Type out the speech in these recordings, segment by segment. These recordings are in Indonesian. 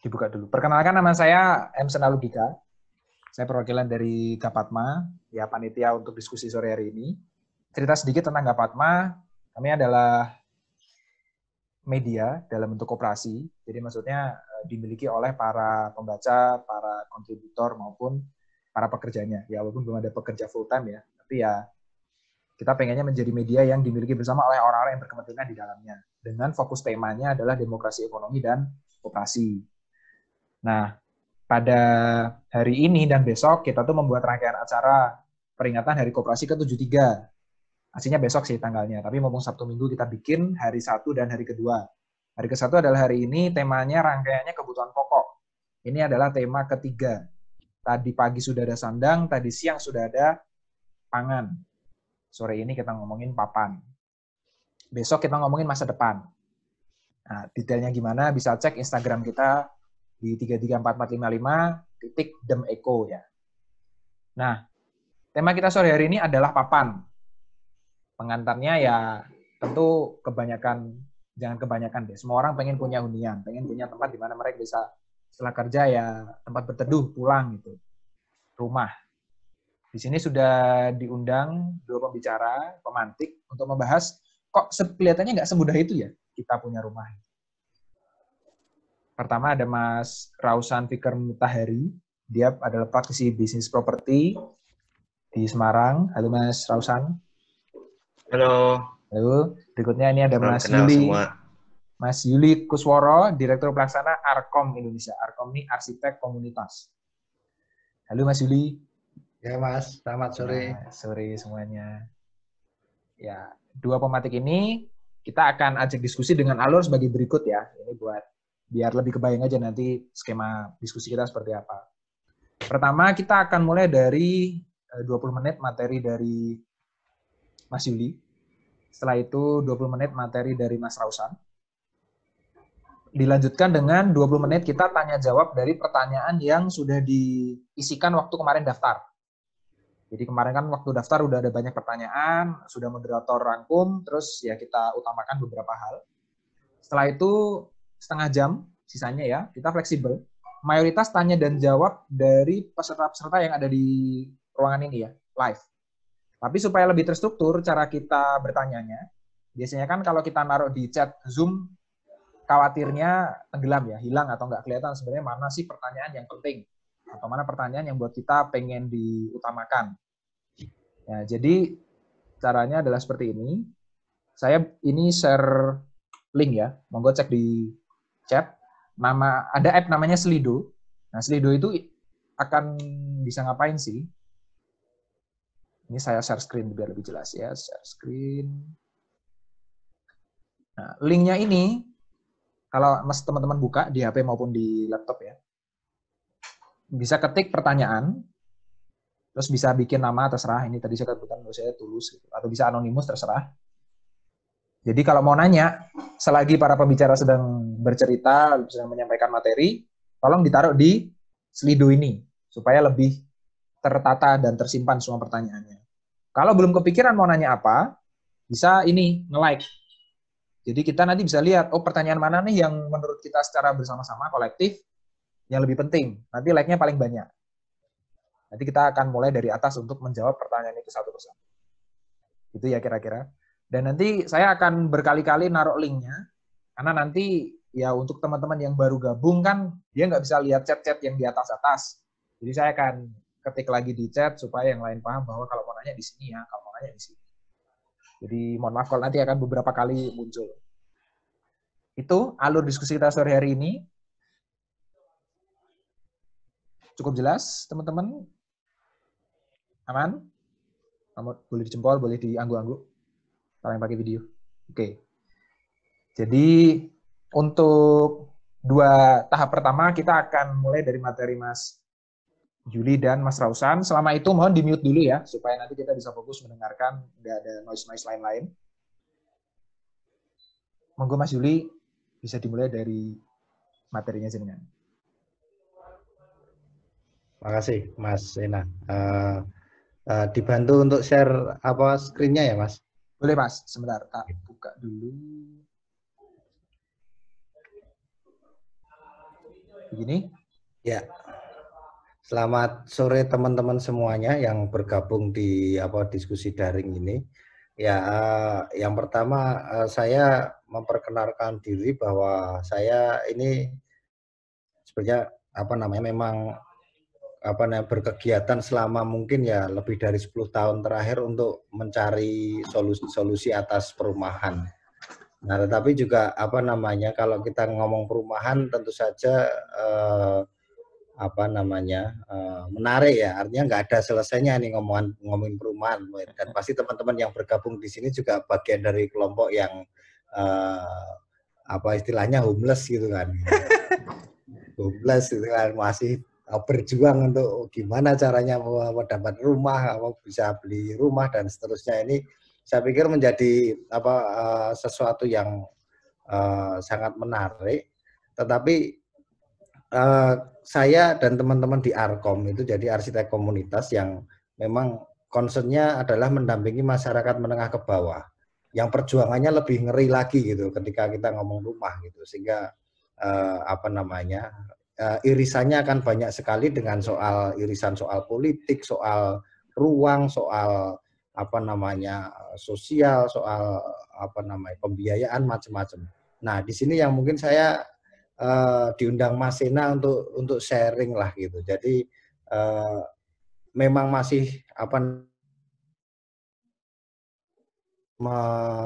dibuka dulu. Perkenalkan nama saya M Senalugika. Saya perwakilan dari Gapatma, ya panitia untuk diskusi sore hari ini. Cerita sedikit tentang Gapatma, kami adalah media dalam bentuk operasi. Jadi maksudnya eh, dimiliki oleh para pembaca, para kontributor maupun para pekerjanya. Ya walaupun belum ada pekerja full time ya, tapi ya kita pengennya menjadi media yang dimiliki bersama oleh orang-orang yang berkepentingan di dalamnya. Dengan fokus temanya adalah demokrasi ekonomi dan operasi. Nah, pada hari ini dan besok kita tuh membuat rangkaian acara peringatan Hari Koperasi ke-73. Aslinya besok sih tanggalnya, tapi mumpung Sabtu Minggu kita bikin hari satu dan hari kedua. Hari ke satu adalah hari ini, temanya rangkaiannya kebutuhan pokok. Ini adalah tema ketiga. Tadi pagi sudah ada sandang, tadi siang sudah ada pangan. Sore ini kita ngomongin papan. Besok kita ngomongin masa depan. Nah, detailnya gimana bisa cek Instagram kita di 334455 titik dem eco ya. Nah, tema kita sore hari ini adalah papan. Pengantarnya ya tentu kebanyakan jangan kebanyakan deh. Semua orang pengen punya hunian, pengen punya tempat di mana mereka bisa setelah kerja ya tempat berteduh, pulang gitu. Rumah. Di sini sudah diundang dua pembicara, pemantik untuk membahas kok kelihatannya nggak semudah itu ya kita punya rumah. Pertama ada Mas Rausan Fikar Mutahari. Dia adalah praktisi bisnis properti di Semarang. Halo Mas Rausan. Halo. Halo. Berikutnya ini ada Mas Yuli. Semua. Mas Yuli Kusworo, Direktur Pelaksana Arkom Indonesia. Arkom ini arsitek komunitas. Halo Mas Yuli. Ya Mas, selamat sore. Nah, sore semuanya. Ya, dua pematik ini kita akan ajak diskusi dengan alur sebagai berikut ya. Ini buat biar lebih kebayang aja nanti skema diskusi kita seperti apa. Pertama, kita akan mulai dari 20 eh, menit materi dari Mas Yuli. Setelah itu 20 menit materi dari Mas Rausan. Dilanjutkan dengan 20 menit kita tanya jawab dari pertanyaan yang sudah diisikan waktu kemarin daftar. Jadi kemarin kan waktu daftar udah ada banyak pertanyaan, sudah moderator rangkum, terus ya kita utamakan beberapa hal. Setelah itu setengah jam sisanya ya, kita fleksibel. Mayoritas tanya dan jawab dari peserta-peserta yang ada di ruangan ini ya, live. Tapi supaya lebih terstruktur cara kita bertanya nya, biasanya kan kalau kita naruh di chat Zoom, khawatirnya tenggelam ya, hilang atau nggak kelihatan sebenarnya mana sih pertanyaan yang penting atau mana pertanyaan yang buat kita pengen diutamakan. Ya, jadi caranya adalah seperti ini. Saya ini share link ya, monggo cek di chat nama ada app namanya Slido. Nah, Slido itu akan bisa ngapain sih? Ini saya share screen biar lebih jelas ya, share screen. Nah, linknya ini kalau mas teman-teman buka di HP maupun di laptop ya, bisa ketik pertanyaan, terus bisa bikin nama terserah. Ini tadi saya katakan saya tulus gitu. atau bisa anonimus terserah. Jadi kalau mau nanya, selagi para pembicara sedang bercerita, sedang menyampaikan materi, tolong ditaruh di slido ini supaya lebih tertata dan tersimpan semua pertanyaannya. Kalau belum kepikiran mau nanya apa, bisa ini nge-like. Jadi kita nanti bisa lihat, oh pertanyaan mana nih yang menurut kita secara bersama-sama kolektif yang lebih penting. Nanti like-nya paling banyak. Nanti kita akan mulai dari atas untuk menjawab pertanyaan itu satu persatu. Itu ya kira-kira. Dan nanti saya akan berkali-kali naruh linknya, karena nanti ya untuk teman-teman yang baru gabung kan dia nggak bisa lihat chat-chat yang di atas-atas. Jadi saya akan ketik lagi di chat supaya yang lain paham bahwa kalau mau nanya di sini ya, kalau mau nanya di sini. Jadi mohon maaf kalau nanti akan beberapa kali muncul. Itu alur diskusi kita sore hari ini. Cukup jelas, teman-teman? Aman? Boleh dijempol, boleh dianggu-anggu kalau yang pakai video. Oke. Okay. Jadi untuk dua tahap pertama kita akan mulai dari materi Mas Juli dan Mas Rausan. Selama itu mohon di mute dulu ya supaya nanti kita bisa fokus mendengarkan nggak ada noise noise lain-lain. Monggo Mas Juli bisa dimulai dari materinya jenengan. Terima kasih Mas Ena. Uh, uh, dibantu untuk share apa screennya ya Mas? Boleh Mas, sebentar tak buka dulu. Begini? Ya. Selamat sore teman-teman semuanya yang bergabung di apa diskusi daring ini. Ya, eh, yang pertama eh, saya memperkenalkan diri bahwa saya ini sebenarnya apa namanya memang apa namanya berkegiatan selama mungkin ya lebih dari 10 tahun terakhir untuk mencari solusi-solusi atas perumahan. Nah, tetapi juga apa namanya kalau kita ngomong perumahan tentu saja eh, apa namanya eh, menarik ya artinya nggak ada selesainya nih ngomongan ngomongin perumahan dan pasti teman-teman yang bergabung di sini juga bagian dari kelompok yang eh, apa istilahnya homeless gitu kan homeless gitu kan masih berjuang untuk gimana caranya mendapat rumah, bisa beli rumah dan seterusnya ini saya pikir menjadi apa eh, sesuatu yang eh, sangat menarik. Tetapi eh, saya dan teman-teman di Arkom itu jadi arsitek komunitas yang memang concernnya adalah mendampingi masyarakat menengah ke bawah yang perjuangannya lebih ngeri lagi gitu ketika kita ngomong rumah gitu sehingga apa namanya uh, irisannya akan banyak sekali dengan soal irisan soal politik, soal ruang, soal apa namanya eh, sosial, soal eh, apa namanya pembiayaan macam-macam. Nah, di sini yang mungkin saya uh, diundang Mas Sena untuk untuk sharing lah gitu. Jadi uh, memang masih apa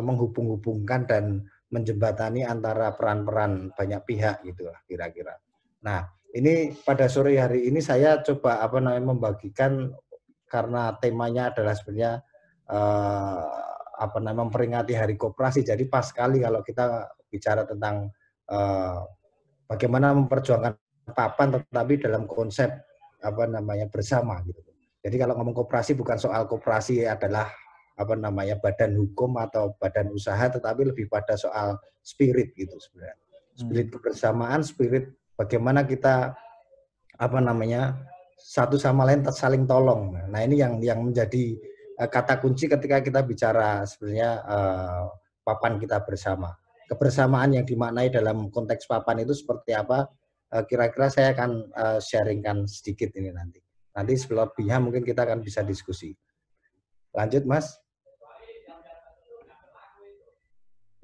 menghubung-hubungkan dan menjembatani antara peran-peran banyak pihak gitu lah kira-kira. Nah, ini pada sore hari ini saya coba apa namanya membagikan karena temanya adalah sebenarnya eh, apa namanya memperingati Hari Koperasi. Jadi pas sekali kalau kita bicara tentang eh, bagaimana memperjuangkan papan tetapi dalam konsep apa namanya bersama gitu. Jadi kalau ngomong koperasi bukan soal koperasi adalah apa namanya badan hukum atau badan usaha tetapi lebih pada soal spirit gitu sebenarnya. Hmm. Spirit kebersamaan, spirit bagaimana kita apa namanya satu sama lain saling tolong. Nah ini yang yang menjadi eh, kata kunci ketika kita bicara sebenarnya uh, papan kita bersama. Kebersamaan yang dimaknai dalam konteks papan itu seperti apa? Eh, kira-kira uh, saya akan uh, sharingkan sedikit ini nanti. Nanti sebelumnya mungkin kita akan bisa diskusi. Lanjut Mas.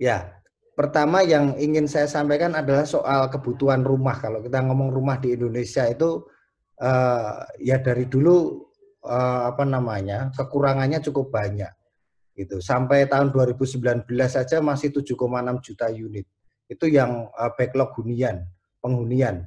Ya, Pertama yang ingin saya sampaikan adalah soal kebutuhan rumah. Kalau kita ngomong rumah di Indonesia itu uh, ya dari dulu uh, apa namanya kekurangannya cukup banyak gitu sampai tahun 2019 saja masih 7,6 juta unit itu yang uh, backlog hunian penghunian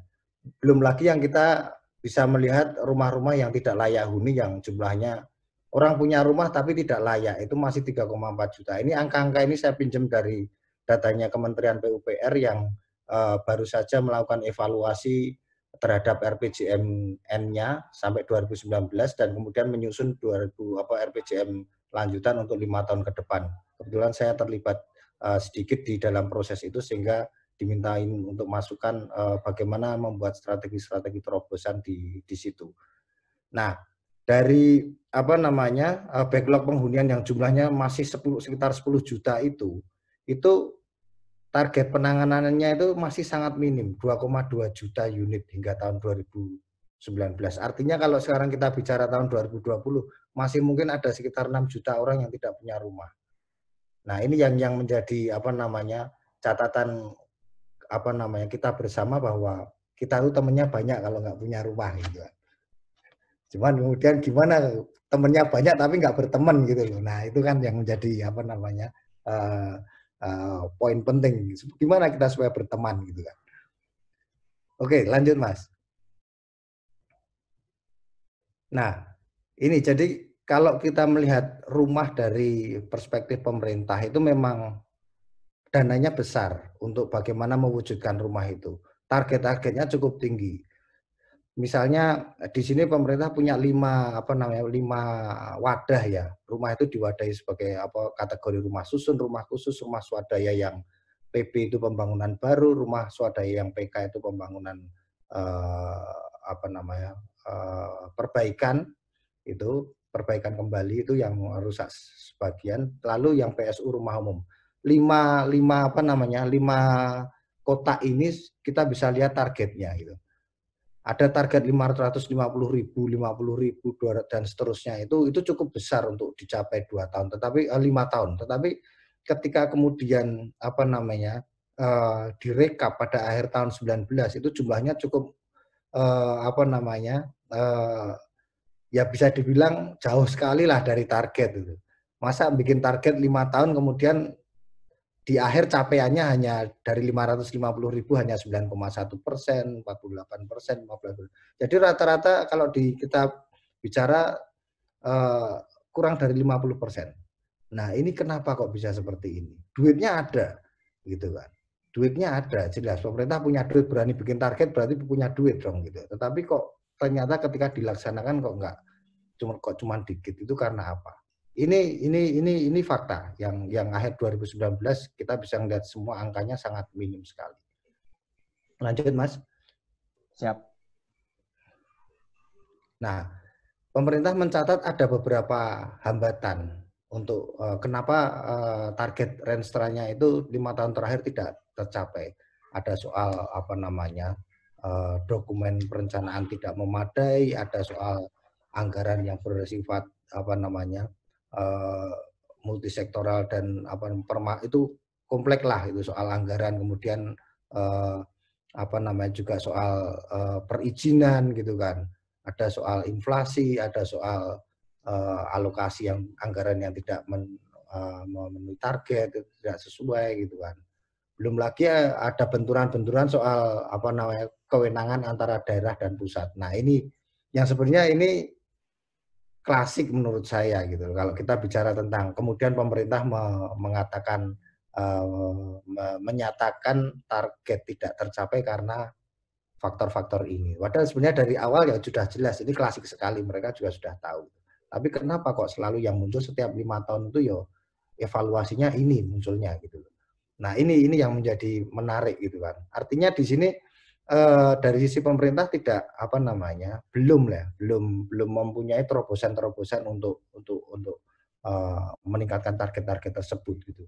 belum lagi yang kita bisa melihat rumah-rumah yang tidak layak huni yang jumlahnya orang punya rumah tapi tidak layak itu masih 3,4 juta ini angka-angka ini saya pinjam dari datanya Kementerian PUPR yang uh, baru saja melakukan evaluasi terhadap RPJMN-nya sampai 2019 dan kemudian menyusun 2000 apa RPJM lanjutan untuk lima tahun ke depan. Kebetulan saya terlibat uh, sedikit di dalam proses itu sehingga dimintain untuk masukan uh, bagaimana membuat strategi-strategi terobosan di di situ. Nah, dari apa namanya backlog penghunian yang jumlahnya masih 10 sekitar 10 juta itu itu target penanganannya itu masih sangat minim, 2,2 juta unit hingga tahun 2019. Artinya kalau sekarang kita bicara tahun 2020, masih mungkin ada sekitar 6 juta orang yang tidak punya rumah. Nah, ini yang yang menjadi apa namanya? catatan apa namanya? kita bersama bahwa kita itu temennya banyak kalau nggak punya rumah gitu. Cuman kemudian gimana temennya banyak tapi nggak berteman gitu loh. Nah, itu kan yang menjadi apa namanya? Uh, Eh, poin penting. Gitu. Gimana kita supaya berteman gitu kan. Oke, lanjut Mas. Nah, ini jadi kalau kita melihat rumah dari perspektif pemerintah itu memang dananya besar untuk bagaimana mewujudkan rumah itu. Target-targetnya cukup tinggi misalnya eh, di sini pemerintah punya lima apa namanya lima wadah ya rumah itu diwadahi sebagai apa kategori rumah susun rumah khusus rumah swadaya yang PB itu pembangunan baru rumah swadaya yang PK itu pembangunan eh, apa namanya eh, perbaikan itu perbaikan kembali itu yang rusak sebagian lalu yang PSU rumah umum lima lima apa namanya lima kota ini kita bisa lihat targetnya gitu ada target 550 ribu, 50 ribu, dan seterusnya itu itu cukup besar untuk dicapai dua tahun, tetapi eh, lima tahun. Tetapi ketika kemudian apa namanya uh, direkap pada akhir tahun 19 itu jumlahnya cukup uh, apa namanya uh, ya bisa dibilang jauh sekali lah dari target itu. Masa bikin target lima tahun kemudian di akhir capaiannya hanya dari 550 ribu hanya 9,1 persen, 48 persen, 15 Jadi rata-rata kalau di kita bicara uh, kurang dari 50 persen. Nah ini kenapa kok bisa seperti ini? Duitnya ada, gitu kan. Duitnya ada, jelas. Pemerintah punya duit, berani bikin target, berarti punya duit dong gitu. Tetapi kok ternyata ketika dilaksanakan kok enggak, cuma kok cuma dikit itu karena apa? ini ini ini ini fakta yang yang akhir 2019 kita bisa melihat semua angkanya sangat minim sekali. Lanjut Mas. Siap. Nah, pemerintah mencatat ada beberapa hambatan untuk uh, kenapa uh, target renstranya itu lima tahun terakhir tidak tercapai. Ada soal apa namanya uh, dokumen perencanaan tidak memadai, ada soal anggaran yang bersifat apa namanya Eh, multisektoral dan apa perma itu kompleks lah itu soal anggaran kemudian uh, apa namanya juga soal uh, perizinan gitu kan ada soal inflasi ada soal uh, alokasi yang anggaran yang tidak men, uh, memenuhi target tidak sesuai gitu kan belum lagi ada benturan-benturan soal apa namanya kewenangan antara daerah dan pusat nah ini yang sebenarnya ini klasik menurut saya gitu. Kalau kita bicara tentang kemudian pemerintah me mengatakan uh, me menyatakan target tidak tercapai karena faktor-faktor ini. Padahal sebenarnya dari awal ya sudah jelas ini klasik sekali mereka juga sudah tahu. Tapi kenapa kok selalu yang muncul setiap lima tahun itu yo ya evaluasinya ini munculnya gitu. Nah ini ini yang menjadi menarik gitu kan. Artinya di sini eh, dari sisi pemerintah tidak apa namanya belum lah belum belum mempunyai terobosan-terobosan untuk untuk untuk eh, meningkatkan target-target tersebut gitu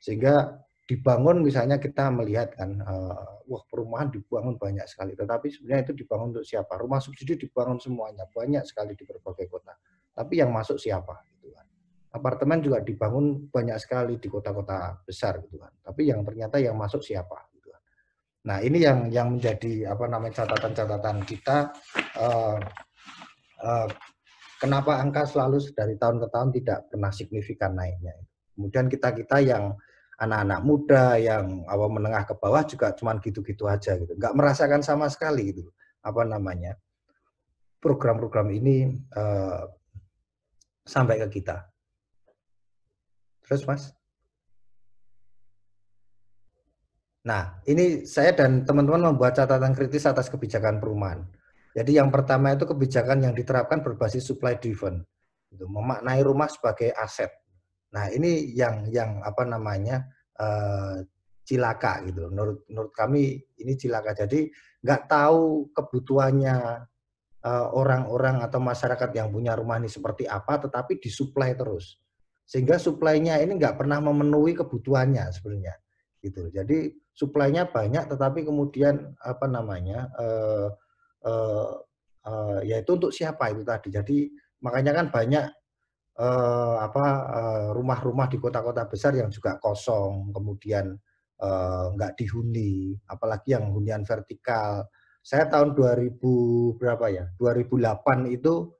sehingga dibangun misalnya kita melihat kan uh, wah perumahan dibangun banyak sekali tetapi sebenarnya itu dibangun untuk siapa rumah subsidi dibangun semuanya banyak sekali di berbagai kota tapi yang masuk siapa gitu kan. apartemen juga dibangun banyak sekali di kota-kota besar gitu kan tapi yang ternyata yang masuk siapa Nah, ini yang yang menjadi apa namanya catatan-catatan kita uh, uh, kenapa angka selalu dari tahun ke tahun tidak pernah signifikan naiknya. Kemudian kita-kita yang anak-anak muda yang awal menengah ke bawah juga cuman gitu-gitu aja gitu. Nggak merasakan sama sekali gitu. Apa namanya? program-program ini uh, sampai ke kita. Terus Mas? Nah, ini saya dan teman-teman membuat catatan kritis atas kebijakan perumahan. Jadi yang pertama itu kebijakan yang diterapkan berbasis supply driven. Itu memaknai rumah sebagai aset. Nah, ini yang yang apa namanya? Uh, cilaka gitu. Menurut menurut kami ini cilaka. Jadi nggak tahu kebutuhannya orang eh, orang-orang atau masyarakat yang punya rumah ini seperti apa, tetapi disuplai terus. Sehingga suplainya ini nggak pernah memenuhi kebutuhannya sebenarnya gitu. Jadi suplainya banyak tetapi kemudian apa namanya eh, eh, eh, yaitu untuk siapa itu tadi. Jadi makanya kan banyak apa rumah-rumah di kota-kota besar yang juga kosong kemudian nggak nggak dihuni, apalagi yang hunian vertikal. Saya tahun 2000 berapa ya? 2008 itu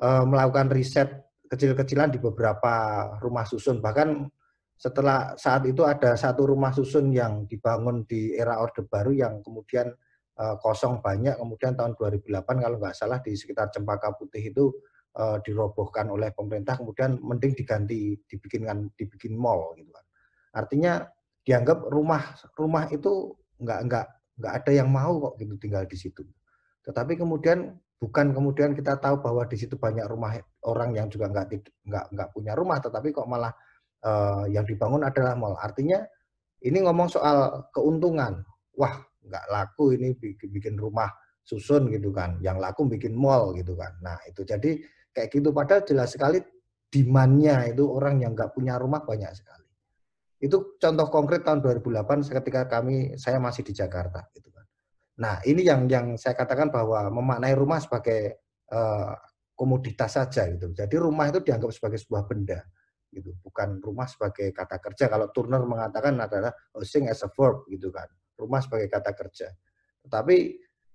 melakukan riset kecil-kecilan di beberapa rumah susun bahkan setelah saat itu ada satu rumah susun yang dibangun di era Orde Baru yang kemudian uh, kosong banyak, kemudian tahun 2008 kalau nggak salah di sekitar Cempaka Putih itu uh, dirobohkan oleh pemerintah, kemudian mending diganti, dibikinkan, dibikin mall gitu kan. Artinya dianggap rumah rumah itu nggak nggak nggak ada yang mau kok gitu tinggal di situ. Tetapi kemudian bukan kemudian kita tahu bahwa di situ banyak rumah orang yang juga nggak nggak nggak punya rumah, tetapi kok malah Eh, yang dibangun adalah mall. Artinya ini ngomong soal keuntungan. Wah, nggak laku ini bikin, bikin rumah susun gitu kan. Yang laku bikin mall gitu kan. Nah, itu jadi kayak gitu padahal jelas sekali demand-nya itu orang yang nggak punya rumah banyak sekali. Itu contoh konkret tahun 2008 ketika kami saya masih di Jakarta gitu kan. Nah, ini yang yang saya katakan bahwa memaknai rumah sebagai uh, komoditas saja gitu. Jadi rumah itu dianggap sebagai sebuah benda gitu bukan rumah sebagai kata kerja kalau Turner mengatakan adalah housing as a verb gitu kan rumah sebagai kata kerja tetapi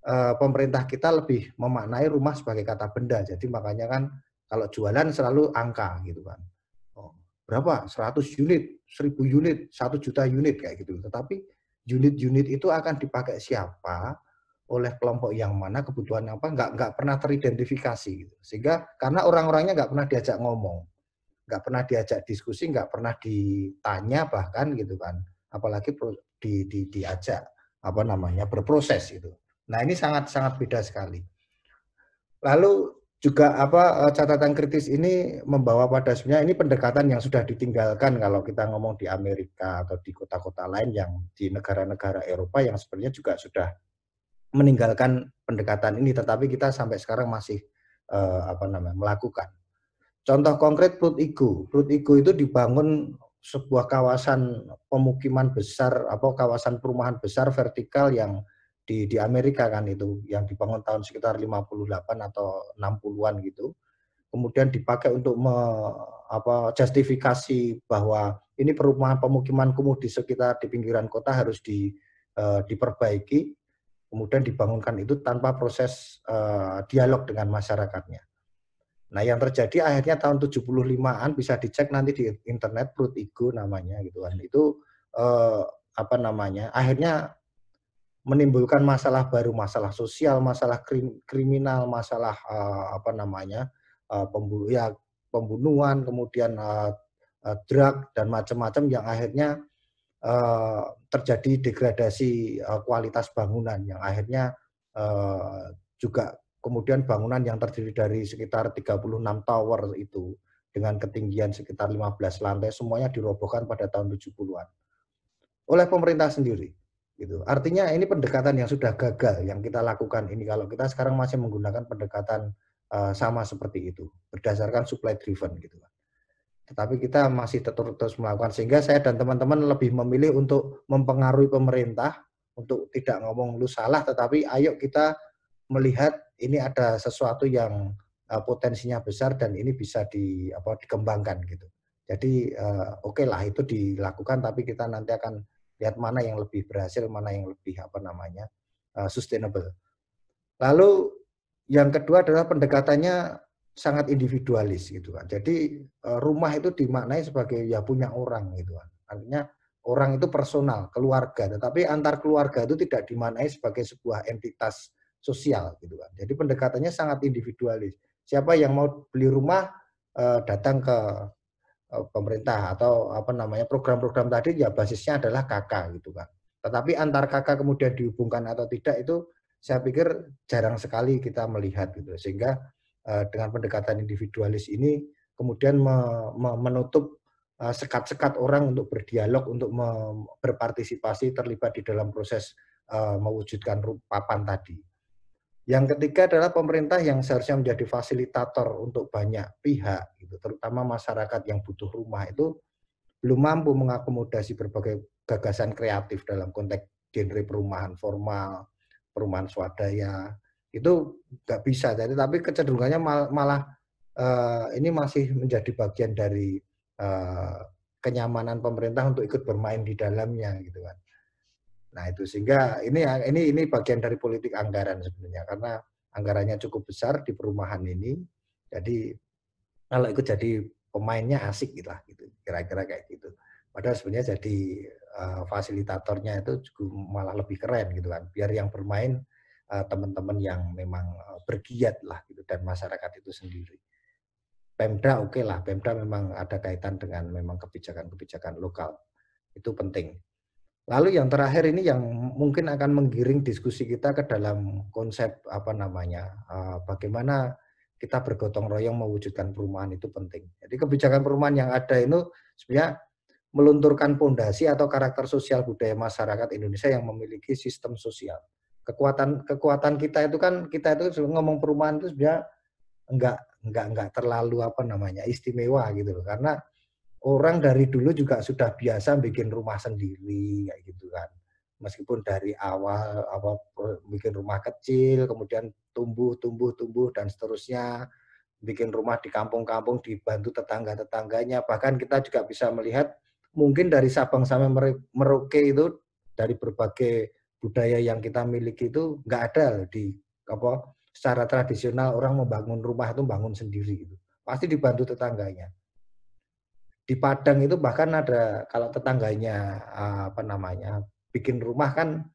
e, pemerintah kita lebih memaknai rumah sebagai kata benda jadi makanya kan kalau jualan selalu angka gitu kan oh, berapa 100 unit 1000 unit 1 juta unit kayak gitu tetapi unit-unit itu akan dipakai siapa oleh kelompok yang mana kebutuhan apa nggak nggak pernah teridentifikasi gitu. sehingga karena orang-orangnya nggak pernah diajak ngomong nggak pernah diajak diskusi, nggak pernah ditanya bahkan gitu kan, apalagi di, di, diajak apa namanya berproses itu. Nah ini sangat sangat beda sekali. Lalu juga apa eh, catatan kritis ini membawa pada sebenarnya ini pendekatan yang sudah ditinggalkan kalau kita ngomong di Amerika atau di kota-kota lain yang di negara-negara Eropa yang sebenarnya juga sudah meninggalkan pendekatan ini tetapi kita sampai sekarang masih eh, apa namanya melakukan Contoh konkret Prut Igu. Prut Igu itu dibangun sebuah kawasan pemukiman besar atau kawasan perumahan besar vertikal yang di di Amerika kan itu yang dibangun tahun sekitar 58 atau 60-an gitu. Kemudian dipakai untuk me, apa justifikasi bahwa ini perumahan pemukiman kumuh di sekitar di pinggiran kota harus di uh, diperbaiki kemudian dibangunkan itu tanpa proses uh, dialog dengan masyarakatnya. Nah, yang terjadi akhirnya tahun 75-an bisa dicek nanti di internet perut igu namanya gitu kan. Itu eh, apa namanya? Akhirnya menimbulkan masalah baru, masalah sosial, masalah krim, kriminal, masalah eh, apa namanya? Eh, ya pembunuhan, kemudian eh, eh, drug dan macam-macam yang akhirnya eh, terjadi degradasi eh, kualitas bangunan yang akhirnya eh, juga kemudian bangunan yang terdiri dari sekitar 36 tower itu dengan ketinggian sekitar 15 lantai semuanya dirobohkan pada tahun 70-an oleh pemerintah sendiri gitu. Artinya ini pendekatan yang sudah gagal yang kita lakukan ini kalau kita sekarang masih menggunakan pendekatan uh, sama seperti itu berdasarkan supply driven gitu Tetapi kita masih terus melakukan sehingga saya dan teman-teman lebih memilih untuk mempengaruhi pemerintah untuk tidak ngomong lu salah tetapi ayo kita melihat ini ada sesuatu yang eh, potensinya besar dan ini bisa di apa dikembangkan gitu. Jadi eh, oke okay lah itu dilakukan tapi kita nanti akan lihat mana yang lebih berhasil, mana yang lebih apa namanya eh, sustainable. Lalu yang kedua adalah pendekatannya sangat individualis gitu kan. Jadi rumah itu dimaknai sebagai ya punya orang gitu kan. Artinya orang itu personal, keluarga, tetapi antar keluarga itu tidak dimaknai sebagai sebuah entitas sosial gitu kan. Jadi pendekatannya sangat individualis. Siapa yang mau beli rumah eh, datang ke eh, pemerintah atau apa namanya program-program tadi ya basisnya adalah KK gitu kan. Tetapi antar KK kemudian dihubungkan atau tidak itu saya pikir jarang sekali kita melihat gitu. Sehingga eh, dengan pendekatan individualis ini kemudian menutup sekat-sekat orang untuk berdialog, untuk berpartisipasi terlibat di dalam proses mewujudkan papan tadi. Yang ketiga adalah pemerintah yang seharusnya menjadi fasilitator untuk banyak pihak, gitu, terutama masyarakat yang butuh rumah itu belum mampu mengakomodasi berbagai gagasan kreatif dalam konteks genre perumahan formal, perumahan swadaya itu nggak bisa. Jadi tapi kecenderungannya mal, malah uh, ini masih menjadi bagian dari uh, kenyamanan pemerintah untuk ikut bermain di dalamnya gitu kan. Nah itu sehingga ini ya, ini ini bagian dari politik anggaran sebenarnya karena anggarannya cukup besar di perumahan ini. Jadi kalau ikut jadi pemainnya asik gitu lah gitu kira-kira kayak gitu. Padahal sebenarnya jadi uh, fasilitatornya itu cukup malah lebih keren gitu kan. Biar yang bermain uh, teman-teman yang memang uh, bergiat lah gitu dan masyarakat itu sendiri. Pemda oke okay lah, Pemda memang ada kaitan dengan memang kebijakan-kebijakan lokal itu penting. Lalu yang terakhir ini yang mungkin akan menggiring diskusi kita ke dalam konsep apa namanya, eh, bagaimana kita bergotong royong mewujudkan perumahan itu penting. Jadi kebijakan perumahan yang ada itu sebenarnya melunturkan pondasi atau karakter sosial budaya masyarakat Indonesia yang memiliki sistem sosial. Kekuatan kekuatan kita itu kan kita itu ngomong perumahan itu sebenarnya enggak enggak enggak terlalu apa namanya istimewa gitu loh karena orang dari dulu juga sudah biasa bikin rumah sendiri kayak gitu kan meskipun dari awal apa bikin rumah kecil kemudian tumbuh tumbuh tumbuh dan seterusnya bikin rumah di kampung-kampung dibantu tetangga-tetangganya bahkan kita juga bisa melihat mungkin dari Sabang sampai Merauke itu dari berbagai budaya yang kita miliki itu nggak ada di apa secara tradisional orang membangun rumah itu bangun sendiri gitu pasti dibantu tetangganya di Padang itu bahkan ada kalau tetangganya eh, apa namanya bikin rumah kan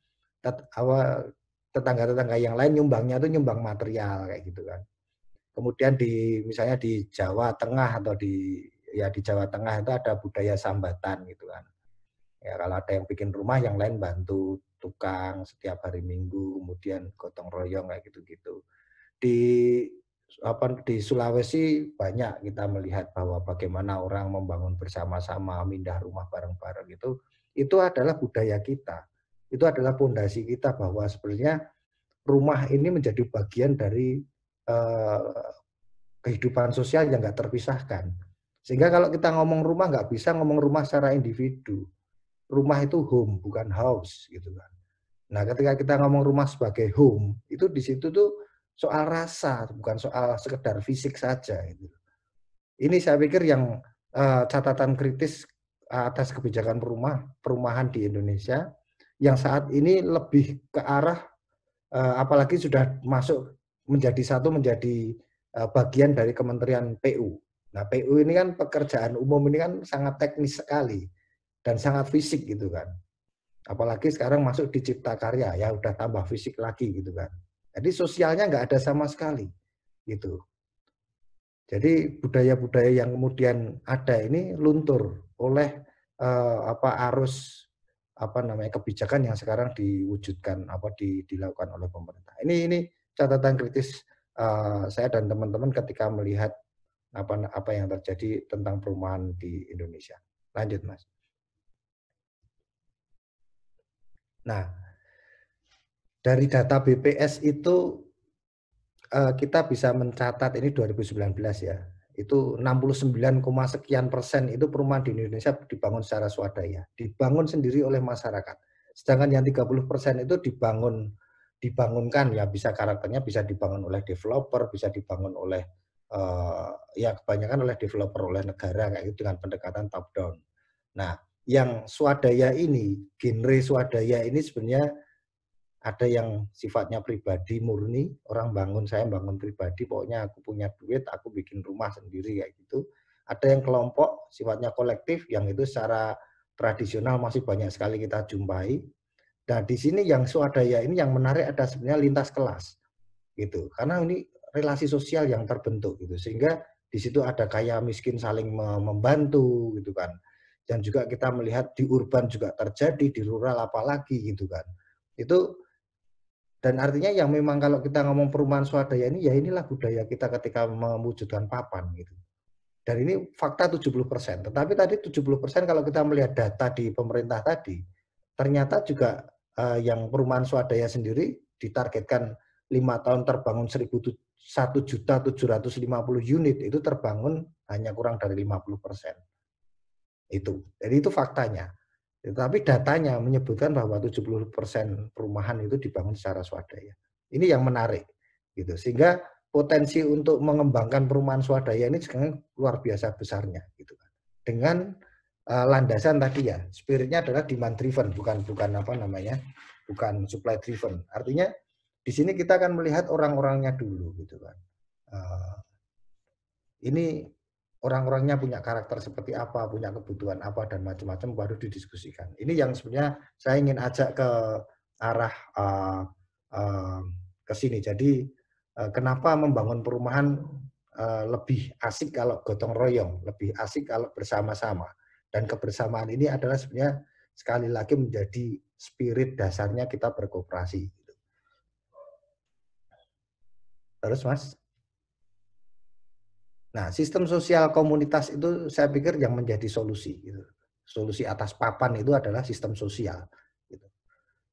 apa tetangga-tetangga yang lain nyumbangnya itu nyumbang material kayak gitu kan. Kemudian di misalnya di Jawa Tengah atau di ya di Jawa Tengah itu ada budaya sambatan gitu kan. Ya kalau ada yang bikin rumah yang lain bantu tukang setiap hari Minggu, kemudian gotong royong kayak gitu-gitu. Di apa di Sulawesi banyak kita melihat bahwa bagaimana orang membangun bersama-sama, pindah rumah bareng-bareng itu itu adalah budaya kita. Itu adalah fondasi kita bahwa sebenarnya rumah ini menjadi bagian dari eh, kehidupan sosial yang nggak terpisahkan. Sehingga kalau kita ngomong rumah nggak bisa ngomong rumah secara individu. Rumah itu home bukan house gitu kan. Nah, ketika kita ngomong rumah sebagai home, itu di situ tuh soal rasa, bukan soal sekedar fisik saja. Gitu. Ini saya pikir yang eh, catatan kritis atas kebijakan perumah perumahan di Indonesia yang saat ini lebih ke arah eh, apalagi sudah masuk menjadi satu menjadi eh, bagian dari Kementerian PU. Nah, PU ini kan pekerjaan umum ini kan sangat teknis sekali dan sangat fisik gitu kan. Apalagi sekarang masuk di cipta karya ya udah tambah fisik lagi gitu kan. Jadi sosialnya nggak ada sama sekali, gitu. Jadi budaya-budaya yang kemudian ada ini luntur oleh eh, apa arus apa namanya kebijakan yang sekarang diwujudkan apa di, dilakukan oleh pemerintah. Ini ini catatan kritis eh, saya dan teman-teman ketika melihat apa apa yang terjadi tentang perumahan di Indonesia. Lanjut, Mas. Nah, dari data BPS itu uh, kita bisa mencatat ini 2019 ya. Itu 69, sekian persen itu perumahan di Indonesia dibangun secara swadaya, dibangun sendiri oleh masyarakat. Sedangkan yang 30 persen itu dibangun dibangunkan ya bisa karakternya bisa dibangun oleh developer, bisa dibangun oleh uh, ya kebanyakan oleh developer oleh negara kayak gitu dengan pendekatan top down. Nah, yang swadaya ini, genre swadaya ini sebenarnya ada yang sifatnya pribadi murni, orang bangun saya bangun pribadi, pokoknya aku punya duit, aku bikin rumah sendiri kayak gitu. Ada yang kelompok sifatnya kolektif yang itu secara tradisional masih banyak sekali kita jumpai. Dan nah, di sini yang swadaya ini yang menarik ada sebenarnya lintas kelas. Gitu. Karena ini relasi sosial yang terbentuk gitu. Sehingga di situ ada kaya miskin saling membantu gitu kan. Dan juga kita melihat di urban juga terjadi, di rural apalagi gitu kan. Itu dan artinya yang memang kalau kita ngomong perumahan swadaya ini, ya inilah budaya kita ketika mewujudkan papan. gitu. Dan ini fakta 70%. Tetapi tadi 70% kalau kita melihat data di pemerintah tadi, ternyata juga eh, yang perumahan swadaya sendiri ditargetkan lima tahun terbangun satu juta puluh unit itu terbangun hanya kurang dari 50 persen. Itu. Jadi itu faktanya. Tetapi ya, datanya menyebutkan bahwa 70% perumahan itu dibangun secara swadaya. Ini yang menarik. gitu Sehingga potensi untuk mengembangkan perumahan swadaya ini sekarang luar biasa besarnya. gitu kan. Dengan uh, landasan tadi ya, spiritnya adalah demand driven, bukan bukan apa namanya, bukan supply driven. Artinya di sini kita akan melihat orang-orangnya dulu gitu kan. Uh, ini orang-orangnya punya karakter seperti apa, punya kebutuhan apa dan macam-macam baru didiskusikan. Ini yang sebenarnya saya ingin ajak ke arah uh, uh, ke sini. Jadi uh, kenapa membangun perumahan uh, lebih asik kalau gotong royong, lebih asik kalau bersama-sama. Dan kebersamaan ini adalah sebenarnya sekali lagi menjadi spirit dasarnya kita berkooperasi. Gitu. Terus Mas? Nah, sistem sosial komunitas itu saya pikir yang menjadi solusi. Gitu. Solusi atas papan itu adalah sistem sosial. Gitu.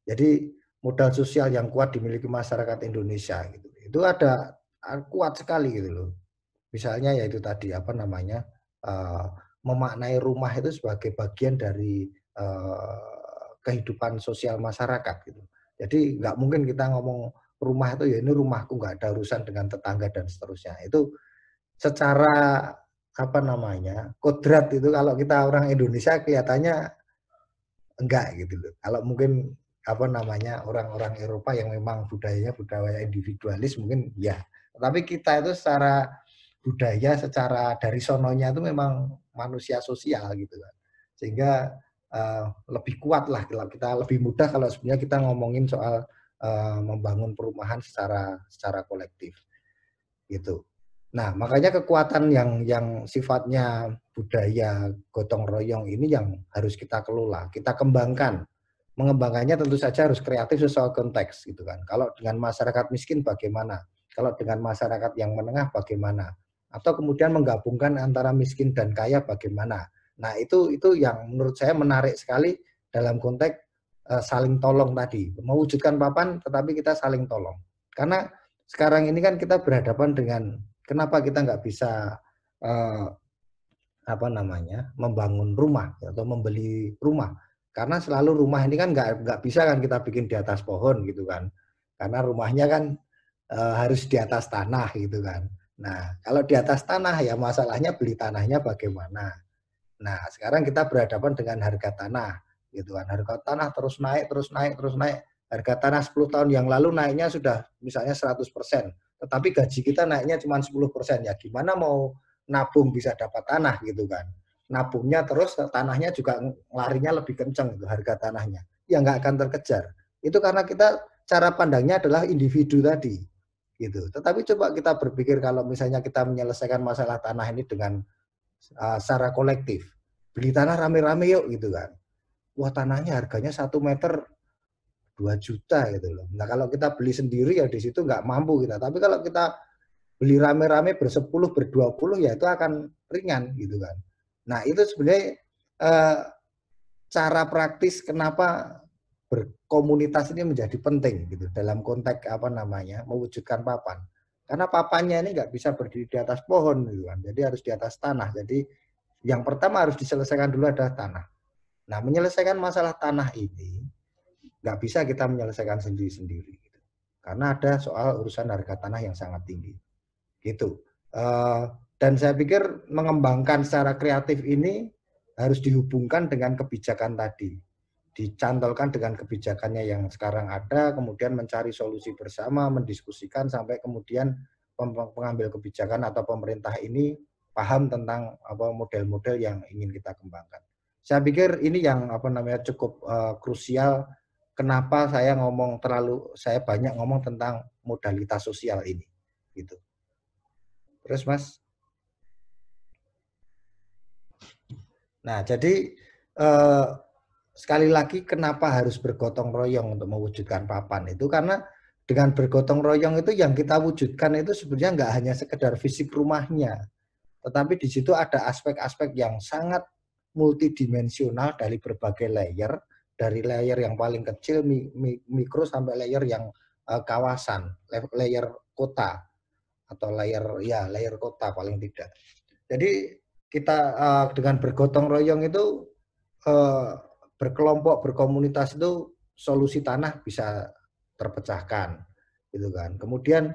Jadi modal sosial yang kuat dimiliki masyarakat Indonesia. Gitu. Itu ada kuat sekali gitu loh. Misalnya ya itu tadi apa namanya eh, memaknai rumah itu sebagai bagian dari eh, kehidupan sosial masyarakat. Gitu. Jadi nggak mungkin kita ngomong rumah itu ya ini rumahku nggak ada urusan dengan tetangga dan seterusnya. Itu secara apa namanya kodrat itu kalau kita orang Indonesia kelihatannya enggak gitu loh. Kalau mungkin apa namanya orang-orang Eropa yang memang budayanya budaya individualis mungkin ya. Tapi kita itu secara budaya secara dari sononya itu memang manusia sosial gitu kan. Sehingga uh, lebih kuat lah kalau kita lebih mudah kalau sebenarnya kita ngomongin soal uh, membangun perumahan secara secara kolektif gitu. Nah, makanya kekuatan yang yang sifatnya budaya gotong royong ini yang harus kita kelola, kita kembangkan. Mengembangkannya tentu saja harus kreatif sesuai konteks gitu kan. Kalau dengan masyarakat miskin bagaimana? Kalau dengan masyarakat yang menengah bagaimana? Atau kemudian menggabungkan antara miskin dan kaya bagaimana? Nah, itu itu yang menurut saya menarik sekali dalam konteks uh, saling tolong tadi. Mewujudkan papan tetapi kita saling tolong. Karena sekarang ini kan kita berhadapan dengan Kenapa kita nggak bisa eh, apa namanya membangun rumah atau membeli rumah? Karena selalu rumah ini kan nggak nggak bisa kan kita bikin di atas pohon gitu kan? Karena rumahnya kan eh, harus di atas tanah gitu kan. Nah kalau di atas tanah ya masalahnya beli tanahnya bagaimana? Nah sekarang kita berhadapan dengan harga tanah gitu kan. Harga tanah terus naik terus naik terus naik harga tanah 10 tahun yang lalu naiknya sudah misalnya 100 persen tetapi gaji kita naiknya cuma 10 persen ya gimana mau nabung bisa dapat tanah gitu kan nabungnya terus tanahnya juga larinya lebih kenceng gitu harga tanahnya ya nggak akan terkejar itu karena kita cara pandangnya adalah individu tadi gitu tetapi coba kita berpikir kalau misalnya kita menyelesaikan masalah tanah ini dengan uh, secara kolektif beli tanah rame-rame yuk gitu kan wah tanahnya harganya satu meter 2 juta gitu loh. Nah kalau kita beli sendiri ya di situ nggak mampu kita. Tapi kalau kita beli rame-rame bersepuluh berdua-puluh ya itu akan ringan gitu kan. Nah itu sebenarnya eh, cara praktis kenapa berkomunitas ini menjadi penting gitu dalam konteks apa namanya mewujudkan papan. Karena papannya ini nggak bisa berdiri di atas pohon gitu kan. Jadi harus di atas tanah. Jadi yang pertama harus diselesaikan dulu adalah tanah. Nah menyelesaikan masalah tanah ini nggak bisa kita menyelesaikan sendiri-sendiri gitu. karena ada soal urusan harga tanah yang sangat tinggi gitu eh, dan saya pikir mengembangkan secara kreatif ini harus dihubungkan dengan kebijakan tadi dicantolkan dengan kebijakannya yang sekarang ada kemudian mencari solusi bersama mendiskusikan sampai kemudian pengambil kebijakan atau pemerintah ini paham tentang apa model-model yang ingin kita kembangkan saya pikir ini yang apa namanya cukup uh, krusial kenapa saya ngomong terlalu saya banyak ngomong tentang modalitas sosial ini gitu terus mas nah jadi eh, sekali lagi kenapa harus bergotong royong untuk mewujudkan papan itu karena dengan bergotong royong itu yang kita wujudkan itu sebenarnya nggak hanya sekedar fisik rumahnya tetapi di situ ada aspek-aspek yang sangat multidimensional dari berbagai layer dari layer yang paling kecil mikro sampai layer yang eh, kawasan, layer kota atau layer ya layer kota paling tidak. Jadi kita eh, dengan bergotong royong itu eh, berkelompok berkomunitas itu solusi tanah bisa terpecahkan gitu kan. Kemudian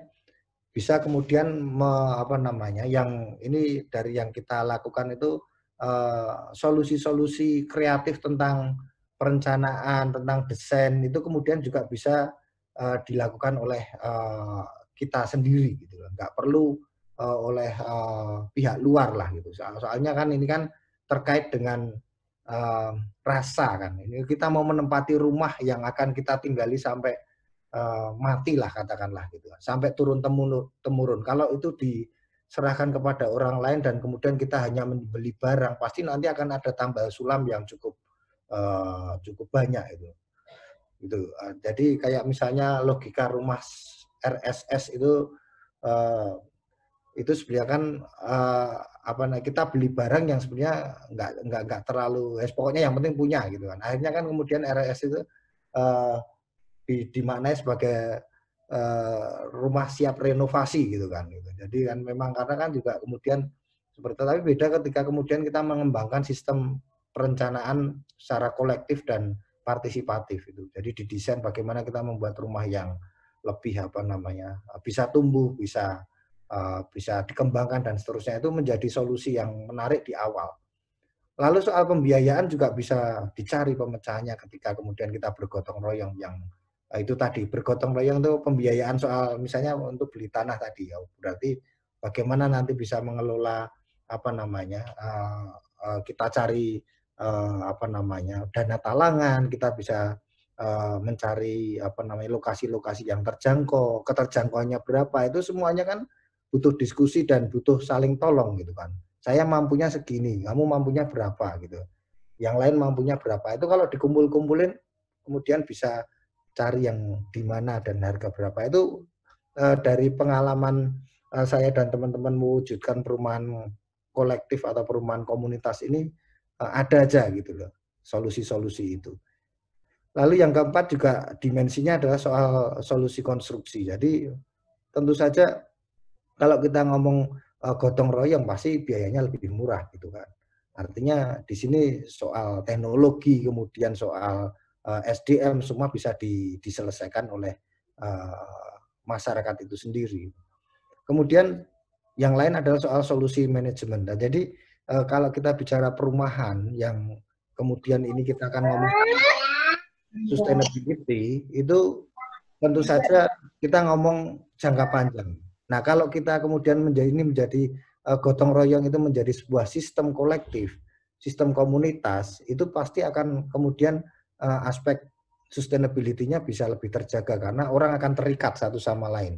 bisa kemudian me, apa namanya yang ini dari yang kita lakukan itu solusi-solusi uh, solusi -solusi kreatif tentang perencanaan tentang desain itu kemudian juga bisa uh, dilakukan oleh uh, kita sendiri gitu nggak perlu uh, oleh uh, pihak luar lah gitu Soal, soalnya kan ini kan terkait dengan uh, rasa kan ini kita mau menempati rumah yang akan kita tinggali sampai uh, mati lah katakanlah gitu kan. sampai turun temurun temurun kalau itu diserahkan kepada orang lain dan kemudian kita hanya membeli barang pasti nanti akan ada tambah sulam yang cukup uh, cukup banyak itu. Itu. Uh, eh, jadi kayak misalnya logika rumah RSS itu uh, itu sebenarnya kan uh, apa nah, kita beli barang yang sebenarnya nggak nggak nggak terlalu eh, pokoknya yang penting punya gitu kan akhirnya kan kemudian RS itu uh, di, dimaknai sebagai uh, rumah siap renovasi gitu kan gitu. jadi kan memang karena kan juga kemudian seperti tapi beda ketika kemudian kita mengembangkan sistem perencanaan secara kolektif dan partisipatif itu. Jadi didesain bagaimana kita membuat rumah yang lebih apa namanya eh, bisa tumbuh, bisa uh, bisa dikembangkan dan seterusnya itu menjadi solusi yang menarik di awal. Lalu soal pembiayaan juga bisa dicari pemecahannya ketika kemudian kita bergotong royong yang eh, itu tadi bergotong royong itu pembiayaan soal misalnya untuk beli tanah tadi ya berarti bagaimana nanti bisa mengelola apa namanya uh, uh, kita cari uh, apa namanya dana talangan, kita bisa uh, mencari apa namanya lokasi-lokasi yang terjangkau, keterjangkauannya berapa itu semuanya kan butuh diskusi dan butuh saling tolong gitu kan. Saya mampunya segini, kamu mampunya berapa gitu. Yang lain mampunya berapa itu kalau dikumpul-kumpulin kemudian bisa cari yang di mana dan harga berapa itu uh, dari pengalaman saya dan teman-teman mewujudkan perumahan kolektif atau perumahan komunitas ini Eh, ada aja gitu loh solusi-solusi itu. Lalu yang keempat juga dimensinya adalah soal solusi konstruksi. Jadi tentu saja kalau kita ngomong eh, gotong royong pasti biayanya lebih murah gitu kan. Artinya di sini soal teknologi kemudian soal eh, SDM semua bisa diselesaikan oleh masyarakat itu sendiri. Kemudian yang lain adalah soal solusi manajemen. Dan jadi eh, kalau kita bicara perumahan yang kemudian ini kita akan ngomong sustainability itu tentu iya. saja kita ngomong jangka panjang. Nah, kalau kita kemudian menjadi ini menjadi uh, gotong royong itu menjadi sebuah sistem kolektif, sistem komunitas, itu pasti akan kemudian uh, aspek sustainability-nya bisa lebih terjaga karena orang akan terikat satu sama lain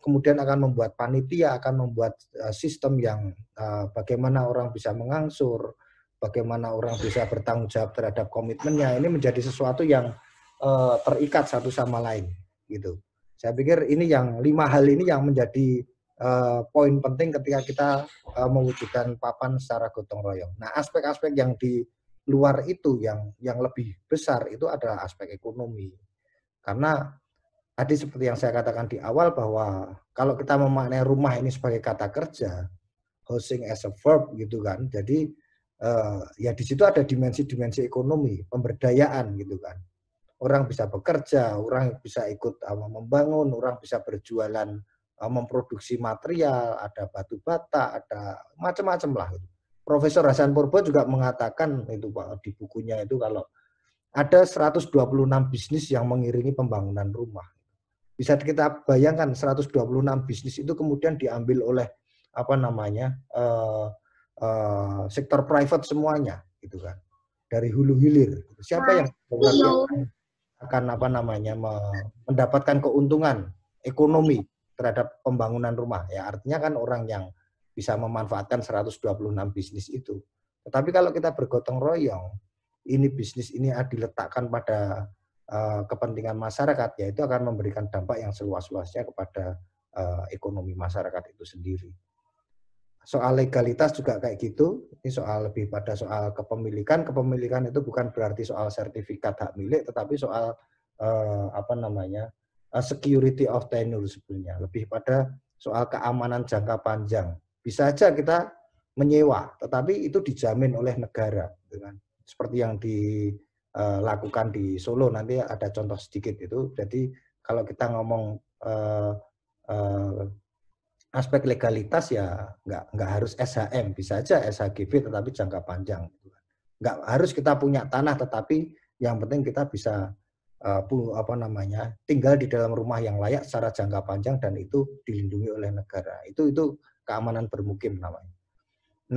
kemudian akan membuat panitia, akan membuat eh, sistem yang eh, bagaimana orang bisa mengangsur, bagaimana orang bisa bertanggung jawab terhadap komitmennya. Ini menjadi sesuatu yang eh, terikat satu sama lain, gitu. Saya pikir ini yang lima hal ini yang menjadi poin penting ketika kita mewujudkan papan secara gotong royong. Nah, aspek-aspek yang di luar itu yang yang lebih besar itu adalah aspek ekonomi. Karena tadi seperti yang saya katakan di awal bahwa kalau kita memaknai rumah ini sebagai kata kerja, housing as a verb gitu kan. Jadi uh, ya di situ ada dimensi-dimensi ekonomi, pemberdayaan gitu kan. Orang bisa bekerja, orang bisa ikut uh, membangun, orang bisa berjualan, uh, memproduksi material, ada batu bata, ada macam-macam lah. Gitu. Profesor Hasan Purbo juga mengatakan itu Pak di bukunya itu kalau ada 126 bisnis yang mengiringi pembangunan rumah bisa kita bayangkan 126 bisnis itu kemudian diambil oleh apa namanya uh, uh, sektor private semuanya gitu kan dari hulu hilir siapa yang iya. akan apa namanya mendapatkan keuntungan ekonomi terhadap pembangunan rumah ya artinya kan orang yang bisa memanfaatkan 126 bisnis itu tetapi kalau kita bergotong royong ini bisnis ini ah, diletakkan pada Eh, kepentingan masyarakat, yaitu akan memberikan dampak yang seluas-luasnya kepada eh, ekonomi masyarakat itu sendiri. Soal legalitas juga kayak gitu, ini soal lebih pada soal kepemilikan. Kepemilikan itu bukan berarti soal sertifikat hak milik, tetapi soal eh, apa namanya security of tenure sebenarnya, lebih pada soal keamanan jangka panjang. Bisa aja kita menyewa, tetapi itu dijamin oleh negara, dengan seperti yang di Eh, lakukan di Solo. Nanti ada contoh sedikit itu. Jadi kalau kita ngomong uh, uh, aspek legalitas ya nggak nggak harus SHM, bisa aja SHGB tetapi jangka panjang. Nggak harus kita punya tanah tetapi yang penting kita bisa uh, apa namanya tinggal di dalam rumah yang layak secara jangka panjang dan itu dilindungi oleh negara. Itu itu keamanan bermukim namanya.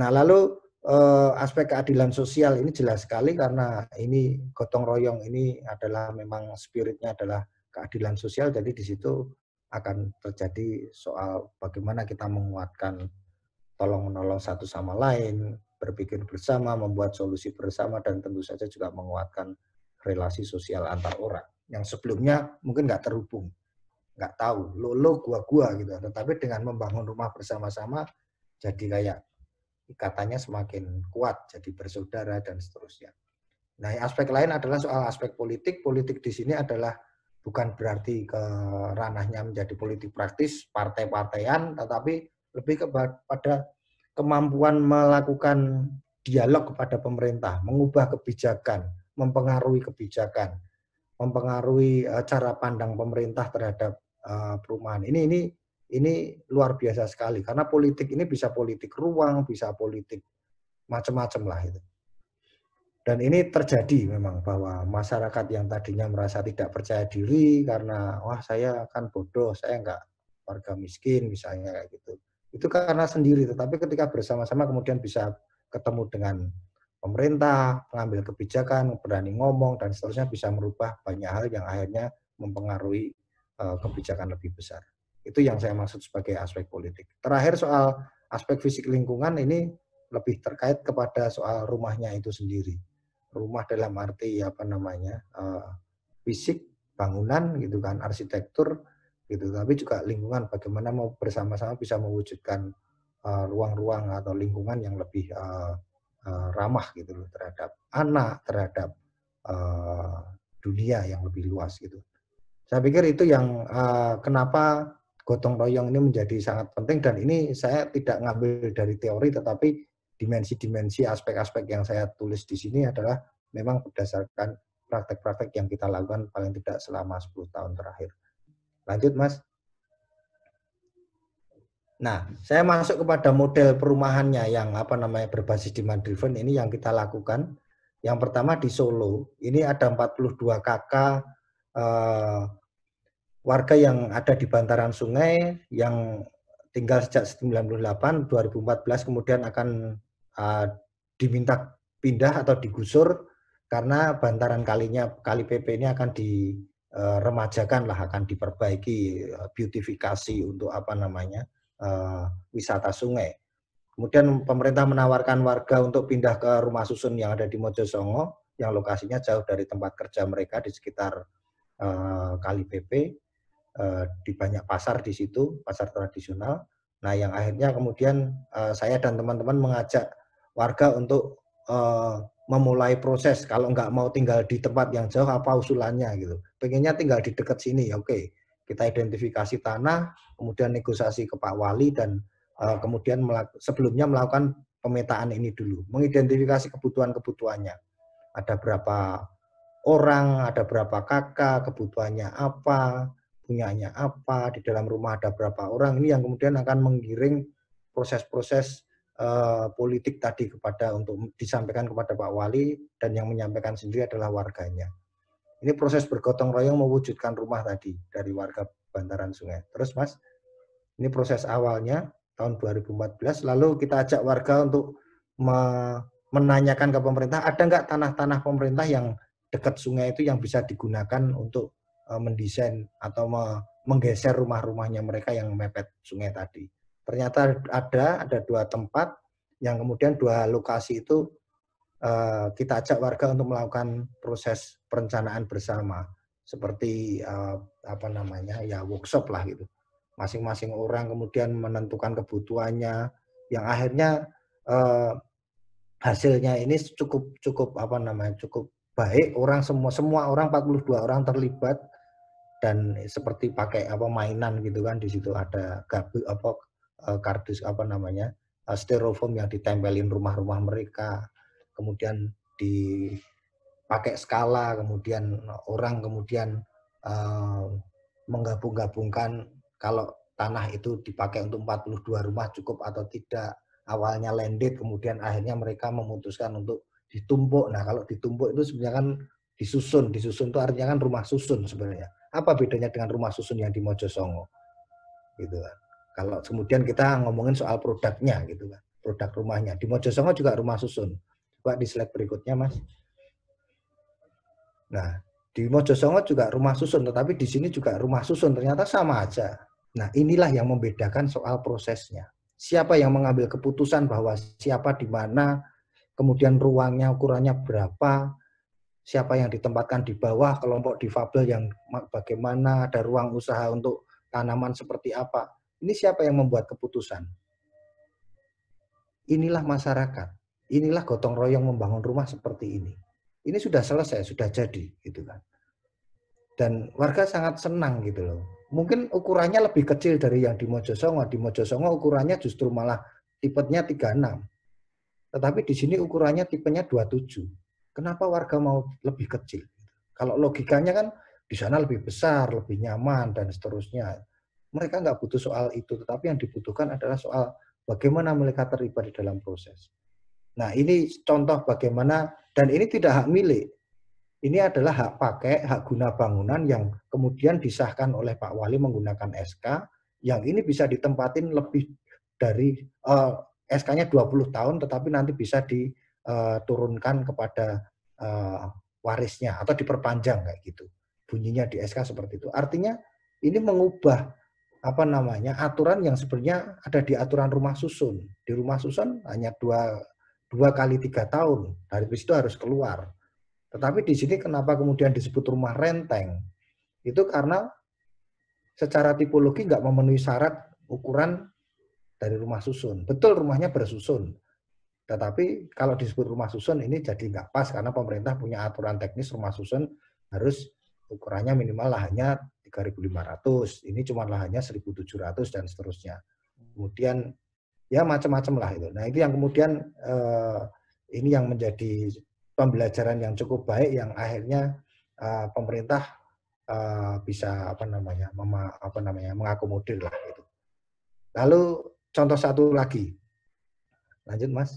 Nah lalu Eh, aspek keadilan sosial ini jelas sekali karena ini gotong royong ini adalah memang spiritnya adalah keadilan sosial jadi di situ akan terjadi soal bagaimana kita menguatkan tolong menolong satu sama lain, berpikir bersama, membuat solusi bersama dan tentu saja juga menguatkan relasi sosial antar orang yang sebelumnya mungkin nggak terhubung, nggak tahu lo lo gua gua gitu. Tetapi dengan membangun rumah bersama-sama jadi kayak ikatannya semakin kuat, jadi bersaudara dan seterusnya. Nah, aspek lain adalah soal aspek politik. Politik di sini adalah bukan berarti ke ranahnya menjadi politik praktis partai-partaian, tetapi lebih kepada kemampuan melakukan dialog kepada pemerintah, mengubah kebijakan, mempengaruhi kebijakan, mempengaruhi e, cara pandang pemerintah terhadap e, perumahan. Ini ini ini luar biasa sekali karena politik ini bisa politik ruang, bisa politik macam-macam lah itu. Dan ini terjadi memang bahwa masyarakat yang tadinya merasa tidak percaya diri karena wah saya kan bodoh, saya enggak warga miskin misalnya kayak gitu. Itu karena sendiri, tetapi ketika bersama-sama kemudian bisa ketemu dengan pemerintah, mengambil kebijakan, berani ngomong dan seterusnya bisa merubah banyak hal yang akhirnya mempengaruhi eh, kebijakan lebih besar. Itu yang saya maksud sebagai aspek politik. Terakhir soal aspek fisik lingkungan ini lebih terkait kepada soal rumahnya itu sendiri. Rumah dalam arti ya apa namanya eh, fisik bangunan gitu kan, arsitektur gitu, tapi juga lingkungan bagaimana mau bersama-sama bisa mewujudkan eh, ruang-ruang uh, atau lingkungan yang lebih uh, uh, ramah gitu loh terhadap anak, terhadap uh, dunia yang lebih luas gitu. Saya pikir itu yang uh, kenapa gotong royong ini menjadi sangat penting dan ini saya tidak ngambil dari teori tetapi dimensi-dimensi aspek-aspek yang saya tulis di sini adalah memang berdasarkan praktek-praktek yang kita lakukan paling tidak selama 10 tahun terakhir. Lanjut Mas. Nah, saya masuk kepada model perumahannya yang apa namanya berbasis demand driven ini yang kita lakukan. Yang pertama di Solo, ini ada 42 kakak eh, warga yang ada di bantaran sungai yang tinggal sejak 98 2014 kemudian akan uh, diminta pindah atau digusur karena bantaran kalinya kali PP ini akan diremajakan eh, uh, lah akan diperbaiki eh, beautifikasi untuk apa namanya uh, wisata sungai. Kemudian pemerintah menawarkan warga untuk pindah ke rumah susun yang ada di Mojosongo yang lokasinya jauh dari tempat kerja mereka di sekitar uh, kali PP Eh, di banyak pasar di situ, pasar tradisional. Nah, yang akhirnya kemudian eh, saya dan teman-teman mengajak warga untuk eh, memulai proses. Kalau nggak mau tinggal di tempat yang jauh, apa usulannya gitu. Pengennya tinggal di dekat sini, ya, oke. Kita identifikasi tanah, kemudian negosiasi ke Pak Wali dan kemudian sebelumnya melakukan pemetaan ini dulu, mengidentifikasi kebutuhan-kebutuhannya. Ada berapa orang, ada berapa kakak, kebutuhannya apa, punyanya apa, di dalam rumah ada berapa orang, ini yang kemudian akan menggiring proses-proses uh, politik tadi kepada untuk disampaikan kepada Pak Wali dan yang menyampaikan sendiri adalah warganya. Ini proses bergotong royong mewujudkan rumah tadi dari warga bantaran sungai. Terus Mas, ini proses awalnya tahun 2014, lalu kita ajak warga untuk me menanyakan ke pemerintah, ada nggak tanah-tanah pemerintah yang dekat sungai itu yang bisa digunakan untuk Eh, mendesain atau menggeser rumah-rumahnya mereka yang mepet sungai tadi. Ternyata ada ada dua tempat yang kemudian dua lokasi itu eh, kita ajak warga untuk melakukan proses perencanaan bersama seperti eh, apa namanya ya workshop lah gitu. Masing-masing orang kemudian menentukan kebutuhannya yang akhirnya hasilnya ini cukup cukup apa namanya cukup baik orang semua semua orang 42 orang terlibat dan seperti pakai apa mainan gitu kan di situ ada gabu apa eh, kardus apa namanya eh, styrofoam yang ditempelin rumah-rumah mereka kemudian dipakai skala kemudian orang kemudian uh, menggabung-gabungkan kalau tanah itu dipakai untuk 42 rumah cukup atau tidak awalnya landed kemudian akhirnya mereka memutuskan untuk ditumpuk nah kalau ditumpuk itu sebenarnya kan disusun disusun itu artinya kan rumah susun sebenarnya apa bedanya dengan rumah susun yang di Mojosongo? Gitu kan. Kalau kemudian kita ngomongin soal produknya gitu kan. Produk rumahnya. Di Mojosongo juga rumah susun. Coba di slide berikutnya, Mas. Nah, di Mojosongo juga rumah susun, tetapi di sini juga rumah susun ternyata sama aja. Nah, inilah yang membedakan soal prosesnya. Siapa yang mengambil keputusan bahwa siapa di mana, kemudian ruangnya, ukurannya berapa, siapa yang ditempatkan di bawah kelompok difabel yang bagaimana ada ruang usaha untuk tanaman seperti apa. Ini siapa yang membuat keputusan? Inilah masyarakat. Inilah gotong royong membangun rumah seperti ini. Ini sudah selesai, sudah jadi gitu kan. Dan warga sangat senang gitu loh. Mungkin ukurannya lebih kecil dari yang di Mojosongo. Di Mojosongo ukurannya justru malah tipenya 36. Tetapi di sini ukurannya tipenya 27 Kenapa warga mau lebih kecil? Kalau logikanya kan di sana lebih besar, lebih nyaman, dan seterusnya. Mereka nggak butuh soal itu, tetapi yang dibutuhkan adalah soal bagaimana mereka terlibat di dalam proses. Nah, ini contoh bagaimana, dan ini tidak hak milik. Ini adalah hak pakai, hak guna bangunan yang kemudian disahkan oleh Pak Wali menggunakan SK, yang ini bisa ditempatin lebih dari uh, eh, SK-nya 20 tahun, tetapi nanti bisa di diturunkan eh, kepada eh, warisnya atau diperpanjang kayak gitu. Bunyinya di SK seperti itu. Artinya ini mengubah apa namanya aturan yang sebenarnya ada di aturan rumah susun. Di rumah susun hanya dua dua kali tiga tahun dari itu harus keluar. Tetapi di sini kenapa kemudian disebut rumah renteng? Itu karena secara tipologi nggak memenuhi syarat ukuran dari rumah susun. Betul rumahnya bersusun, tetapi kalau disebut rumah susun ini jadi nggak pas karena pemerintah punya aturan teknis rumah susun harus ukurannya minimal lahannya 3.500, ini cuma lahannya 1.700 dan seterusnya. Kemudian ya macam-macam lah itu. Nah itu yang kemudian eh, ini yang menjadi pembelajaran yang cukup baik yang akhirnya eh, pemerintah eh, bisa apa namanya mema, apa namanya mengakomodir lah itu. Lalu contoh satu lagi, lanjut mas.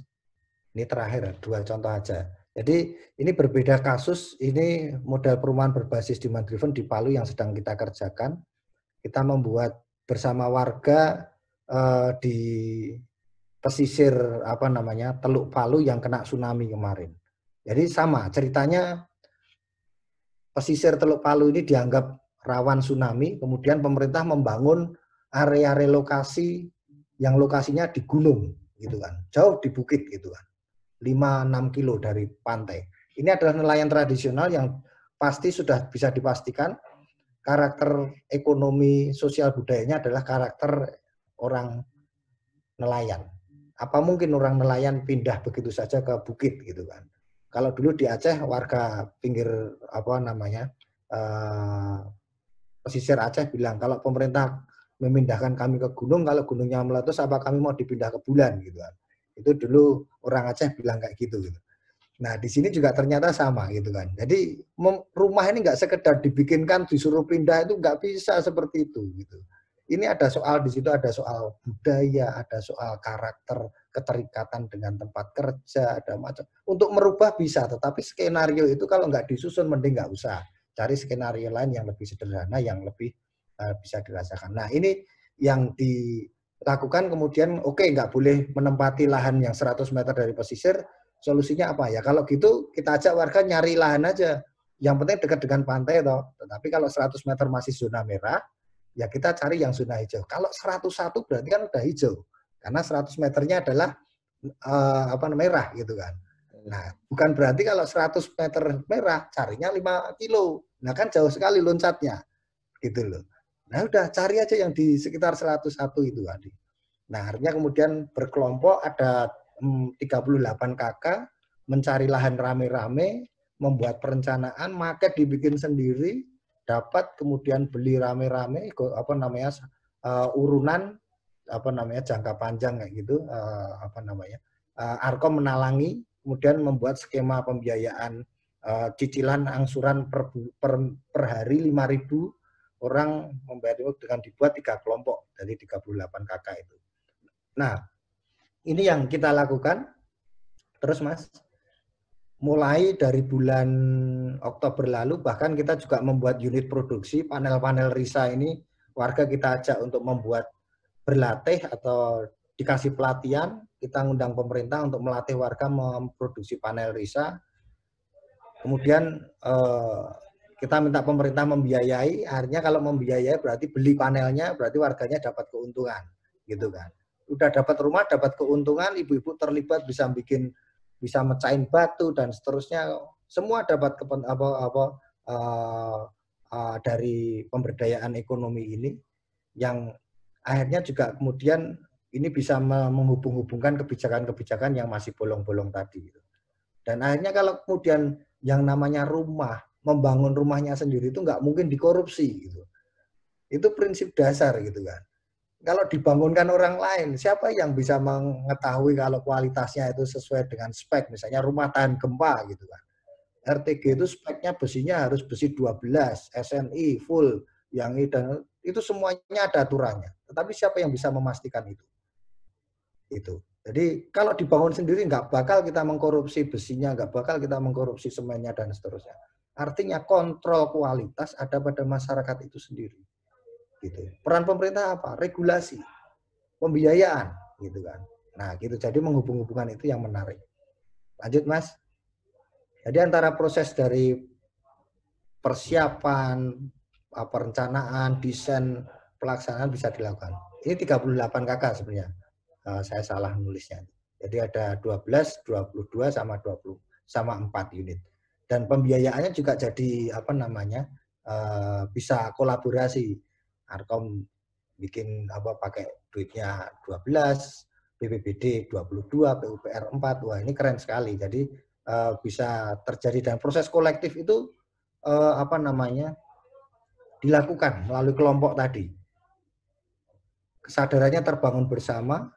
Ini terakhir dua contoh aja. Jadi ini berbeda kasus, ini modal perumahan berbasis demand driven di Palu yang sedang kita kerjakan. Kita membuat bersama warga eh, di pesisir apa namanya Teluk Palu yang kena tsunami kemarin. Jadi sama ceritanya pesisir Teluk Palu ini dianggap rawan tsunami, kemudian pemerintah membangun area relokasi yang lokasinya di gunung gitu kan, jauh di bukit gitu kan. 5-6 kilo dari pantai. Ini adalah nelayan tradisional yang pasti sudah bisa dipastikan karakter ekonomi sosial budayanya adalah karakter orang nelayan. Apa mungkin orang nelayan pindah begitu saja ke bukit gitu kan? Kalau dulu di Aceh warga pinggir apa namanya eh, pesisir Aceh bilang kalau pemerintah memindahkan kami ke gunung, kalau gunungnya meletus apa kami mau dipindah ke bulan gitu kan? Itu dulu orang Aceh bilang kayak gitu. gitu. Nah, di sini juga ternyata sama gitu kan. Jadi rumah ini nggak sekedar dibikinkan disuruh pindah itu nggak bisa seperti itu gitu. Ini ada soal di situ ada soal budaya, ada soal karakter, keterikatan dengan tempat kerja, ada macam. Untuk merubah bisa, tetapi skenario itu kalau nggak disusun mending nggak usah. Cari skenario lain yang lebih sederhana, yang lebih uh, bisa dirasakan. Nah, ini yang di lakukan kemudian oke okay, nggak boleh menempati lahan yang 100 meter dari pesisir, solusinya apa ya? Kalau gitu kita ajak warga nyari lahan aja. Yang penting dekat dengan pantai toh. Tetapi kalau 100 meter masih zona merah, ya kita cari yang zona hijau. Kalau 101 berarti kan udah hijau. Karena 100 meternya adalah uh, apa merah gitu kan. Nah, bukan berarti kalau 100 meter merah carinya 5 kilo. Nah, kan jauh sekali loncatnya. Gitu loh. Nah udah cari aja yang di sekitar 101 itu tadi. Nah artinya kemudian berkelompok ada 38 hmm, kakak mencari lahan rame-rame, membuat perencanaan, market dibikin sendiri, dapat kemudian beli rame-rame apa namanya uh, urunan apa namanya jangka panjang kayak gitu uh, apa namanya uh, Arkom menalangi kemudian membuat skema pembiayaan uh, cicilan angsuran per, per, per hari 5000 orang membayar timbul dengan dibuat tiga kelompok dari 38 kakak itu. Nah, ini yang kita lakukan. Terus Mas, mulai dari bulan Oktober lalu bahkan kita juga membuat unit produksi panel-panel Risa ini warga kita ajak untuk membuat berlatih atau dikasih pelatihan kita ngundang pemerintah untuk melatih warga memproduksi panel Risa kemudian eh, kita minta pemerintah membiayai, akhirnya kalau membiayai berarti beli panelnya, berarti warganya dapat keuntungan, gitu kan. Udah dapat rumah, dapat keuntungan, ibu-ibu terlibat bisa bikin, bisa mecahin batu dan seterusnya, semua dapat ke, apa apa uh, uh, dari pemberdayaan ekonomi ini, yang akhirnya juga kemudian ini bisa menghubung-hubungkan kebijakan-kebijakan yang masih bolong-bolong tadi. Gitu. Dan akhirnya kalau kemudian yang namanya rumah membangun rumahnya sendiri itu nggak mungkin dikorupsi gitu. Itu prinsip dasar gitu kan. Kalau dibangunkan orang lain, siapa yang bisa mengetahui kalau kualitasnya itu sesuai dengan spek, misalnya rumah tahan gempa gitu kan. RTG itu speknya besinya harus besi 12, SNI full, yang ini dan itu semuanya ada aturannya. Tetapi siapa yang bisa memastikan itu? Itu. Jadi kalau dibangun sendiri nggak bakal kita mengkorupsi besinya, nggak bakal kita mengkorupsi semennya dan seterusnya. Artinya kontrol kualitas ada pada masyarakat itu sendiri. Gitu. Peran pemerintah apa? Regulasi, pembiayaan, gitu kan. Nah, gitu. Jadi menghubung-hubungan itu yang menarik. Lanjut, Mas. Jadi antara proses dari persiapan, eh, perencanaan, desain, pelaksanaan bisa dilakukan. Ini 38 kakak sebenarnya. Nah, saya salah nulisnya. Jadi ada 12, 22 sama 20 sama 4 unit dan pembiayaannya juga jadi apa namanya uh, bisa kolaborasi Arkom bikin apa pakai duitnya 12 BPBD 22 PUPR 4 wah ini keren sekali jadi uh, bisa terjadi dan proses kolektif itu uh, apa namanya dilakukan melalui kelompok tadi kesadarannya terbangun bersama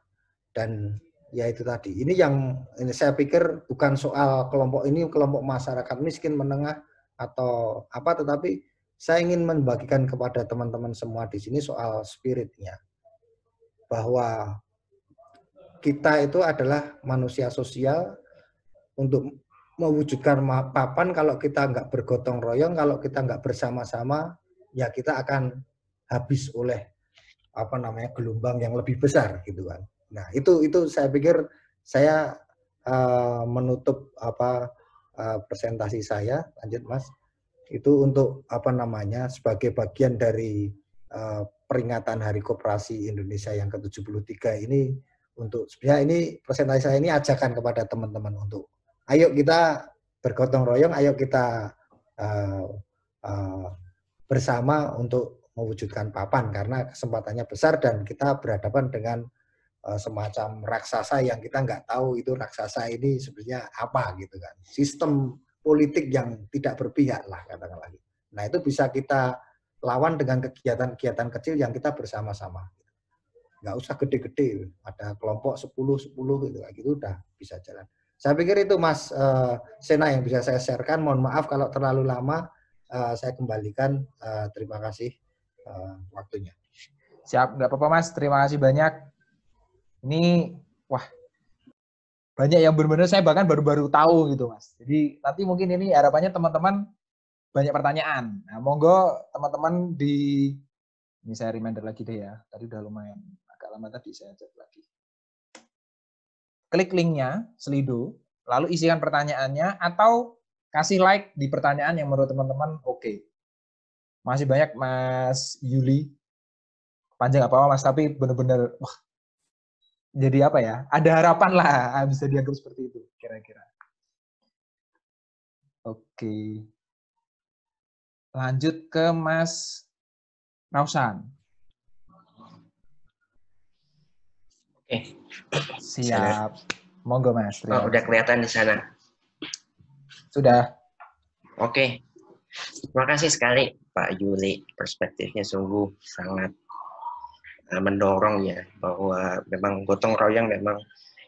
dan ya itu tadi. Ini yang ini saya pikir bukan soal kelompok ini kelompok masyarakat miskin menengah atau apa, tetapi saya ingin membagikan kepada teman-teman semua di sini soal spiritnya bahwa kita itu adalah manusia sosial untuk mewujudkan papan kalau kita nggak bergotong royong kalau kita nggak bersama-sama ya kita akan habis oleh apa namanya gelombang yang lebih besar gitu kan Nah, itu itu saya pikir saya uh, menutup apa uh, presentasi saya. Lanjut, Mas. Itu untuk apa namanya sebagai bagian dari uh, peringatan Hari Koperasi Indonesia yang ke-73 ini untuk sebenarnya ini presentasi saya ini ajakan kepada teman-teman untuk ayo kita bergotong royong, ayo kita uh, uh, bersama untuk mewujudkan papan karena kesempatannya besar dan kita berhadapan dengan Eh, semacam raksasa yang kita nggak tahu itu raksasa ini sebenarnya apa gitu kan. Sistem politik yang tidak berpihak lah katakanlah. Nah itu bisa kita lawan dengan kegiatan-kegiatan kecil yang kita bersama-sama. Nggak usah gede-gede, ada kelompok 10-10 gitu, gitu udah bisa jalan. Saya pikir itu Mas uh, Sena yang bisa saya sharekan. Mohon maaf kalau terlalu lama, uh, saya kembalikan. Uh, terima kasih uh, waktunya. Siap, nggak apa-apa Mas. Terima kasih banyak. Ini wah banyak yang benar-benar saya bahkan baru-baru tahu gitu mas. Jadi nanti mungkin ini harapannya teman-teman banyak pertanyaan. Nah, monggo teman-teman di ini saya reminder lagi deh ya. Tadi udah lumayan agak lama tadi saya cek lagi. Klik linknya Slido, lalu isikan pertanyaannya atau kasih like di pertanyaan yang menurut teman-teman oke. Okay. Masih banyak Mas Yuli. Panjang apa, apa Mas, tapi benar-benar wah jadi apa ya? Ada harapan lah bisa dianggap seperti itu kira-kira. Oke. Lanjut ke Mas Rausan. Oke. Siap. Monggo Mas. Oh, udah kelihatan di sana. Sudah. Oke. Terima kasih sekali Pak Yuli. Perspektifnya sungguh sangat Nah, mendorong ya bahwa memang gotong royong memang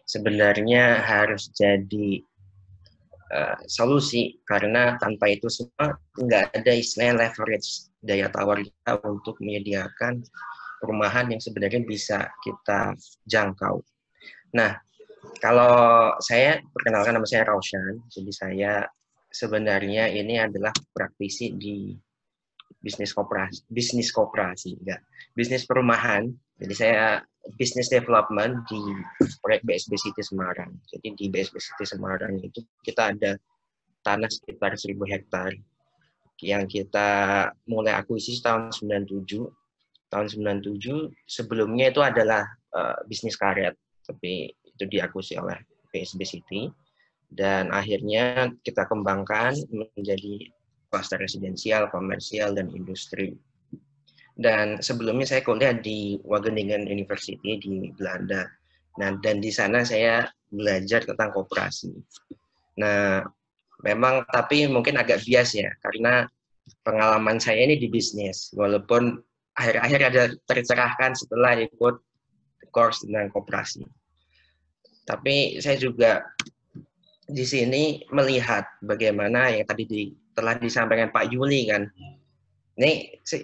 sebenarnya harus jadi uh, solusi karena tanpa itu semua nggak ada istilah leverage daya tawar kita untuk menyediakan perumahan yang sebenarnya bisa kita jangkau. Nah, kalau saya perkenalkan nama saya Raushan, jadi saya sebenarnya ini adalah praktisi di bisnis koperasi bisnis koperasi enggak bisnis perumahan jadi saya bisnis development di proyek BSB City Semarang jadi di BSB City Semarang itu kita ada tanah sekitar 1000 hektar yang kita mulai akuisisi tahun 97 tahun 97 sebelumnya itu adalah uh, bisnis karet tapi itu diakuisisi oleh BSB City dan akhirnya kita kembangkan menjadi kluster residensial, komersial, dan industri. Dan sebelumnya saya kuliah di Wageningen University di Belanda. Nah, dan di sana saya belajar tentang kooperasi. Nah, memang tapi mungkin agak bias ya, karena pengalaman saya ini di bisnis. Walaupun akhir-akhir ada tercerahkan setelah ikut course tentang kooperasi. Tapi saya juga di sini melihat bagaimana yang tadi di telah disampaikan Pak Yuli kan. Hmm. Ini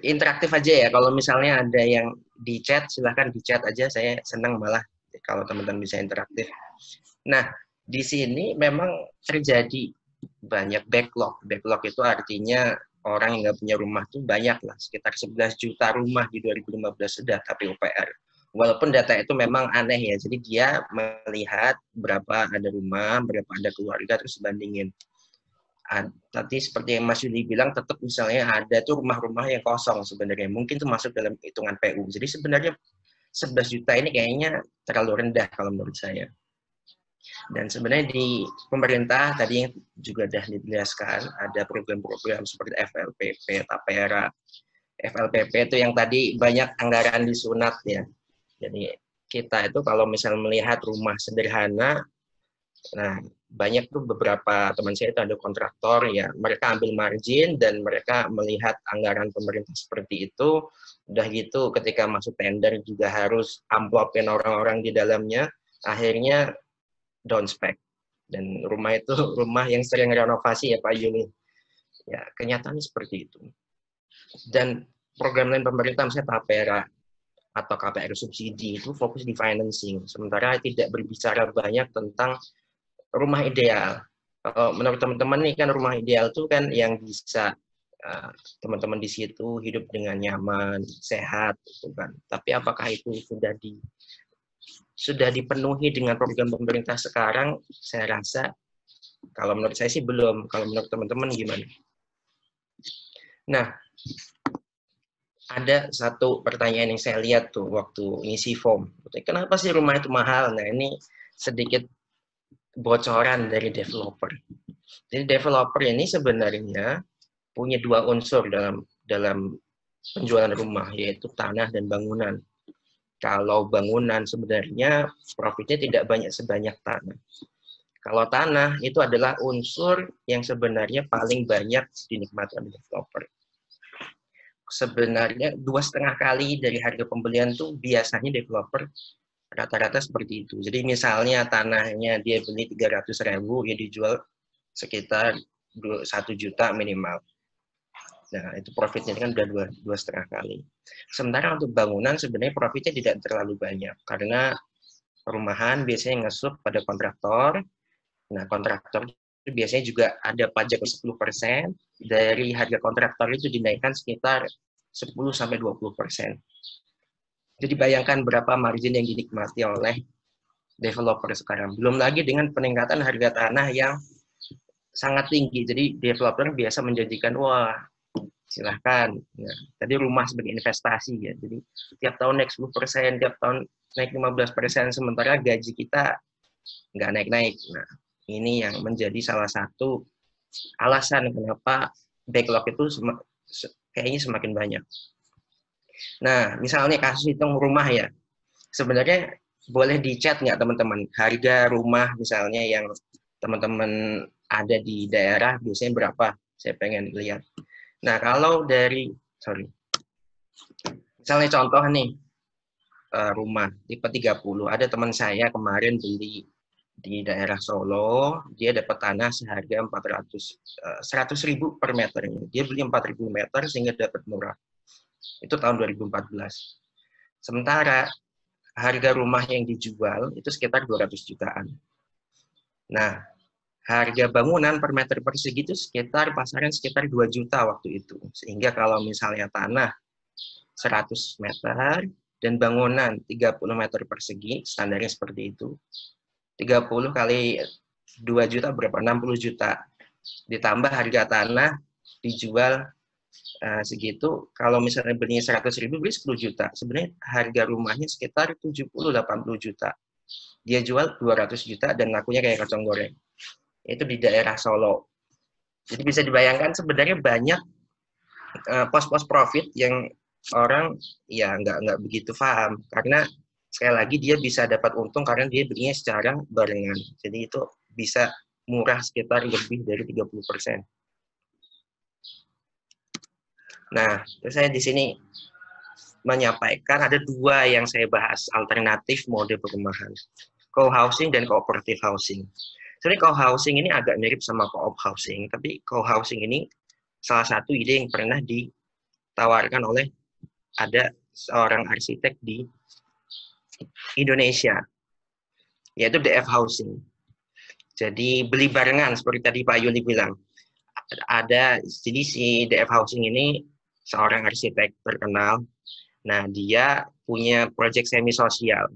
interaktif aja ya. Kalau misalnya ada yang di chat, silahkan di chat aja. Saya senang malah kalau teman-teman bisa interaktif. Nah, di sini memang terjadi banyak backlog. Backlog itu artinya orang yang nggak punya rumah tuh banyak lah, sekitar 11 juta rumah di 2015 sudah, tapi UPR. Walaupun data itu memang aneh ya, jadi dia melihat berapa ada rumah, berapa ada keluarga, terus bandingin nanti seperti yang Mas Yudi bilang tetap misalnya ada tuh rumah-rumah yang kosong sebenarnya mungkin itu masuk dalam hitungan PU jadi sebenarnya 11 juta ini kayaknya terlalu rendah kalau menurut saya dan sebenarnya di pemerintah tadi yang juga sudah dijelaskan ada program-program seperti FLPP, Tapera, FLPP itu yang tadi banyak anggaran disunat ya. Jadi kita itu kalau misal melihat rumah sederhana, nah banyak tuh beberapa teman saya itu ada kontraktor ya mereka ambil margin dan mereka melihat anggaran pemerintah seperti itu udah gitu ketika masuk tender juga harus amplopin orang-orang di dalamnya akhirnya down spec dan rumah itu rumah yang sering renovasi ya Pak Yuli ya kenyataannya seperti itu dan program lain pemerintah misalnya TAPERA atau KPR subsidi itu fokus di financing sementara tidak berbicara banyak tentang rumah ideal. Kalau menurut teman-teman nih kan rumah ideal tuh kan yang bisa eh, teman-teman di situ hidup dengan nyaman, sehat, gitu kan. Tapi apakah itu sudah di sudah dipenuhi dengan program pemerintah sekarang? Saya rasa kalau menurut saya sih belum. Kalau menurut teman-teman gimana? Nah, ada satu pertanyaan yang saya lihat tuh waktu ngisi form. Kenapa sih rumah itu mahal? Nah, ini sedikit bocoran dari developer. Jadi developer ini sebenarnya punya dua unsur dalam dalam penjualan rumah yaitu tanah dan bangunan. Kalau bangunan sebenarnya profitnya tidak banyak sebanyak tanah. Kalau tanah itu adalah unsur yang sebenarnya paling banyak dinikmati oleh developer. Sebenarnya dua setengah kali dari harga pembelian tuh biasanya developer Rata-rata seperti itu. Jadi misalnya tanahnya dia beli 300 ribu, ya dijual sekitar 1 juta minimal. Nah, itu profitnya kan udah dua, dua setengah kali. Sementara untuk bangunan sebenarnya profitnya tidak terlalu banyak. Karena perumahan biasanya ngesub pada kontraktor. Nah, kontraktor biasanya juga ada pajak 10%. Dari harga kontraktor itu dinaikkan sekitar 10-20%. Jadi bayangkan berapa margin yang dinikmati oleh developer sekarang. Belum lagi dengan peningkatan harga tanah yang sangat tinggi. Jadi developer biasa menjanjikan, wah silahkan. Ya. Tadi rumah sebagai investasi ya. Jadi tiap tahun naik 10%, tiap tahun naik 15%, sementara gaji kita nggak naik-naik. Nah, ini yang menjadi salah satu alasan kenapa backlog itu sem kayaknya semakin banyak. Nah, misalnya kasus hitung rumah ya. Sebenarnya boleh dicat nggak teman-teman harga rumah misalnya yang teman-teman ada di daerah biasanya berapa? Saya pengen lihat. Nah, kalau dari sorry. Misalnya contoh nih eh, rumah tipe 30. Ada teman saya kemarin beli di daerah Solo, dia dapat tanah seharga 400 100 eh, ribu per meter. Dia beli 4.000 meter sehingga dapat murah. Itu tahun 2014. Sementara harga rumah yang dijual itu sekitar 200 jutaan. Nah, harga bangunan per meter persegi itu sekitar pasaran sekitar 2 juta waktu itu. Sehingga kalau misalnya tanah 100 meter dan bangunan 30 meter persegi, standarnya seperti itu. 30 kali 2 juta berapa? 60 juta. Ditambah harga tanah dijual uh, segitu. Kalau misalnya belinya 100 ribu, beli 10 juta. Sebenarnya harga rumahnya sekitar 70-80 juta. Dia jual 200 juta dan lakunya kayak kacang goreng. Itu di daerah Solo. Jadi bisa dibayangkan sebenarnya banyak pos eh, pos-pos profit yang orang ya nggak nggak begitu paham karena sekali lagi dia bisa dapat untung karena dia belinya secara barengan. Jadi itu bisa murah sekitar lebih dari 30 persen. Nah, saya di sini menyampaikan ada dua yang saya bahas alternatif mode perumahan, co-housing dan cooperative housing. Sebenarnya co-housing ini agak mirip sama co-op housing, tapi co-housing ini salah satu ide yang pernah ditawarkan oleh ada seorang arsitek di Indonesia, yaitu DF Housing. Jadi beli barengan seperti tadi Pak Yuli bilang. Ada jadi si DF Housing ini seorang arsitek terkenal. Nah, dia punya proyek semi sosial.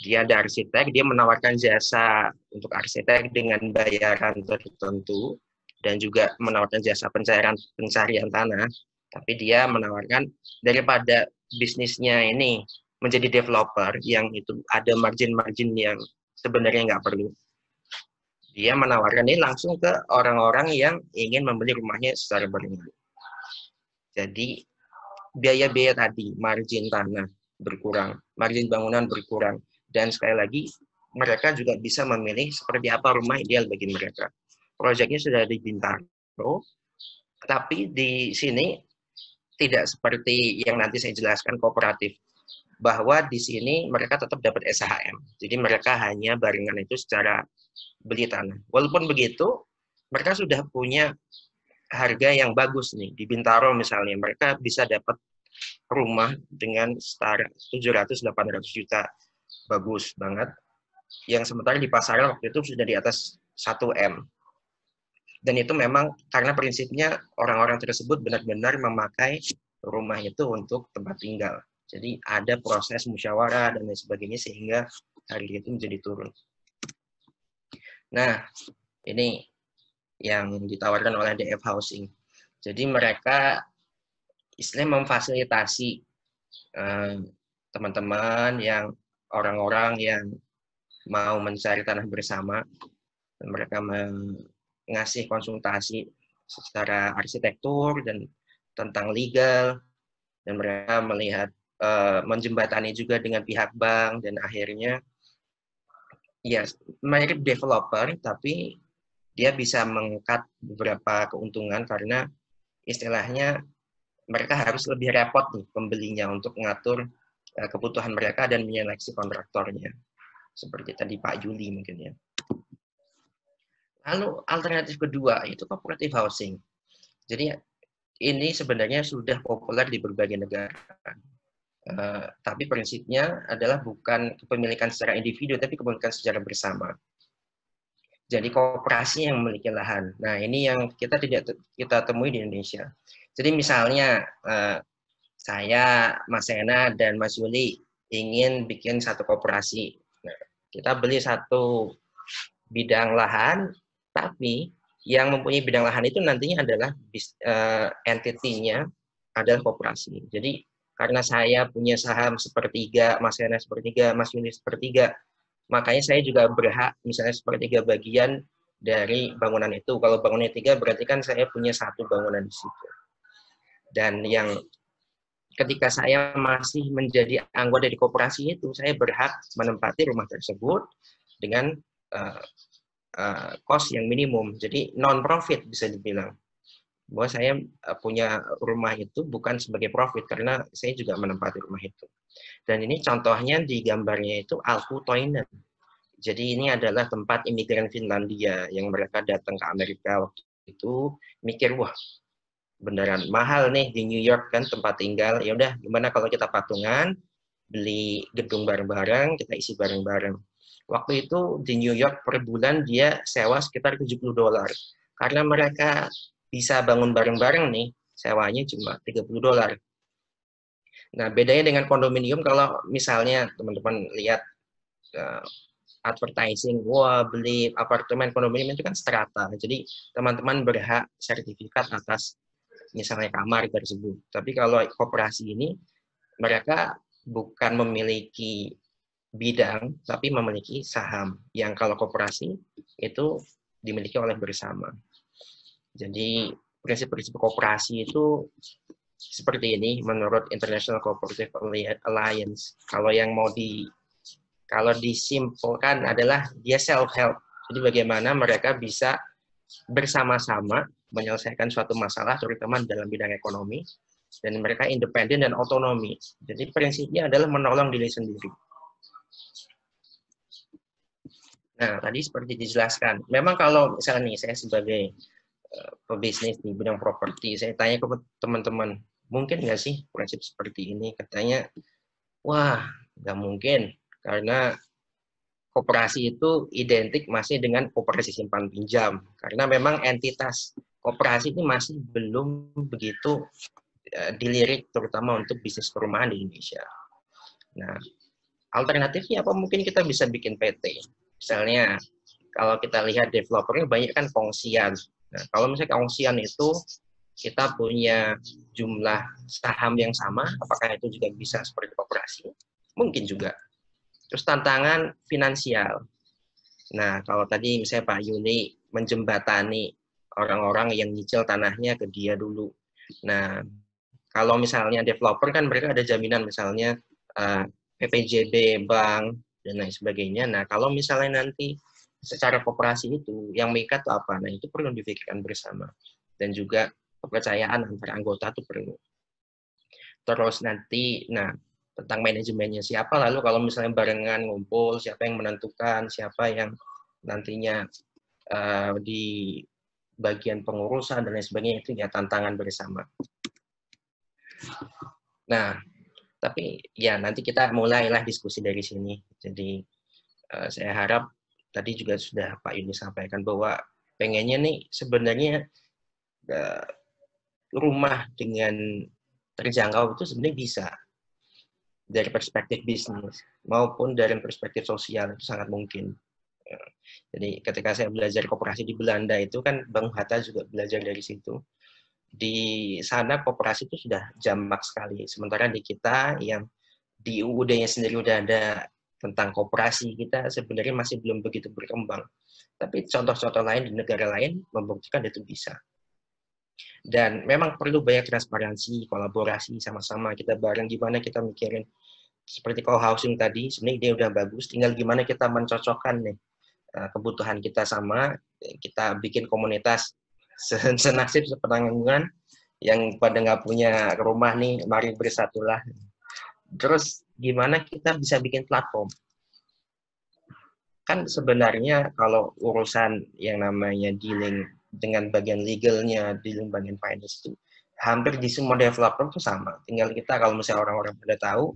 Dia ada arsitek, dia menawarkan jasa untuk arsitek dengan bayaran tertentu dan juga menawarkan jasa pencairan pencarian tanah. Tapi dia menawarkan daripada bisnisnya ini menjadi developer yang itu ada margin-margin yang sebenarnya nggak perlu. Dia menawarkan ini langsung ke orang-orang yang ingin membeli rumahnya secara berlimpah. Jadi biaya-biaya tadi, margin tanah berkurang, margin bangunan berkurang, dan sekali lagi mereka juga bisa memilih seperti apa rumah ideal bagi mereka. Proyeknya sudah di Bintaro, tapi di sini tidak seperti yang nanti saya jelaskan kooperatif bahwa di sini mereka tetap dapat SHM. Jadi mereka hanya barengan itu secara beli tanah. Walaupun begitu, mereka sudah punya harga yang bagus nih di Bintaro misalnya mereka bisa dapat rumah dengan setara 700-800 juta bagus banget yang sementara di pasaran waktu itu sudah di atas 1M dan itu memang karena prinsipnya orang-orang tersebut benar-benar memakai rumah itu untuk tempat tinggal jadi ada proses musyawarah dan lain sebagainya sehingga hari itu menjadi turun nah ini yang ditawarkan oleh DF Housing. Jadi mereka istilahnya memfasilitasi eh, teman-teman eh, yang orang-orang yang mau mencari tanah bersama, mereka mengasih konsultasi secara arsitektur dan tentang legal, dan mereka melihat eh, menjembatani juga dengan pihak bank dan akhirnya ya mirip developer tapi dia bisa mengkat beberapa keuntungan karena istilahnya mereka harus lebih repot nih pembelinya untuk mengatur eh, kebutuhan mereka dan menyeleksi kontraktornya. Seperti tadi Pak Juli mungkin ya. Lalu alternatif kedua itu cooperative housing. Jadi ini sebenarnya sudah populer di berbagai negara. Uh, tapi prinsipnya adalah bukan kepemilikan secara individu, tapi kepemilikan secara bersama jadi kooperasi yang memiliki lahan. Nah, ini yang kita tidak kita temui di Indonesia. Jadi misalnya eh, saya, Mas Ena dan Mas Yuli ingin bikin satu kooperasi. Nah, kita beli satu bidang lahan, tapi yang mempunyai bidang lahan itu nantinya adalah uh, eh, entity adalah kooperasi. Jadi karena saya punya saham sepertiga, Mas Ena sepertiga, Mas Yuli sepertiga, makanya saya juga berhak misalnya sepertiga bagian dari bangunan itu. Kalau bangunnya tiga, berarti kan saya punya satu bangunan di situ. Dan yang ketika saya masih menjadi anggota dari koperasi itu, saya berhak menempati rumah tersebut dengan uh, eh, uh, eh, cost yang minimum. Jadi non-profit bisa dibilang bahwa saya eh, punya rumah itu bukan sebagai profit karena saya juga menempati rumah itu. Dan ini contohnya di gambarnya itu Toinen Jadi ini adalah tempat imigran Finlandia yang mereka datang ke Amerika waktu itu mikir wah beneran mahal nih di New York kan tempat tinggal ya udah gimana kalau kita patungan beli gedung bareng-bareng kita isi bareng-bareng waktu itu di New York per bulan dia sewa sekitar 70 dolar karena mereka bisa bangun bareng-bareng nih, sewanya cuma 30 dolar. Nah, bedanya dengan kondominium kalau misalnya teman-teman lihat uh, advertising, wah beli apartemen kondominium itu kan strata. Jadi teman-teman berhak sertifikat atas misalnya kamar tersebut. Tapi kalau koperasi ini mereka bukan memiliki bidang tapi memiliki saham yang kalau koperasi itu dimiliki oleh bersama. Jadi prinsip-prinsip kooperasi itu seperti ini menurut International Cooperative Alliance. Kalau yang mau di kalau disimpulkan adalah dia self help. Jadi bagaimana mereka bisa bersama-sama menyelesaikan suatu masalah terutama dalam bidang ekonomi dan mereka independen dan otonomi. Jadi prinsipnya adalah menolong diri sendiri. Nah, tadi seperti dijelaskan, memang kalau misalnya nih saya sebagai pebisnis di bidang properti, saya tanya ke teman-teman, mungkin nggak sih prinsip seperti ini? Katanya, wah, nggak mungkin. Karena koperasi itu identik masih dengan koperasi simpan pinjam. Karena memang entitas koperasi ini masih belum begitu eh, dilirik, terutama untuk bisnis perumahan di Indonesia. Nah, alternatifnya apa? Mungkin kita bisa bikin PT. Misalnya, kalau kita lihat developernya banyak kan fungsian Nah, kalau misalnya keongsian itu kita punya jumlah saham yang sama, apakah itu juga bisa seperti operasi? Mungkin juga. Terus tantangan finansial. Nah, kalau tadi misalnya Pak Yuni menjembatani orang-orang yang nyicil tanahnya ke dia dulu. Nah, kalau misalnya developer kan mereka ada jaminan misalnya uh, eh, PPJB, bank, dan lain sebagainya. Nah, kalau misalnya nanti secara kooperasi itu yang mengikat itu apa? Nah, itu perlu difikirkan bersama. Dan juga kepercayaan antara anggota itu perlu. Terus nanti, nah, tentang manajemennya siapa, lalu kalau misalnya barengan ngumpul, siapa yang menentukan, siapa yang nantinya uh, di bagian pengurusan, dan lain sebagainya, itu ya tantangan bersama. Nah, tapi ya nanti kita mulailah diskusi dari sini. Jadi, uh, saya harap tadi juga sudah Pak Yuni sampaikan bahwa pengennya nih sebenarnya eh, rumah dengan terjangkau itu sebenarnya bisa dari perspektif bisnis maupun dari perspektif sosial itu sangat mungkin. Ya. Jadi ketika saya belajar koperasi di Belanda itu kan Bang Hatta juga belajar dari situ. Di sana koperasi itu sudah jamak sekali. Sementara di kita yang di UUD-nya sendiri udah ada tentang kooperasi kita sebenarnya masih belum begitu berkembang. Tapi contoh-contoh lain di negara lain membuktikan itu bisa. Dan memang perlu banyak transparansi, kolaborasi sama-sama kita bareng gimana kita mikirin seperti kalau housing tadi sebenarnya dia udah bagus, tinggal gimana kita mencocokkan nih eh, kebutuhan kita sama, kita bikin komunitas senasib sepenanggungan yang pada nggak punya rumah nih, mari bersatulah. Terus gimana kita bisa bikin platform. Kan sebenarnya kalau urusan yang namanya dealing dengan bagian legalnya, dealing bagian finance itu hampir di semua developer itu sama. Tinggal kita kalau misalnya orang-orang pada tahu,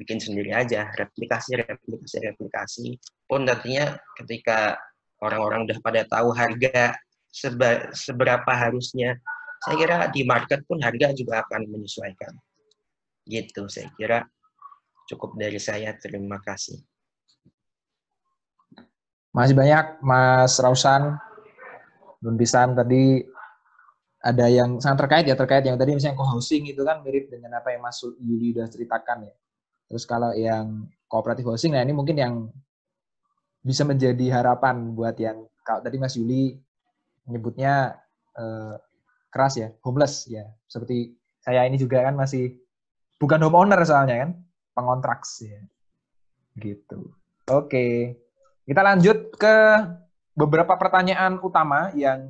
bikin sendiri aja replikasi, replikasi, replikasi. Pun nantinya ketika orang-orang udah pada tahu harga seba, seberapa harusnya, saya kira di market pun harga juga akan menyesuaikan. Gitu saya kira Cukup dari saya, terima kasih. Masih banyak Mas Rausan, belum Pisan tadi ada yang sangat terkait ya terkait yang tadi misalnya co-housing itu kan mirip dengan apa yang Mas Yuli sudah ceritakan ya. Terus kalau yang kooperatif housing, nah ini mungkin yang bisa menjadi harapan buat yang kalau tadi Mas Yuli menyebutnya eh, keras ya, homeless ya. Seperti saya ini juga kan masih bukan home owner soalnya kan ya, Gitu. Oke. Kita lanjut ke beberapa pertanyaan utama yang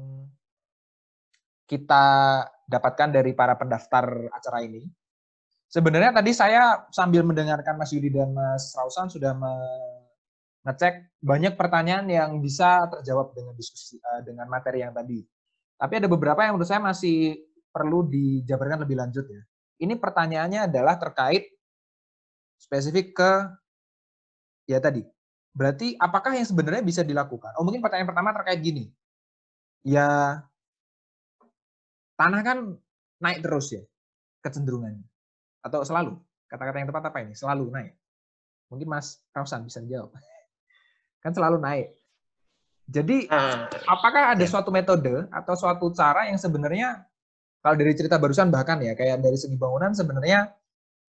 kita dapatkan dari para pendaftar acara ini. Sebenarnya tadi saya sambil mendengarkan Mas Yudi dan Mas Rausan sudah mengecek banyak pertanyaan yang bisa terjawab dengan diskusi eh, dengan materi yang tadi. Tapi ada beberapa yang menurut saya masih perlu dijabarkan lebih lanjut ya. Ini pertanyaannya adalah terkait spesifik ke ya tadi. Berarti apakah yang sebenarnya bisa dilakukan? Oh mungkin pertanyaan pertama terkait gini. Ya tanah kan naik terus ya kecenderungannya. Atau selalu. Kata-kata yang tepat apa ini? Selalu naik. Mungkin Mas Rausan bisa jawab. Kan selalu naik. Jadi ah, apakah ada ya. suatu metode atau suatu cara yang sebenarnya kalau dari cerita barusan bahkan ya kayak dari segi bangunan sebenarnya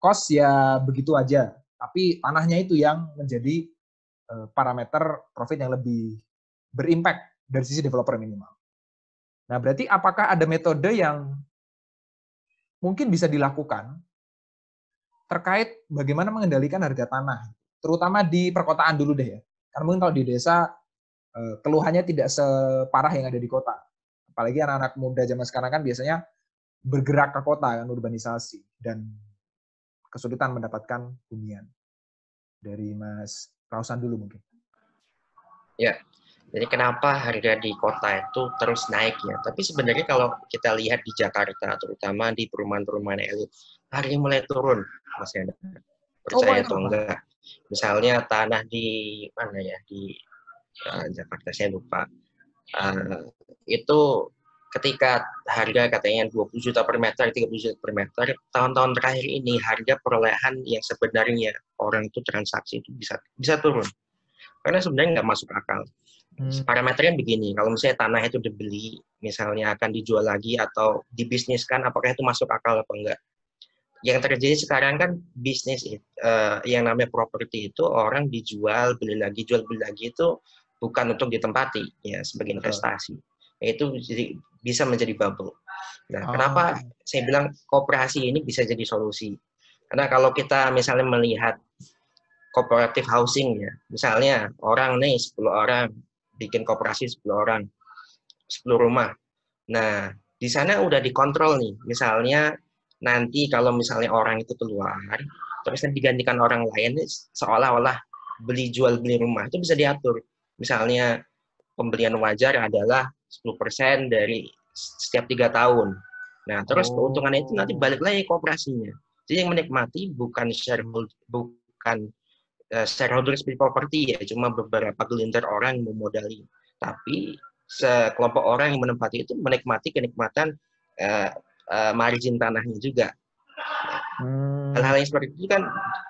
kos ya begitu aja tapi tanahnya itu yang menjadi eh, parameter profit yang lebih berimpact dari sisi developer minimal. Nah, berarti apakah ada metode yang mungkin bisa dilakukan terkait bagaimana mengendalikan harga tanah, terutama di perkotaan dulu deh ya. Karena mungkin kalau di desa eh, keluhannya tidak separah yang ada di kota. Apalagi anak-anak muda zaman sekarang kan biasanya bergerak ke kota kan urbanisasi dan kesulitan mendapatkan hunian. Dari Mas Rausan dulu mungkin. Ya, jadi kenapa harga di kota itu terus naik ya? Tapi sebenarnya kalau kita lihat di Jakarta, terutama di perumahan-perumahan elit, harga mulai turun, Mas Hendra. Oh, Percaya oh, atau enggak? Misalnya tanah di mana ya di uh, Jakarta saya lupa. Uh, itu ketika harga katanya 20 juta per meter, 30 juta per meter, tahun-tahun terakhir ini harga perolehan yang sebenarnya orang itu transaksi itu bisa bisa turun. Karena sebenarnya nggak masuk akal. Hmm. Parameternya begini, kalau misalnya tanah itu dibeli, misalnya akan dijual lagi atau dibisniskan, apakah itu masuk akal atau enggak? Yang terjadi sekarang kan bisnis uh, yang namanya properti itu orang dijual beli lagi jual beli lagi itu bukan untuk ditempati ya sebagai investasi. Hmm yaitu bisa menjadi bubble. Nah, oh. kenapa ah. saya bilang kooperasi ini bisa jadi solusi? Karena kalau kita misalnya melihat kooperatif housing ya, misalnya orang nih 10 orang bikin kooperasi 10 orang, 10 rumah. Nah, di sana udah dikontrol nih. Misalnya nanti kalau misalnya orang itu keluar, terus nanti digantikan orang lain seolah-olah beli jual beli rumah itu bisa diatur. Misalnya pembelian wajar adalah 10% dari setiap tiga tahun. Nah, terus oh. keuntungannya itu nanti balik lagi ke operasinya. Jadi yang menikmati bukan shareholder, bukan uh, eh, shareholder seperti properti ya, cuma beberapa gelintir orang yang memodali. Tapi sekelompok orang yang menempati itu menikmati kenikmatan uh, uh, margin tanahnya juga. Hmm. Hal-hal yang seperti itu kan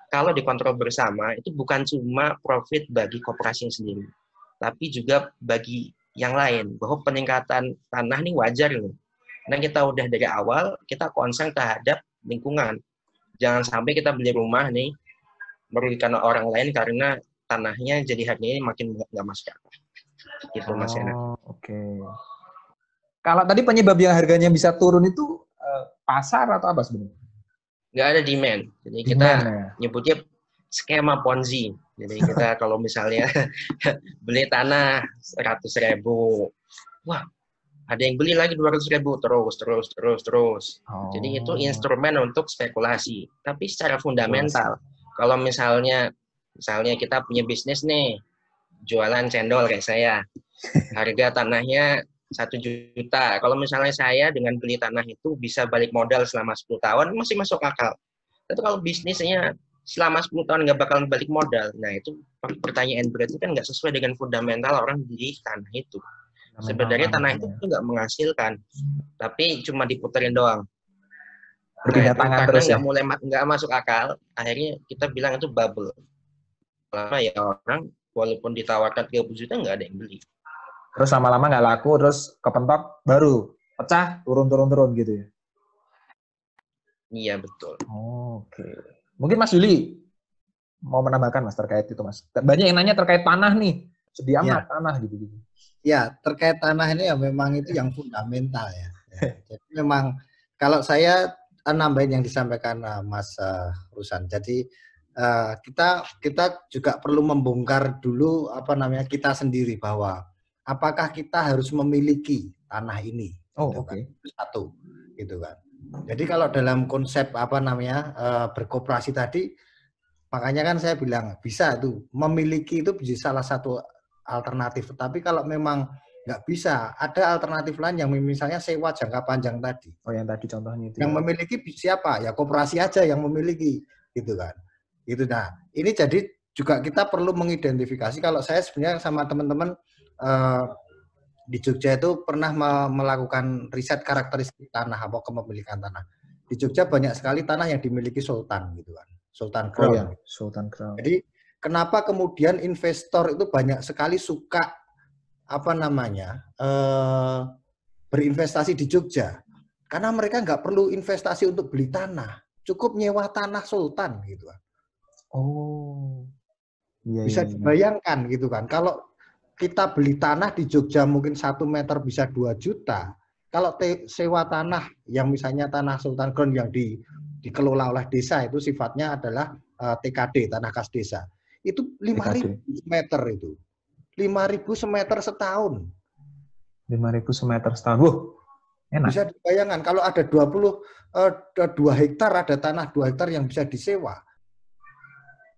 kalau dikontrol bersama itu bukan cuma profit bagi kooperasi sendiri, tapi juga bagi yang lain bahwa peningkatan tanah ini wajar loh. Nah kita udah dari awal kita konsen terhadap lingkungan. Jangan sampai kita beli rumah nih merugikan orang lain karena tanahnya jadi harganya makin nggak masuk akal. Gitu Mas oh, Oke. Okay. Kalau tadi penyebab yang harganya bisa turun itu eh, pasar atau apa sebenarnya? Nggak ada demand. Jadi demand, kita ya? nyebutnya skema ponzi. Jadi kita kalau misalnya beli tanah 100 ribu, wah ada yang beli lagi 200 ribu terus terus terus terus. Oh. Jadi itu oh. instrumen untuk spekulasi. Tapi secara fundamental, yes. kalau misalnya misalnya kita punya bisnis nih jualan cendol kayak saya, harga tanahnya satu juta. Kalau misalnya saya dengan beli tanah itu bisa balik modal selama 10 tahun masih masuk akal. Tapi kalau bisnisnya selama 10 tahun nggak bakalan balik modal. Nah itu pertanyaan berarti kan nggak sesuai dengan fundamental orang beli tanah itu. Nah, Sebenarnya tanah itu ya. tuh nggak menghasilkan, tapi cuma diputerin doang. Berpindah nah, tangan terus ya? mulai nggak masuk akal, akhirnya kita bilang itu bubble. Lama ya orang walaupun ditawarkan 30 juta nggak ada yang beli. Terus lama-lama nggak laku, terus kepentok baru pecah turun turun turun gitu ya? Iya betul. Oh, Oke. Okay. Mungkin Mas Yuli mau menambahkan Mas terkait itu Mas. Banyak yang nanya terkait tanah nih. Sedia iya. amat ya. tanah gitu-gitu. Ya, terkait tanah ini ya memang itu yang fundamental ya. ya jadi memang kalau saya eh, nambahin yang disampaikan eh, Mas uh, Rusan. Jadi kita kita juga perlu membongkar dulu apa namanya kita sendiri bahwa apakah kita harus memiliki tanah ini. Oh, gitu kan. oke. Okay. Satu, gitu kan. Jadi kalau dalam konsep apa namanya eh, berkooperasi tadi, makanya kan saya bilang bisa tuh memiliki itu bisa salah satu alternatif. Tapi kalau memang nggak bisa, ada alternatif lain yang misalnya sewa jangka panjang tadi. Oh yang tadi contohnya itu. Yang ya. memiliki siapa? Ya kooperasi aja yang memiliki, gitu kan? Itu. nah. Ini jadi juga kita perlu mengidentifikasi. Kalau saya sebenarnya sama teman-teman eh, di Jogja itu pernah melakukan riset karakteristik tanah apa kepemilikan tanah. Di Jogja banyak sekali tanah yang dimiliki sultan gitu kan. Sultan Crown. Oh, ya. Sultan Crown. Jadi kenapa kemudian investor itu banyak sekali suka apa namanya? Eh, berinvestasi di Jogja. Karena mereka nggak perlu investasi untuk beli tanah, cukup nyewa tanah sultan gitu kan. Oh. Iya, Bisa iya, iya. dibayangkan gitu kan. Kalau kita beli tanah di Jogja mungkin satu meter bisa 2 juta. Kalau sewa tanah yang misalnya tanah Sultan Ground yang di, dikelola oleh desa itu sifatnya adalah uh, eh, TKD, tanah kas desa. Itu 5.000 meter itu. 5.000 semeter setahun. 5.000 semeter setahun. enak. Bisa dibayangkan kalau ada 20 uh, 2 hektar ada tanah 2 hektar yang bisa disewa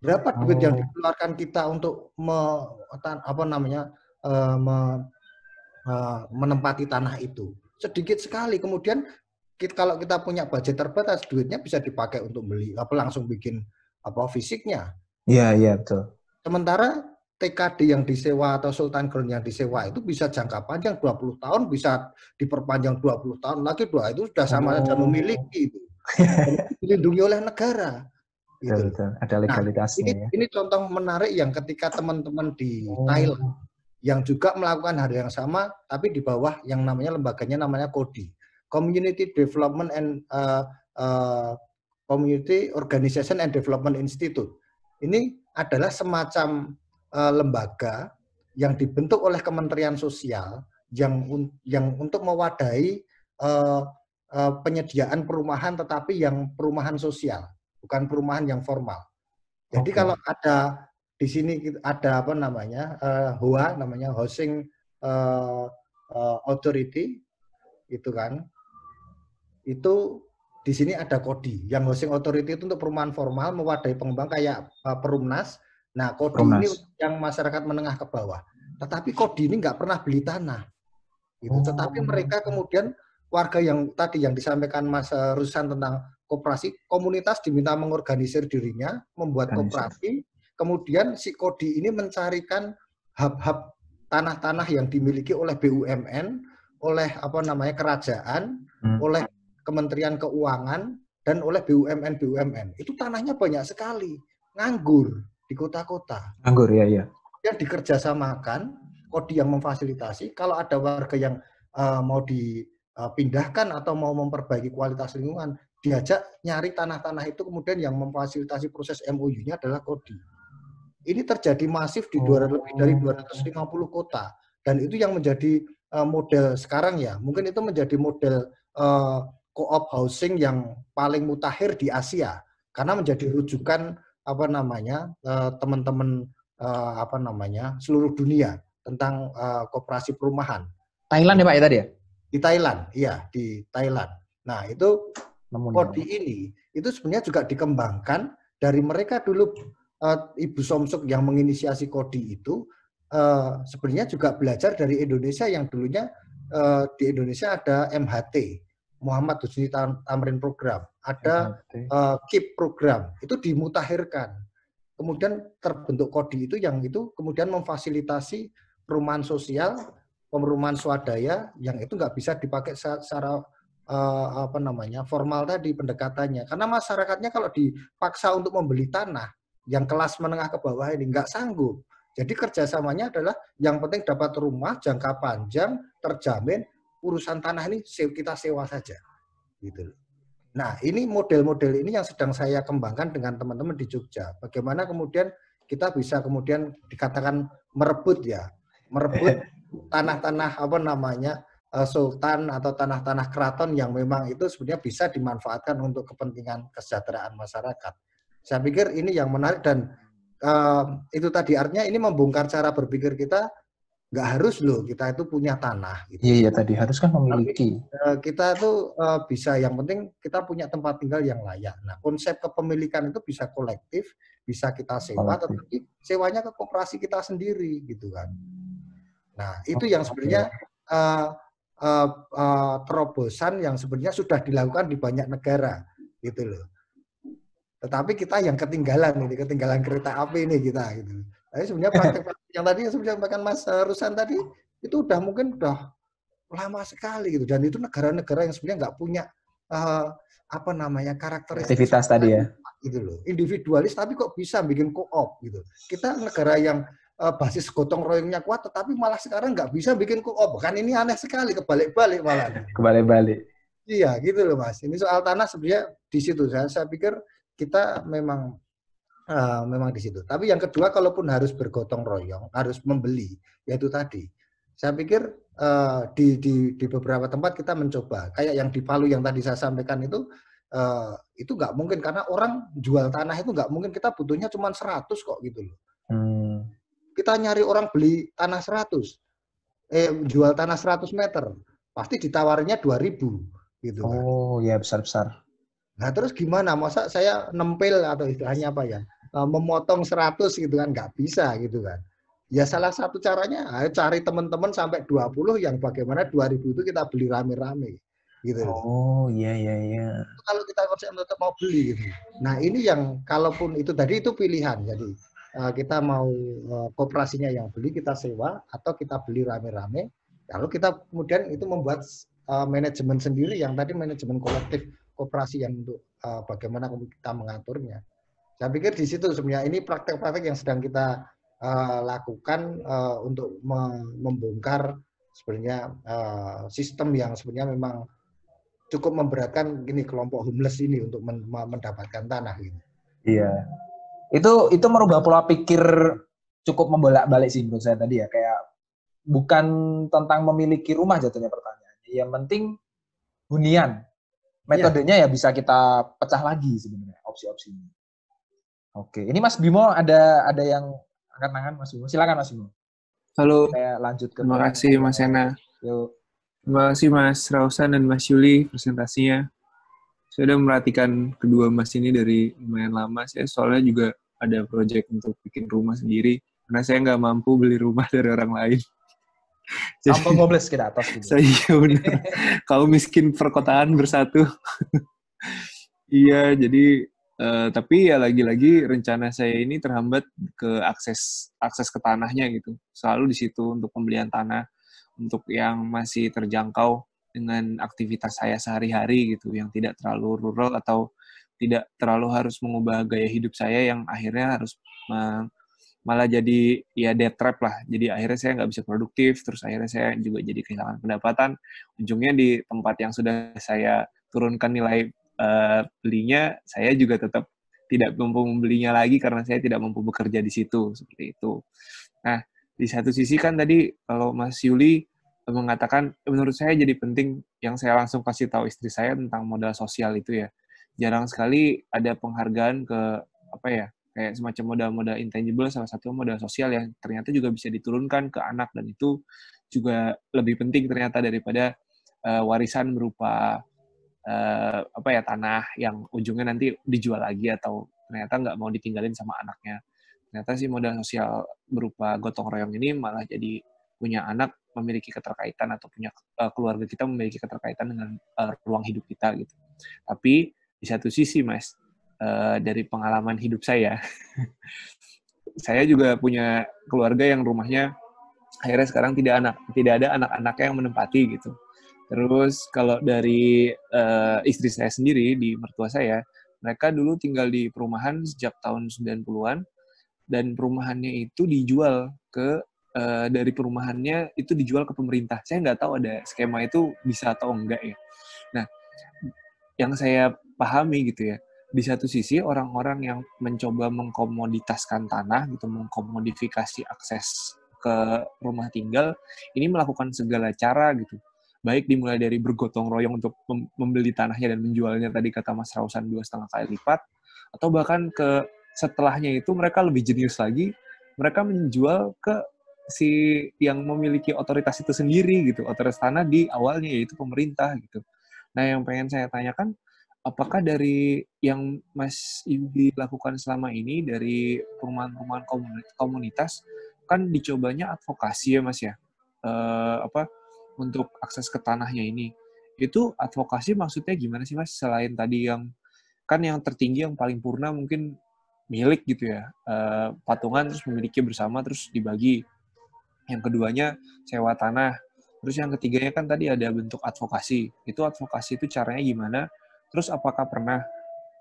berapa oh. duit yang dikeluarkan kita untuk me, apa namanya uh, me, uh, menempati tanah itu sedikit sekali kemudian kita, kalau kita punya budget terbatas duitnya bisa dipakai untuk beli apa langsung bikin apa fisiknya iya iya betul sementara TKD yang disewa atau Sultan Ground yang disewa itu bisa jangka panjang 20 tahun bisa diperpanjang 20 tahun lagi dua itu sudah sama oh. saja memiliki itu dilindungi oleh negara Gitu. Ada nah, legalitasnya. Nah, ini, ya. ini contoh menarik yang ketika teman-teman di oh. Thailand yang juga melakukan hal yang sama, tapi di bawah yang namanya lembaganya namanya KODI, Community Development and uh, uh, Community Organization and Development Institute. Ini adalah semacam uh, lembaga yang dibentuk oleh Kementerian Sosial yang yang untuk mewadahi uh, uh, penyediaan perumahan, tetapi yang perumahan sosial bukan perumahan yang formal. Jadi okay. kalau ada di sini ada apa namanya uh, eh, HOA namanya housing uh, uh, authority itu kan itu di sini ada kodi yang housing authority itu untuk perumahan formal mewadai pengembang kayak uh, perumnas nah kodi perumnas. ini yang masyarakat menengah ke bawah tetapi kodi ini nggak pernah beli tanah itu oh. tetapi mereka kemudian warga yang tadi yang disampaikan Mas Rusan tentang koperasi, komunitas diminta mengorganisir dirinya, membuat koperasi, kemudian si Kodi ini mencarikan hub-hub tanah-tanah yang dimiliki oleh BUMN, oleh apa namanya kerajaan, hmm. oleh Kementerian Keuangan dan oleh BUMN BUMN. Itu tanahnya banyak sekali, nganggur di kota-kota. Nganggur ya ya. Yang dikerjasamakan, Kodi yang memfasilitasi. Kalau ada warga yang uh, mau dipindahkan eh, atau mau memperbaiki kualitas lingkungan, diajak nyari tanah-tanah itu kemudian yang memfasilitasi proses MOU-nya adalah Kodi. Ini terjadi masif di 200 lebih dari 250 kota dan itu yang menjadi eh, model sekarang ya. Mungkin itu menjadi model uh, co-op housing yang paling mutakhir di Asia karena menjadi rujukan apa namanya eh, teman-teman uh, uh, apa namanya seluruh dunia tentang uh, kooperasi perumahan. Thailand ya Pak ya tadi ya? Di Thailand, iya di Thailand. Nah itu Kodi ini itu sebenarnya juga dikembangkan dari mereka dulu eh, Ibu Somsuk yang menginisiasi Kodi itu eh, sebenarnya juga belajar dari Indonesia yang dulunya eh, di Indonesia ada MHT Muhammad Husni Tamrin program, ada KIP program itu dimutahirkan. Kemudian terbentuk kodi itu yang itu kemudian memfasilitasi perumahan sosial, perumahan swadaya yang itu nggak bisa dipakai secara uh, apa namanya formal tadi pendekatannya karena masyarakatnya kalau dipaksa untuk membeli tanah yang kelas menengah ke bawah ini nggak sanggup jadi kerjasamanya adalah yang penting dapat rumah jangka panjang terjamin urusan tanah ini kita sewa saja gitu nah ini model-model ini yang sedang saya kembangkan dengan teman-teman di Jogja bagaimana kemudian kita bisa kemudian dikatakan merebut ya merebut tanah-tanah apa namanya Eh, sultan atau tanah-tanah keraton yang memang itu sebenarnya bisa dimanfaatkan untuk kepentingan kesejahteraan masyarakat. Saya pikir ini yang menarik dan uh, itu tadi artinya ini membongkar cara berpikir kita nggak harus loh kita itu punya tanah. Gitu. Iya, iya tadi harus kan memiliki. Eh, kita itu uh, bisa yang penting kita punya tempat tinggal yang layak. Nah konsep kepemilikan itu bisa kolektif, bisa kita sewa, tetapi sewanya ke koperasi kita sendiri gitu kan. Nah itu okay, oh, yang sebenarnya okay uh, uh, terobosan yang sebenarnya sudah dilakukan di banyak negara gitu loh. Tetapi kita yang ketinggalan ini, ketinggalan kereta api ini kita gitu. Tapi sebenarnya praktek-praktek yang tadi yang bahkan Mas Rusan tadi itu udah mungkin udah lama sekali gitu dan itu negara-negara yang sebenarnya nggak punya uh, apa namanya karakteristik aktivitas tadi ya gitu loh individualis tapi kok bisa bikin koop gitu kita negara yang Eh, basis gotong royongnya kuat, tetapi malah sekarang nggak bisa bikin kok. Oh, kan ini aneh sekali, kebalik-balik malah. Kebalik-balik. Iya, gitu loh mas. Ini soal tanah sebenarnya di situ. Saya, saya pikir kita memang uh, memang di situ. Tapi yang kedua, kalaupun harus bergotong royong, harus membeli, yaitu tadi. Saya pikir uh, di, di di beberapa tempat kita mencoba. Kayak yang di Palu yang tadi saya sampaikan itu, uh, itu nggak mungkin karena orang jual tanah itu nggak mungkin kita butuhnya cuma 100 kok gitu loh kita nyari orang beli tanah 100 eh jual tanah 100 meter pasti ditawarnya 2000 gitu kan. Oh ya besar-besar. Nah terus gimana masa saya nempel atau istilahnya apa ya eh, memotong 100 gitu kan nggak bisa gitu kan. Ya salah satu caranya cari teman-teman sampai 20 yang bagaimana 2000 itu kita beli rame-rame gitu. Oh iya iya iya. Kalau kita konsep mau beli gitu. Nah ini yang kalaupun itu tadi itu pilihan jadi Eh, kita mau eh, kooperasinya yang beli kita sewa atau kita beli rame-rame lalu kita kemudian itu membuat eh, manajemen sendiri yang tadi manajemen kolektif kooperasi yang untuk bagaimana kita mengaturnya saya pikir di situ sebenarnya ini praktek-praktek yang sedang kita lakukan untuk membongkar sebenarnya sistem yang sebenarnya memang cukup memberatkan gini kelompok homeless ini untuk mendapatkan tanah ini Iya. Itu itu merubah pola pikir cukup membolak-balik sih menurut saya tadi ya kayak bukan tentang memiliki rumah jatuhnya pertanyaannya Yang penting hunian. Iya. Metodenya ya, ya bisa kita pecah lagi sebenarnya opsi-opsinya. Oke, ini Mas Bimo ada ada yang angkat tangan Mas Bimo. Silakan Mas Bimo. Halo. Saya lanjut ke Terima kasih Mas Ena. Yuk. Terima kasih Mas Rausan dan Mas Yuli presentasinya saya udah merhatikan kedua mas ini dari lumayan lama. Saya soalnya juga ada project untuk bikin rumah sendiri. Karena saya nggak mampu beli rumah dari orang lain. Sampai gobles ke atas. Gitu. Saya benar. Kalau miskin perkotaan bersatu. iya, jadi Uh, tapi ya lagi-lagi rencana saya ini terhambat ke akses akses ke tanahnya gitu. Selalu di situ untuk pembelian tanah untuk yang masih terjangkau dengan aktivitas saya sehari-hari gitu yang tidak terlalu rural atau tidak terlalu harus mengubah gaya hidup saya yang akhirnya harus malah jadi ya dead trap lah jadi akhirnya saya nggak bisa produktif terus akhirnya saya juga jadi kehilangan pendapatan ujungnya di tempat yang sudah saya turunkan nilai uh, belinya saya juga tetap tidak mampu membelinya lagi karena saya tidak mampu bekerja di situ seperti itu nah di satu sisi kan tadi kalau Mas Yuli mengatakan menurut saya jadi penting yang saya langsung kasih tahu istri saya tentang modal sosial itu ya jarang sekali ada penghargaan ke apa ya kayak semacam modal-modal intangible salah satu modal sosial yang ternyata juga bisa diturunkan ke anak dan itu juga lebih penting ternyata daripada uh, warisan berupa uh, apa ya tanah yang ujungnya nanti dijual lagi atau ternyata nggak mau ditinggalin sama anaknya ternyata sih modal sosial berupa gotong royong ini malah jadi punya anak memiliki keterkaitan atau punya uh, keluarga kita memiliki keterkaitan dengan uh, ruang hidup kita gitu. Tapi di satu sisi mas uh, dari pengalaman hidup saya, saya juga punya keluarga yang rumahnya akhirnya sekarang tidak anak tidak ada anak-anaknya yang menempati gitu. Terus kalau dari uh, istri saya sendiri di mertua saya, mereka dulu tinggal di perumahan sejak tahun 90-an dan perumahannya itu dijual ke Eh, dari perumahannya itu dijual ke pemerintah. Saya nggak tahu ada skema itu bisa atau enggak ya. Nah, yang saya pahami gitu ya, di satu sisi orang-orang yang mencoba mengkomoditaskan tanah gitu, mengkomodifikasi akses ke rumah tinggal, ini melakukan segala cara gitu. Baik dimulai dari bergotong royong untuk membeli tanahnya dan menjualnya tadi kata Mas Rausan dua setengah kali lipat, atau bahkan ke setelahnya itu mereka lebih jenius lagi, mereka menjual ke si yang memiliki otoritas itu sendiri gitu otoritas tanah di awalnya yaitu pemerintah gitu nah yang pengen saya tanyakan apakah dari yang Mas Ibi lakukan selama ini dari perumahan-perumahan komunitas kan dicobanya advokasi ya Mas ya e, apa untuk akses ke tanahnya ini itu advokasi maksudnya gimana sih Mas selain tadi yang kan yang tertinggi yang paling purna mungkin milik gitu ya e, patungan terus memiliki bersama terus dibagi yang keduanya sewa tanah, terus yang ketiganya kan tadi ada bentuk advokasi. Itu advokasi itu caranya gimana? Terus apakah pernah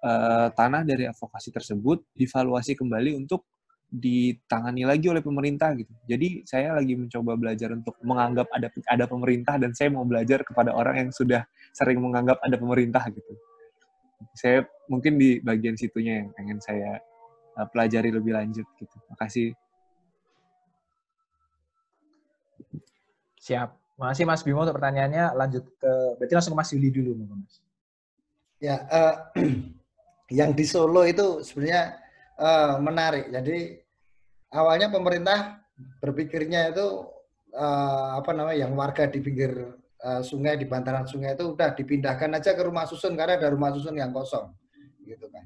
e, tanah dari advokasi tersebut divaluasi kembali untuk ditangani lagi oleh pemerintah gitu. Jadi saya lagi mencoba belajar untuk menganggap ada ada pemerintah dan saya mau belajar kepada orang yang sudah sering menganggap ada pemerintah gitu. Saya mungkin di bagian situnya yang pengen saya eh, pelajari lebih lanjut gitu. Makasih. Siap. Makasih Mas Bimo untuk pertanyaannya. Lanjut ke berarti langsung ke Mas Yuli dulu Mas. Ya, uh, yang di Solo itu sebenarnya uh, menarik. Jadi awalnya pemerintah berpikirnya itu uh, apa namanya yang warga di pinggir uh, sungai di bantaran sungai itu udah dipindahkan aja ke rumah susun karena ada rumah susun yang kosong gitu kan.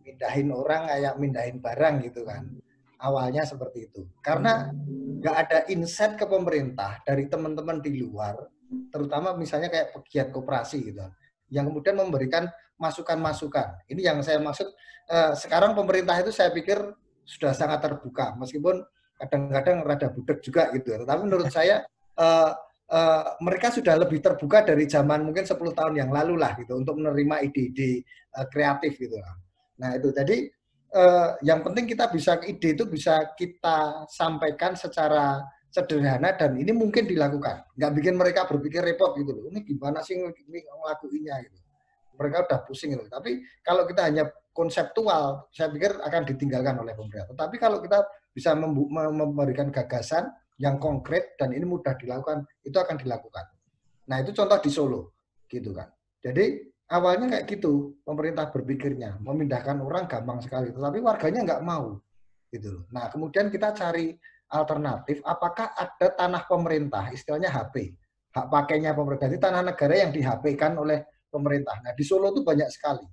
Pindahin orang kayak mindahin barang gitu kan awalnya seperti itu. Karena hmm. nggak ada insight ke pemerintah dari teman-teman di luar, terutama misalnya kayak pegiat kooperasi gitu, yang kemudian memberikan masukan-masukan. Ini yang saya maksud eh, sekarang pemerintah itu saya pikir sudah sangat terbuka, meskipun kadang-kadang rada budek juga gitu. Tetapi menurut saya eh, Uh, mereka sudah lebih terbuka dari zaman mungkin 10 tahun yang lalu lah gitu untuk menerima ide-ide uh, kreatif gitu. Nah itu tadi eh, yang penting kita bisa ide itu bisa kita sampaikan secara sederhana dan ini mungkin dilakukan. Nggak bikin mereka berpikir repot gitu loh. Ini gimana sih ngelakuinnya gitu. Mereka udah pusing gitu. Tapi kalau kita hanya konseptual, saya pikir akan ditinggalkan oleh pemerintah. Tapi kalau kita bisa memberikan gagasan yang konkret dan ini mudah dilakukan, itu akan dilakukan. Nah itu contoh di Solo gitu kan. Jadi awalnya kayak gitu pemerintah berpikirnya memindahkan orang gampang sekali tetapi warganya nggak mau gitu loh nah kemudian kita cari alternatif apakah ada tanah pemerintah istilahnya HP hak pakainya pemerintah di tanah negara yang di HP kan oleh pemerintah nah di Solo itu banyak sekali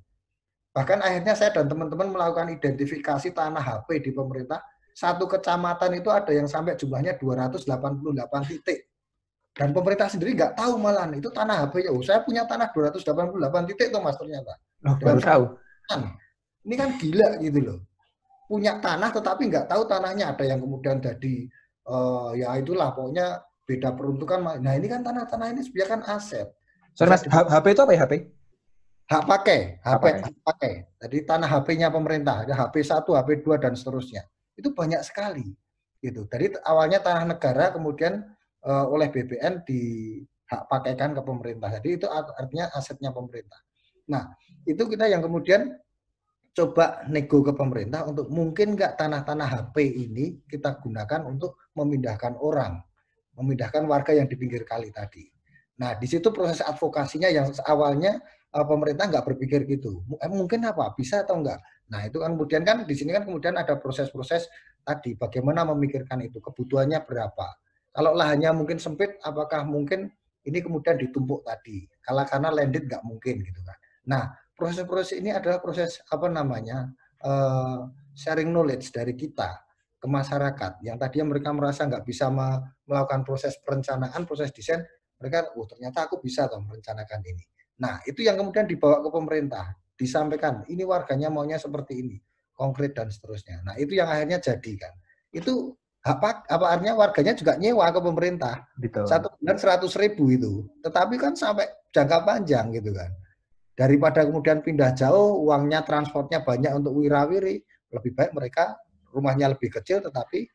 bahkan akhirnya saya dan teman-teman melakukan identifikasi tanah HP di pemerintah satu kecamatan itu ada yang sampai jumlahnya 288 titik dan pemerintah sendiri nggak tahu malahan itu tanah HBU. Saya punya tanah 288 titik tuh mas ternyata. Oh, baru tahu. Ini kan gila gitu loh. Punya tanah tetapi nggak tahu tanahnya ada yang kemudian jadi uh, ya itulah pokoknya beda peruntukan. Nah ini kan tanah-tanah ini sebenarnya kan aset. Sorry mas, HP itu apa ya HP? hak pakai, HP hak pakai. Jadi tanah HP-nya pemerintah, ada HP 1, HP 2 dan seterusnya. Itu banyak sekali gitu. Dari awalnya tanah negara kemudian uh, oleh BPN hak pakaikan ke pemerintah. Jadi itu artinya asetnya pemerintah. Nah, itu kita yang kemudian coba nego ke pemerintah untuk mungkin nggak tanah-tanah HP ini kita gunakan untuk memindahkan orang, memindahkan warga yang di pinggir kali tadi. Nah, di situ proses advokasinya yang awalnya eh, pemerintah nggak berpikir gitu. Eh, mungkin apa? Bisa atau enggak? Nah, itu kan kemudian kan di sini kan kemudian ada proses-proses tadi bagaimana memikirkan itu, kebutuhannya berapa. Kalau lahannya mungkin sempit, apakah mungkin ini kemudian ditumpuk tadi? Kalau karena landed nggak mungkin gitu kan. Nah, proses-proses ini adalah proses apa namanya uh, sharing knowledge dari kita ke masyarakat. Yang tadi mereka merasa nggak bisa melakukan proses perencanaan, proses desain, mereka, oh ternyata aku bisa toh merencanakan ini. Nah, itu yang kemudian dibawa ke pemerintah, disampaikan, ini warganya maunya seperti ini, konkret dan seterusnya. Nah, itu yang akhirnya jadi kan. Itu apa apa artinya warganya juga nyewa ke pemerintah. Betul. Satu bulan seratus ribu itu. Tetapi kan sampai jangka panjang gitu kan. Daripada kemudian pindah jauh, uangnya transportnya banyak untuk wirawiri, lebih baik mereka rumahnya lebih kecil tetapi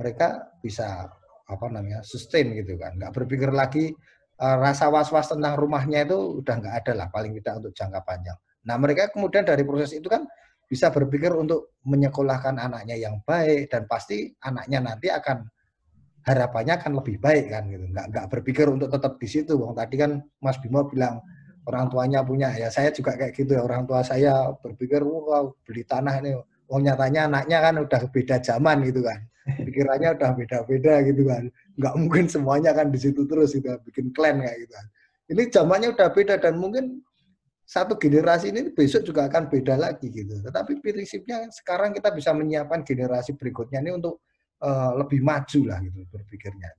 mereka bisa apa namanya sustain gitu kan. Nggak berpikir lagi eh, rasa was-was tentang rumahnya itu udah nggak ada lah paling tidak untuk jangka panjang. Nah mereka kemudian dari proses itu kan bisa berpikir untuk menyekolahkan anaknya yang baik dan pasti anaknya nanti akan harapannya akan lebih baik kan gitu nggak nggak berpikir untuk tetap di situ bang tadi kan Mas Bimo bilang orang tuanya punya ya saya juga kayak gitu ya orang tua saya berpikir wow beli tanah ini oh, nyatanya anaknya kan udah beda zaman gitu kan pikirannya udah beda-beda gitu kan nggak mungkin semuanya kan di situ terus gitu bikin klan kayak gitu kan ini zamannya udah beda dan mungkin satu generasi ini besok juga akan beda lagi gitu. Tetapi prinsipnya sekarang kita bisa menyiapkan generasi berikutnya ini untuk uh, lebih maju lah gitu berpikirnya.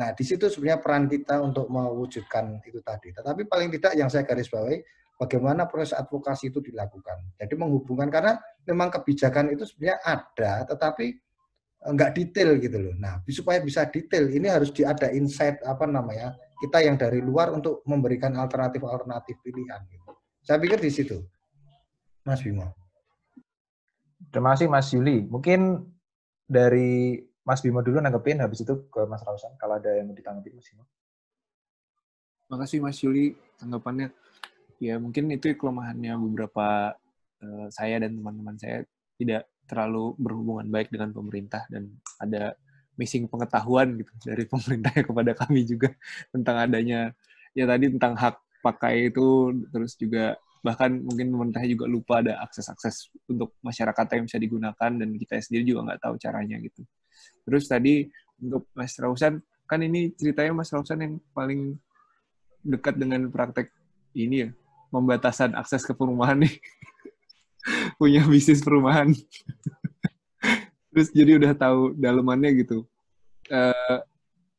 Nah di situ sebenarnya peran kita untuk mewujudkan itu tadi. Tetapi paling tidak yang saya garis bawahi bagaimana proses advokasi itu dilakukan. Jadi menghubungkan karena memang kebijakan itu sebenarnya ada, tetapi enggak eh, detail gitu loh. Nah supaya bisa detail ini harus diada insight apa namanya kita yang dari luar untuk memberikan alternatif-alternatif pilihan. Gitu. Saya pikir di situ. Mas Bimo. Terima kasih Mas Yuli. Mungkin dari Mas Bimo dulu nanggepin, habis itu ke Mas Rausan kalau ada yang mau ditanggapi Mas Bimo. Terima kasih Mas Yuli tanggapannya. Ya mungkin itu kelemahannya beberapa uh, saya dan teman-teman saya tidak terlalu berhubungan baik dengan pemerintah dan ada missing pengetahuan gitu dari pemerintah kepada kami juga tentang adanya ya tadi tentang hak pakai itu terus juga bahkan mungkin pemerintah juga lupa ada akses-akses untuk masyarakat yang bisa digunakan dan kita sendiri juga nggak tahu caranya gitu. Terus tadi untuk Mas Rausan, kan ini ceritanya Mas Rausan yang paling dekat dengan praktek ini ya, pembatasan akses ke perumahan nih. Punya bisnis perumahan. Terus jadi udah tahu dalemannya gitu. Uh,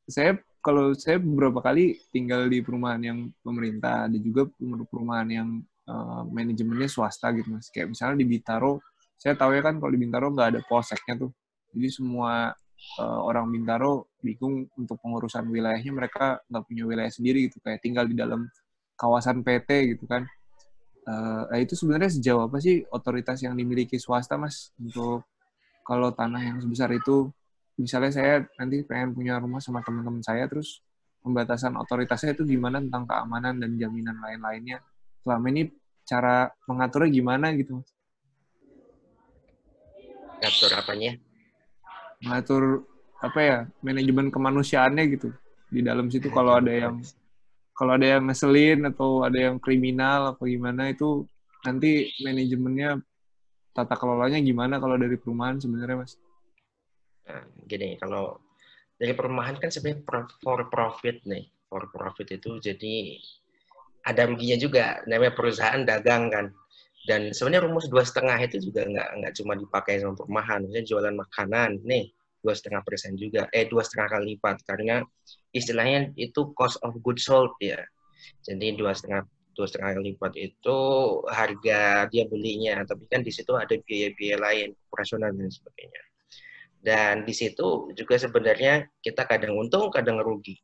saya kalau saya beberapa kali tinggal di perumahan yang pemerintah, ada juga perumahan yang uh, manajemennya swasta gitu mas. Kayak misalnya di Bintaro, saya tahu ya kan kalau di Bintaro nggak ada polseknya tuh. Jadi semua uh, orang Bintaro bingung untuk pengurusan wilayahnya, mereka nggak punya wilayah sendiri gitu. Kayak tinggal di dalam kawasan PT gitu kan. Uh, itu sebenarnya sejauh apa sih otoritas yang dimiliki swasta mas untuk kalau tanah yang sebesar itu misalnya saya nanti pengen punya rumah sama teman-teman saya terus pembatasan otoritasnya itu gimana tentang keamanan dan jaminan lain-lainnya selama ini cara mengaturnya gimana gitu mas ngatur apanya ngatur apa ya manajemen kemanusiaannya gitu di dalam situ kalau ada yang kalau ada yang ngeselin atau ada yang kriminal apa gimana itu nanti manajemennya tata kelolanya gimana kalau dari perumahan sebenarnya mas? Nah, gini, kalau dari perumahan kan sebenarnya for profit nih. For profit itu jadi ada ruginya juga. Namanya perusahaan dagang kan. Dan sebenarnya rumus dua setengah itu juga nggak nggak cuma dipakai sama perumahan. Misalnya jualan makanan nih dua setengah persen juga. Eh dua setengah kali lipat karena istilahnya itu cost of goods sold ya. Jadi dua setengah dua setengah kali lipat itu harga dia belinya, tapi kan di situ ada biaya-biaya lain operasional dan sebagainya. Dan di situ juga sebenarnya kita kadang untung, kadang rugi.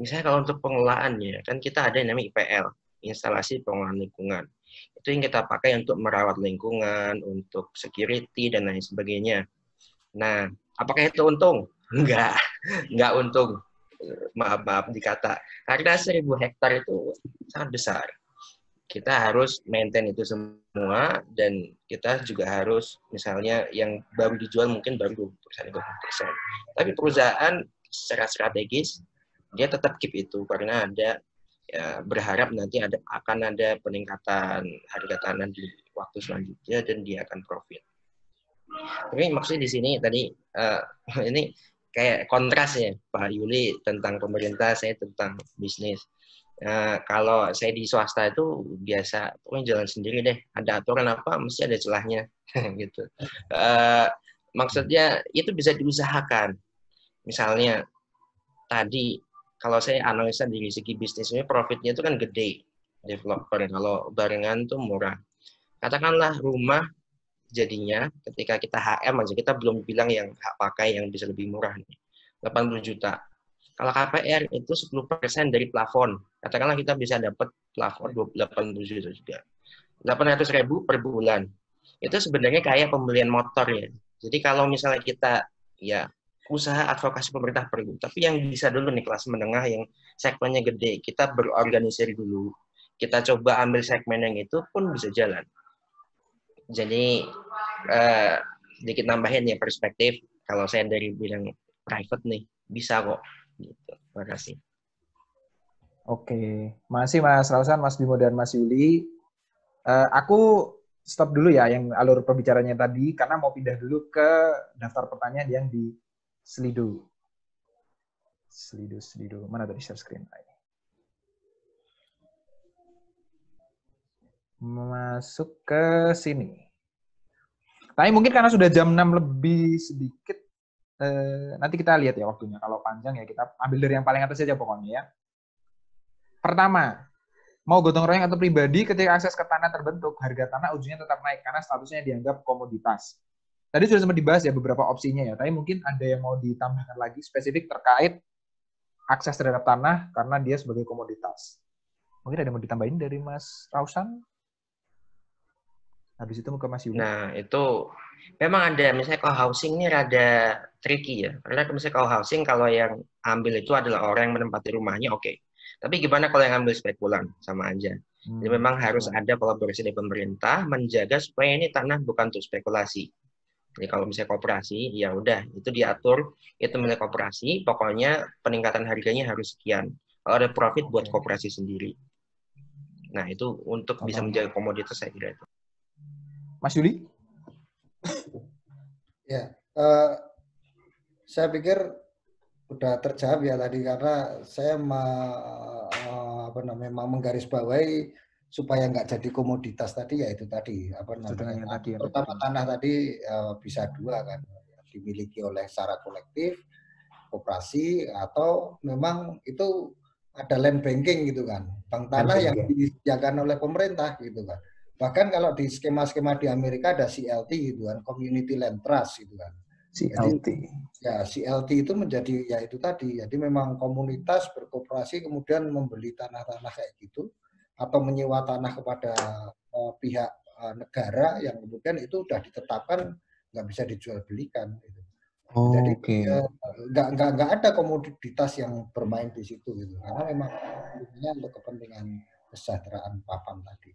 Misalnya kalau untuk pengelolaannya, kan kita ada yang namanya IPL, instalasi pengelolaan lingkungan. Itu yang kita pakai untuk merawat lingkungan, untuk security, dan lain sebagainya. Nah, apakah itu untung? Enggak, enggak untung. Maaf, maaf dikata. Karena seribu hektar itu sangat besar kita harus maintain itu semua dan kita juga harus misalnya yang baru dijual mungkin baru 20 persen tapi perusahaan secara strategis dia tetap keep itu karena ada ya, berharap nanti ada akan ada peningkatan harga tanah di waktu selanjutnya dan dia akan profit tapi maksudnya di sini tadi uh, ini kayak kontras ya Pak Yuli tentang pemerintah saya tentang bisnis Eh, kalau saya di swasta itu biasa pokoknya jalan sendiri deh. Ada aturan apa mesti ada celahnya gitu. Uh, maksudnya itu bisa diusahakan. Misalnya tadi kalau saya analisa dari segi bisnisnya profitnya itu kan gede developer. Kalau barengan tuh murah. Katakanlah rumah jadinya ketika kita HM aja kita belum bilang yang hak pakai yang bisa lebih murah nih. 80 juta kalau KPR itu 10% dari plafon. Katakanlah kita bisa dapat plafon 28 itu juga. 800 ribu per bulan. Itu sebenarnya kayak pembelian motor ya. Jadi kalau misalnya kita ya usaha advokasi pemerintah perlu. Tapi yang bisa dulu nih kelas menengah yang segmennya gede, kita berorganisir dulu. Kita coba ambil segmen yang itu pun bisa jalan. Jadi eh, sedikit nambahin ya perspektif. Kalau saya dari bidang private nih, bisa kok Gitu. Terima kasih. Oke, masih Mas Rausan, Mas Bimo dan Mas Yuli. Uh, aku stop dulu ya yang alur pembicaranya tadi karena mau pindah dulu ke daftar pertanyaan yang di Slido. Slido, Slido. Mana tadi share screen? Masuk ke sini. Tapi mungkin karena sudah jam 6 lebih sedikit, Eh, nanti kita lihat ya waktunya. Kalau panjang ya kita ambil dari yang paling atas saja pokoknya ya. Pertama, mau gotong royong atau pribadi ketika akses ke tanah terbentuk, harga tanah ujungnya tetap naik karena statusnya dianggap komoditas. Tadi sudah sempat dibahas ya beberapa opsinya ya, tapi mungkin ada yang mau ditambahkan lagi spesifik terkait akses terhadap tanah karena dia sebagai komoditas. Mungkin ada yang mau ditambahin dari Mas Rausan? Habis itu mau ke Mas Yuma. Nah, itu memang ada, misalnya kalau housing ini rada tricky ya. Karena misalnya kalau housing, kalau yang ambil itu adalah orang yang menempati rumahnya, oke. Okay. Tapi gimana kalau yang ambil spekulan? Sama aja. Hmm. Jadi memang harus ada kolaborasi dari pemerintah menjaga supaya ini tanah bukan untuk spekulasi. Jadi kalau misalnya kooperasi, ya udah itu diatur itu milik kooperasi, Pokoknya peningkatan harganya harus sekian. Kalau ada profit buat kooperasi sendiri. Nah itu untuk bisa menjaga komoditas saya kira itu. Mas Yuli? ya, uh, saya pikir udah terjawab ya tadi karena saya ma, apa namanya memang menggarisbawahi supaya nggak jadi komoditas tadi ya itu tadi apa namanya tadi, pertama ya, tanah tadi e, bisa dua kan dimiliki oleh secara kolektif koperasi atau memang itu ada land banking gitu kan bank tanah yang ya. disediakan oleh pemerintah gitu kan bahkan kalau di skema-skema di Amerika ada CLT gitu kan community land trust gitu kan CLT. ya, CLT itu menjadi ya itu tadi. Jadi memang komunitas berkooperasi kemudian membeli tanah-tanah kayak gitu atau menyewa tanah kepada uh, pihak uh, negara yang kemudian itu sudah ditetapkan nggak bisa dijual belikan. Gitu. Oh, Jadi okay. ya, nggak nggak nggak ada komoditas yang bermain di situ gitu karena memang untuk kepentingan kesejahteraan papan tadi.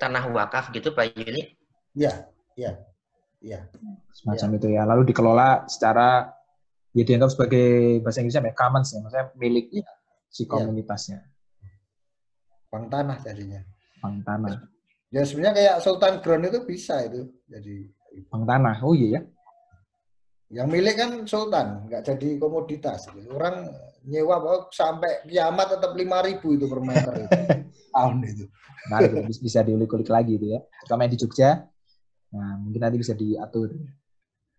Tanah wakaf gitu Pak Yuni? Ya, ya ya. semacam ya. itu ya lalu dikelola secara ya dianggap sebagai bahasa Inggrisnya ya commons ya maksudnya milik iya. si iya. komunitasnya bang tanah jadinya bang tanah ya sebenarnya kayak Sultan Ground itu bisa itu jadi bang tanah oh iya ya yang milik kan Sultan nggak jadi komoditas orang nyewa bahwa sampai kiamat tetap lima ribu itu per meter itu. tahun itu. Nah, itu ya. bisa diulik-ulik lagi itu ya. Terutama yang di Jogja, Nah, mungkin nanti bisa diatur.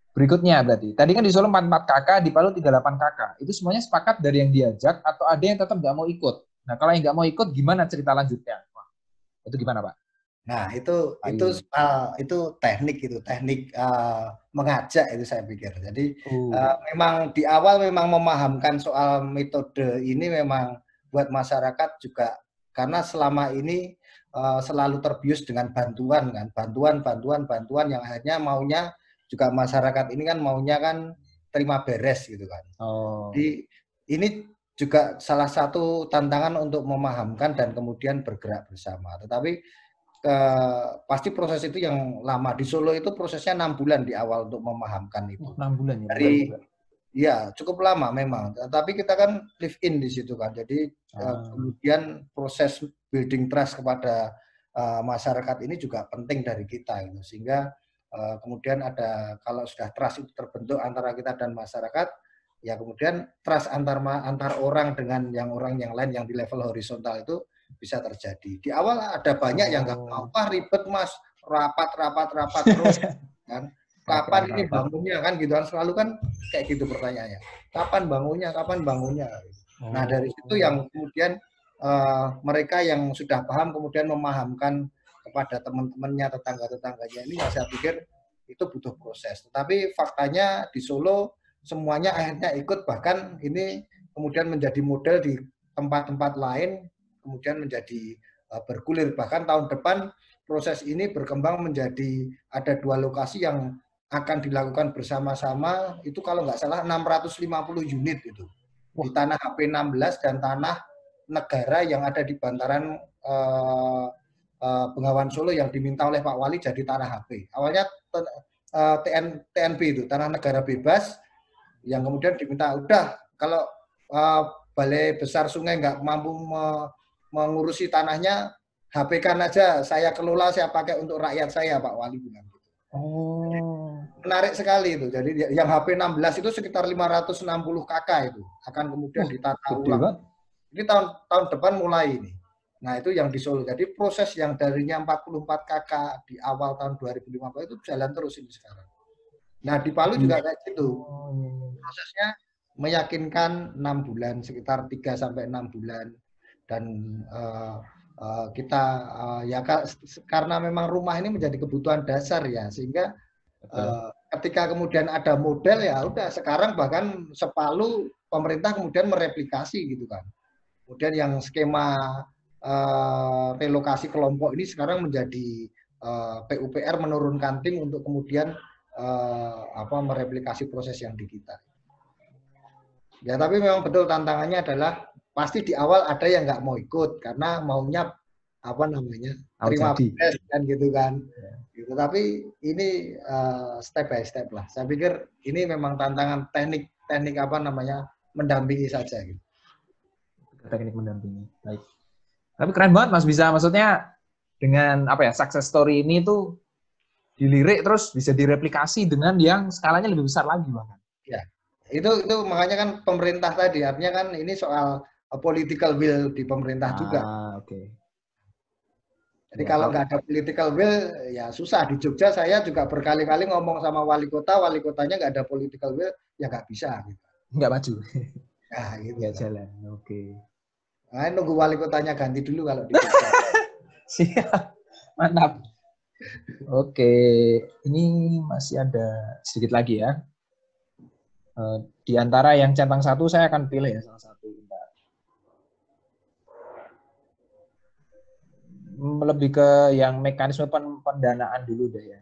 Berikutnya berarti, tadi kan di Solo 44 kakak, di Palu 38 kakak. Itu semuanya sepakat dari yang diajak atau ada yang tetap nggak mau ikut. Nah, kalau yang nggak mau ikut, gimana cerita lanjutnya? Wah, itu gimana, Pak? Nah, itu Ayo. itu uh, itu teknik itu, teknik uh, mengajak itu saya pikir. Jadi uh. Uh, memang di awal memang memahamkan soal metode ini memang buat masyarakat juga karena selama ini Eh, selalu terbius dengan bantuan kan, bantuan, bantuan, bantuan yang akhirnya maunya juga masyarakat ini kan maunya kan terima beres gitu kan. Oh. Jadi ini juga salah satu tantangan untuk memahamkan dan kemudian bergerak bersama. Tetapi ke, eh, pasti proses itu yang lama. Di Solo itu prosesnya enam bulan di awal untuk memahamkan itu. Oh, enam bulan ya. Dari ya cukup lama memang. Tapi kita kan live in di situ kan. Jadi eh, ah. kemudian proses building trust kepada uh, masyarakat ini juga penting dari kita gitu. Sehingga uh, kemudian ada kalau sudah trust itu terbentuk antara kita dan masyarakat, ya kemudian trust antar antar orang dengan yang orang yang lain yang di level horizontal itu bisa terjadi. Di awal ada banyak yang nggak oh. mau, apa ribet mas, rapat rapat rapat terus kan kapan ini bangunnya kan gitu kan selalu kan kayak gitu pertanyaannya kapan bangunnya kapan bangunnya oh. nah dari situ yang kemudian uh, mereka yang sudah paham kemudian memahamkan kepada teman-temannya, tetangga-tetangganya ini saya pikir itu butuh proses. Tetapi faktanya di Solo semuanya akhirnya ikut bahkan ini kemudian menjadi model di tempat-tempat lain kemudian menjadi uh, bergulir bahkan tahun depan proses ini berkembang menjadi ada dua lokasi yang akan dilakukan bersama-sama itu kalau nggak salah 650 unit itu di tanah HP 16 dan tanah negara yang ada di bantaran eh, uh, Bengawan Solo yang diminta oleh Pak Wali jadi tanah HP. Awalnya eh, TN, TNB itu tanah negara bebas yang kemudian diminta udah kalau eh, balai besar sungai nggak mampu me, mengurusi tanahnya HP kan aja saya kelola saya pakai untuk rakyat saya Pak Wali bilang gitu. Oh. Menarik sekali itu. Jadi yang HP 16 itu sekitar 560 kakak itu akan kemudian oh, ditata ulang. Betul, ini tahun tahun depan mulai ini. Nah, itu yang di Solo. Jadi proses yang darinya 44 KK di awal tahun 2015 itu jalan terus ini sekarang. Nah, di Palu juga hmm. kayak gitu. Prosesnya meyakinkan 6 bulan, sekitar 3 sampai 6 bulan dan uh, uh, kita uh, ya karena memang rumah ini menjadi kebutuhan dasar ya sehingga uh, ketika kemudian ada model ya udah sekarang bahkan sepalu pemerintah kemudian mereplikasi gitu kan Kemudian yang skema uh, relokasi kelompok ini sekarang menjadi uh, eh, PUPR menurunkan tim untuk kemudian uh, apa mereplikasi proses yang di kita. Ya tapi memang betul tantangannya adalah pasti di awal ada yang nggak mau ikut karena maunya apa namanya terima beres kan gitu kan. Ya. Gitu. Tapi ini uh, step by step lah. Saya pikir ini memang tantangan teknik teknik apa namanya mendampingi saja gitu teknik mendampingi. Baik. Tapi keren banget Mas bisa maksudnya dengan apa ya success story ini tuh dilirik terus bisa direplikasi dengan yang skalanya lebih besar lagi banget. Ya. Itu itu makanya kan pemerintah tadi artinya kan ini soal uh, political will di pemerintah ah, juga. oke. Okay. Jadi ya, kalau nggak ada political will ya susah di Jogja saya juga berkali-kali ngomong sama wali kota, wali kotanya nggak ada political will ya nggak bisa. Nggak maju. Nah, gitu. ya jalan. Oke. Okay. Nah, nunggu wali kotanya ganti dulu kalau Siap. Mantap. Oke, okay. ini masih ada sedikit lagi ya. Eh, di antara yang centang satu, saya akan pilih ya salah satu. Bentar. Lebih ke yang mekanisme pendanaan dulu deh ya.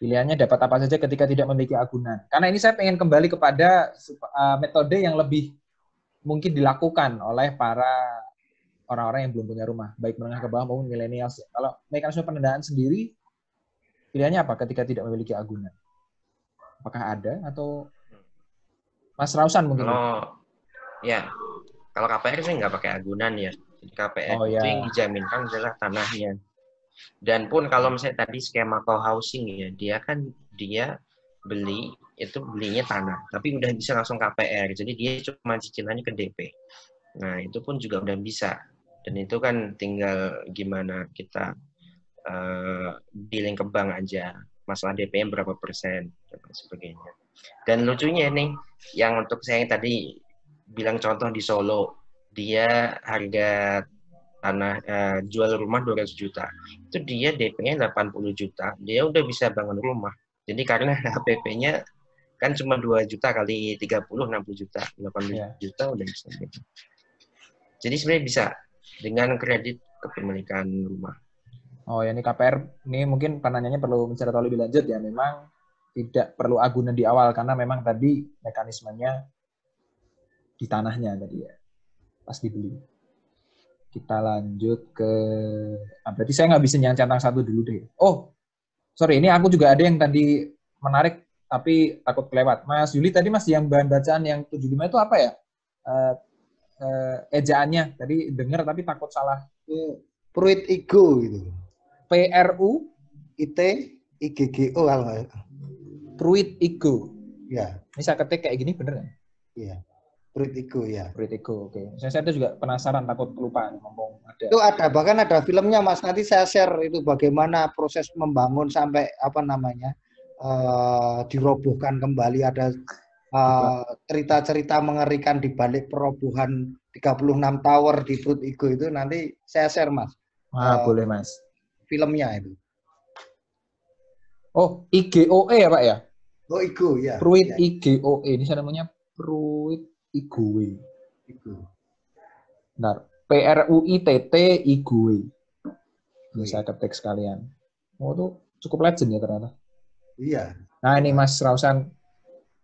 Pilihannya dapat apa saja ketika tidak memiliki agunan. Karena ini saya ingin kembali kepada eh, metode yang lebih mungkin dilakukan oleh para orang-orang yang belum punya rumah, baik menengah ke bawah maupun milenial. Kalau mekanisme pendanaan sendiri, pilihannya apa ketika tidak memiliki agunan? Apakah ada atau Mas Rausan mungkin? Kalau ya, kalau KPR sih nggak pakai agunan ya. Jadi KPR oh, ya. itu yang dijaminkan adalah tanahnya. Dan pun kalau misalnya tadi skema co-housing ya, dia kan dia beli itu belinya tanah, tapi udah bisa langsung KPR. Jadi dia cuma cicilannya ke DP. Nah, itu pun juga udah bisa. Dan itu kan tinggal gimana kita uh, eh, dealing ke bank aja. Masalah DP-nya berapa persen, dan sebagainya. Dan lucunya nih, yang untuk saya yang tadi bilang contoh di Solo, dia harga tanah eh, jual rumah 200 juta. Itu dia DP-nya 80 juta, dia udah bisa bangun rumah. Jadi karena HPP-nya kan cuma 2 juta kali 30 60 juta, 80 yeah. Iya. juta udah bisa. Jadi sebenarnya bisa dengan kredit kepemilikan rumah. Oh ya ini KPR ini mungkin penanyanya perlu mencari tahu lebih lanjut ya. Memang tidak perlu agunan di awal karena memang tadi mekanismenya di tanahnya tadi ya pas dibeli kita lanjut ke ah, berarti saya nggak bisa centang satu dulu deh oh sorry ini aku juga ada yang tadi menarik tapi takut kelewat Mas Yuli tadi masih yang bahan bacaan yang tujuh lima itu apa ya uh, uh, ejaannya tadi dengar tapi takut salah Pruit Igo gitu P R U I T I G G O kalau Pruit Igo ya bisa ketik kayak gini bener kan iya Fruit Ego ya. Fruit Ego, oke. Okay. Saya, saya itu juga penasaran takut lupa nih, ngomong ada. Itu ada bahkan ada filmnya Mas nanti saya share itu bagaimana proses membangun sampai apa namanya uh, dirobohkan kembali ada uh, cerita-cerita mengerikan di balik perobohan 36 tower di Fruit Ego itu nanti saya share Mas. Ah, uh, boleh Mas. Filmnya itu. Oh, IGOE ya Pak ya? Oh, IGO ya. Fruit ya. IGOE ini saya namanya Fruit Igwe. Igue. I Benar. PRUITT igwe, Bisa iya. ketik sekalian. Oh, tuh cukup legend ya ternyata. Iya. Nah, ini Mas Rausan.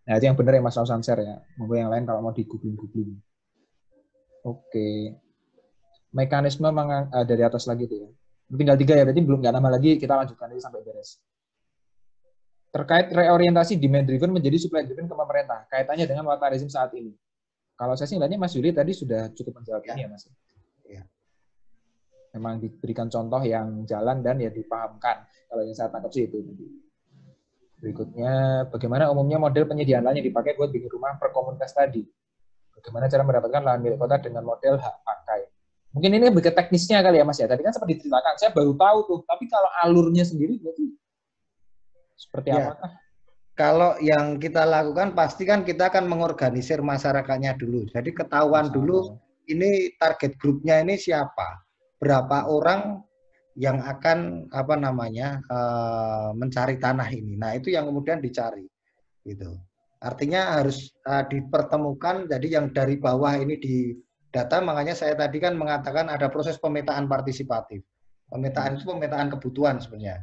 Nah, itu yang benar ya Mas Rausan share ya. Mau yang lain kalau mau digubling-gubling. Oke. Mekanisme meng, uh, eh, dari atas lagi tuh ya. Tinggal tiga ya, berarti belum nggak nama lagi. Kita lanjutkan aja sampai beres. Terkait reorientasi demand driven menjadi supply driven ke pemerintah. Kaitannya dengan watak saat ini. Kalau saya sih ngeliatnya Mas Yuli tadi sudah cukup menjawab ya. ini ya Mas. Ya. Memang diberikan contoh yang jalan dan ya dipahamkan. Kalau yang saya tangkap sih itu Berikutnya, bagaimana umumnya model penyediaan lahan yang dipakai buat bikin rumah per komunitas tadi? Bagaimana cara mendapatkan lahan milik kota dengan model hak pakai? Mungkin ini lebih teknisnya kali ya Mas ya. Tadi kan sempat diceritakan, saya baru tahu tuh. Tapi kalau alurnya sendiri berarti seperti ya. apakah? kalau yang kita lakukan pasti kan kita akan mengorganisir masyarakatnya dulu. Jadi ketahuan Masalah. dulu ini target grupnya ini siapa, berapa orang yang akan apa namanya eh, mencari tanah ini. Nah itu yang kemudian dicari, gitu. Artinya harus eh, dipertemukan. Jadi yang dari bawah ini di data, makanya saya tadi kan mengatakan ada proses pemetaan partisipatif. Pemetaan itu pemetaan kebutuhan sebenarnya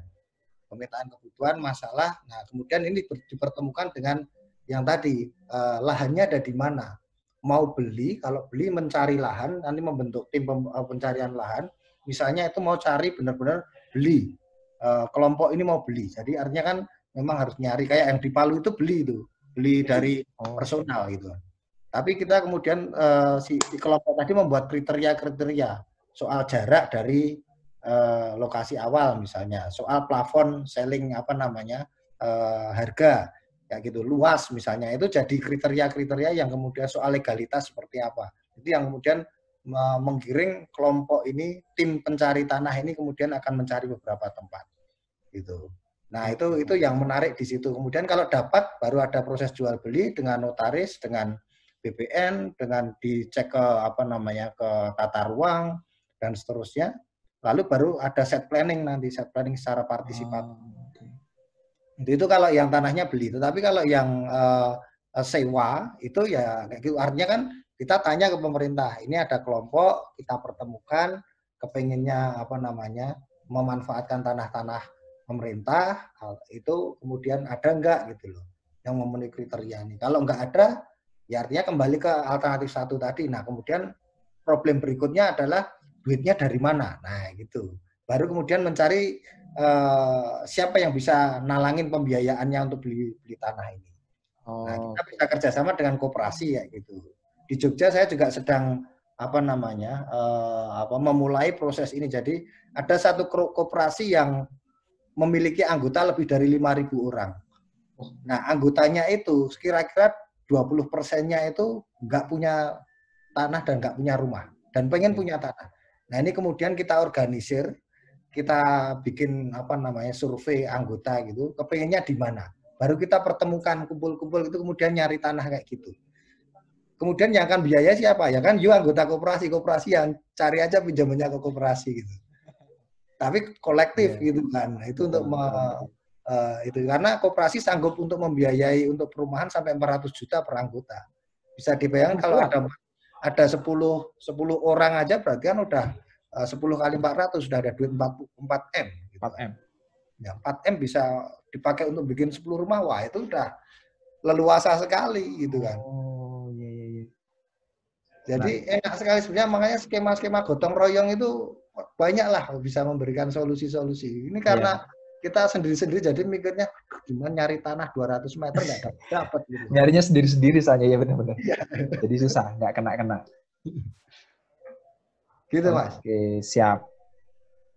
pemetaan kebutuhan, masalah. Nah, kemudian ini dipertemukan dengan yang tadi eh, lahannya ada di mana. Mau beli, kalau beli mencari lahan, nanti membentuk tim eh, pencarian lahan. Misalnya itu mau cari benar-benar beli. Eh, kelompok ini mau beli. Jadi artinya kan memang harus nyari kayak yang di Palu itu beli itu, beli dari oh. personal gitu. Tapi kita kemudian eh, si, si kelompok tadi membuat kriteria-kriteria soal jarak dari Eh, lokasi awal misalnya, soal plafon selling apa namanya eh, harga kayak gitu luas misalnya itu jadi kriteria-kriteria yang kemudian soal legalitas seperti apa itu yang kemudian menggiring kelompok ini tim pencari tanah ini kemudian akan mencari beberapa tempat gitu nah itu itu yang menarik di situ kemudian kalau dapat baru ada proses jual beli dengan notaris dengan BPN dengan dicek ke apa namanya ke tata ruang dan seterusnya Lalu baru ada set planning nanti, set planning secara partisipatif. Ah, oh, Itu kalau yang tanahnya beli. Tetapi kalau yang uh, sewa itu ya kayak gitu. Artinya kan kita tanya ke pemerintah, ini ada kelompok kita pertemukan kepengennya apa namanya memanfaatkan tanah-tanah pemerintah itu kemudian ada enggak gitu loh yang memenuhi kriteria ini. Kalau enggak ada ya artinya kembali ke alternatif satu tadi. Nah kemudian problem berikutnya adalah duitnya dari mana. Nah, gitu. Baru kemudian mencari uh, siapa yang bisa nalangin pembiayaannya untuk beli beli tanah ini. Oh. Nah, kita bisa kerjasama dengan kooperasi ya gitu. Di Jogja saya juga sedang apa namanya uh, apa memulai proses ini. Jadi ada satu kooperasi yang memiliki anggota lebih dari 5.000 orang. Nah, anggotanya itu kira-kira 20 persennya itu nggak punya tanah dan nggak punya rumah dan pengen iya. punya tanah. Nah ini kemudian kita organisir, kita bikin apa namanya survei anggota gitu, kepengennya di mana. Baru kita pertemukan kumpul-kumpul itu kemudian nyari tanah kayak gitu. Kemudian yang akan biaya siapa? Ya kan, you anggota koperasi, koperasi yang cari aja pinjamannya ke koperasi gitu. Tapi kolektif iya. gitu kan. Nah, itu untuk me, uh, itu karena koperasi sanggup untuk membiayai untuk perumahan sampai 400 juta per anggota. Bisa dibayangkan kalau ada ada 10 10 orang aja berarti kan udah 10 eh, kali 400 sudah ada duit 4, M. Gitu. 4 M. Ya, 4 M bisa dipakai untuk bikin 10 rumah, wah itu udah leluasa sekali gitu kan. Oh, iya, iya iya Jadi nah. enak sekali sebenarnya makanya skema-skema gotong royong itu banyaklah bisa memberikan solusi-solusi. Ini iya. karena yeah kita sendiri-sendiri jadi mikirnya ah, gimana nyari tanah 200 meter nggak dapat gitu. Nyarinya sendiri-sendiri saja ya benar-benar. Iya. jadi susah, nggak kena-kena. Gitu Mas. Oke, siap.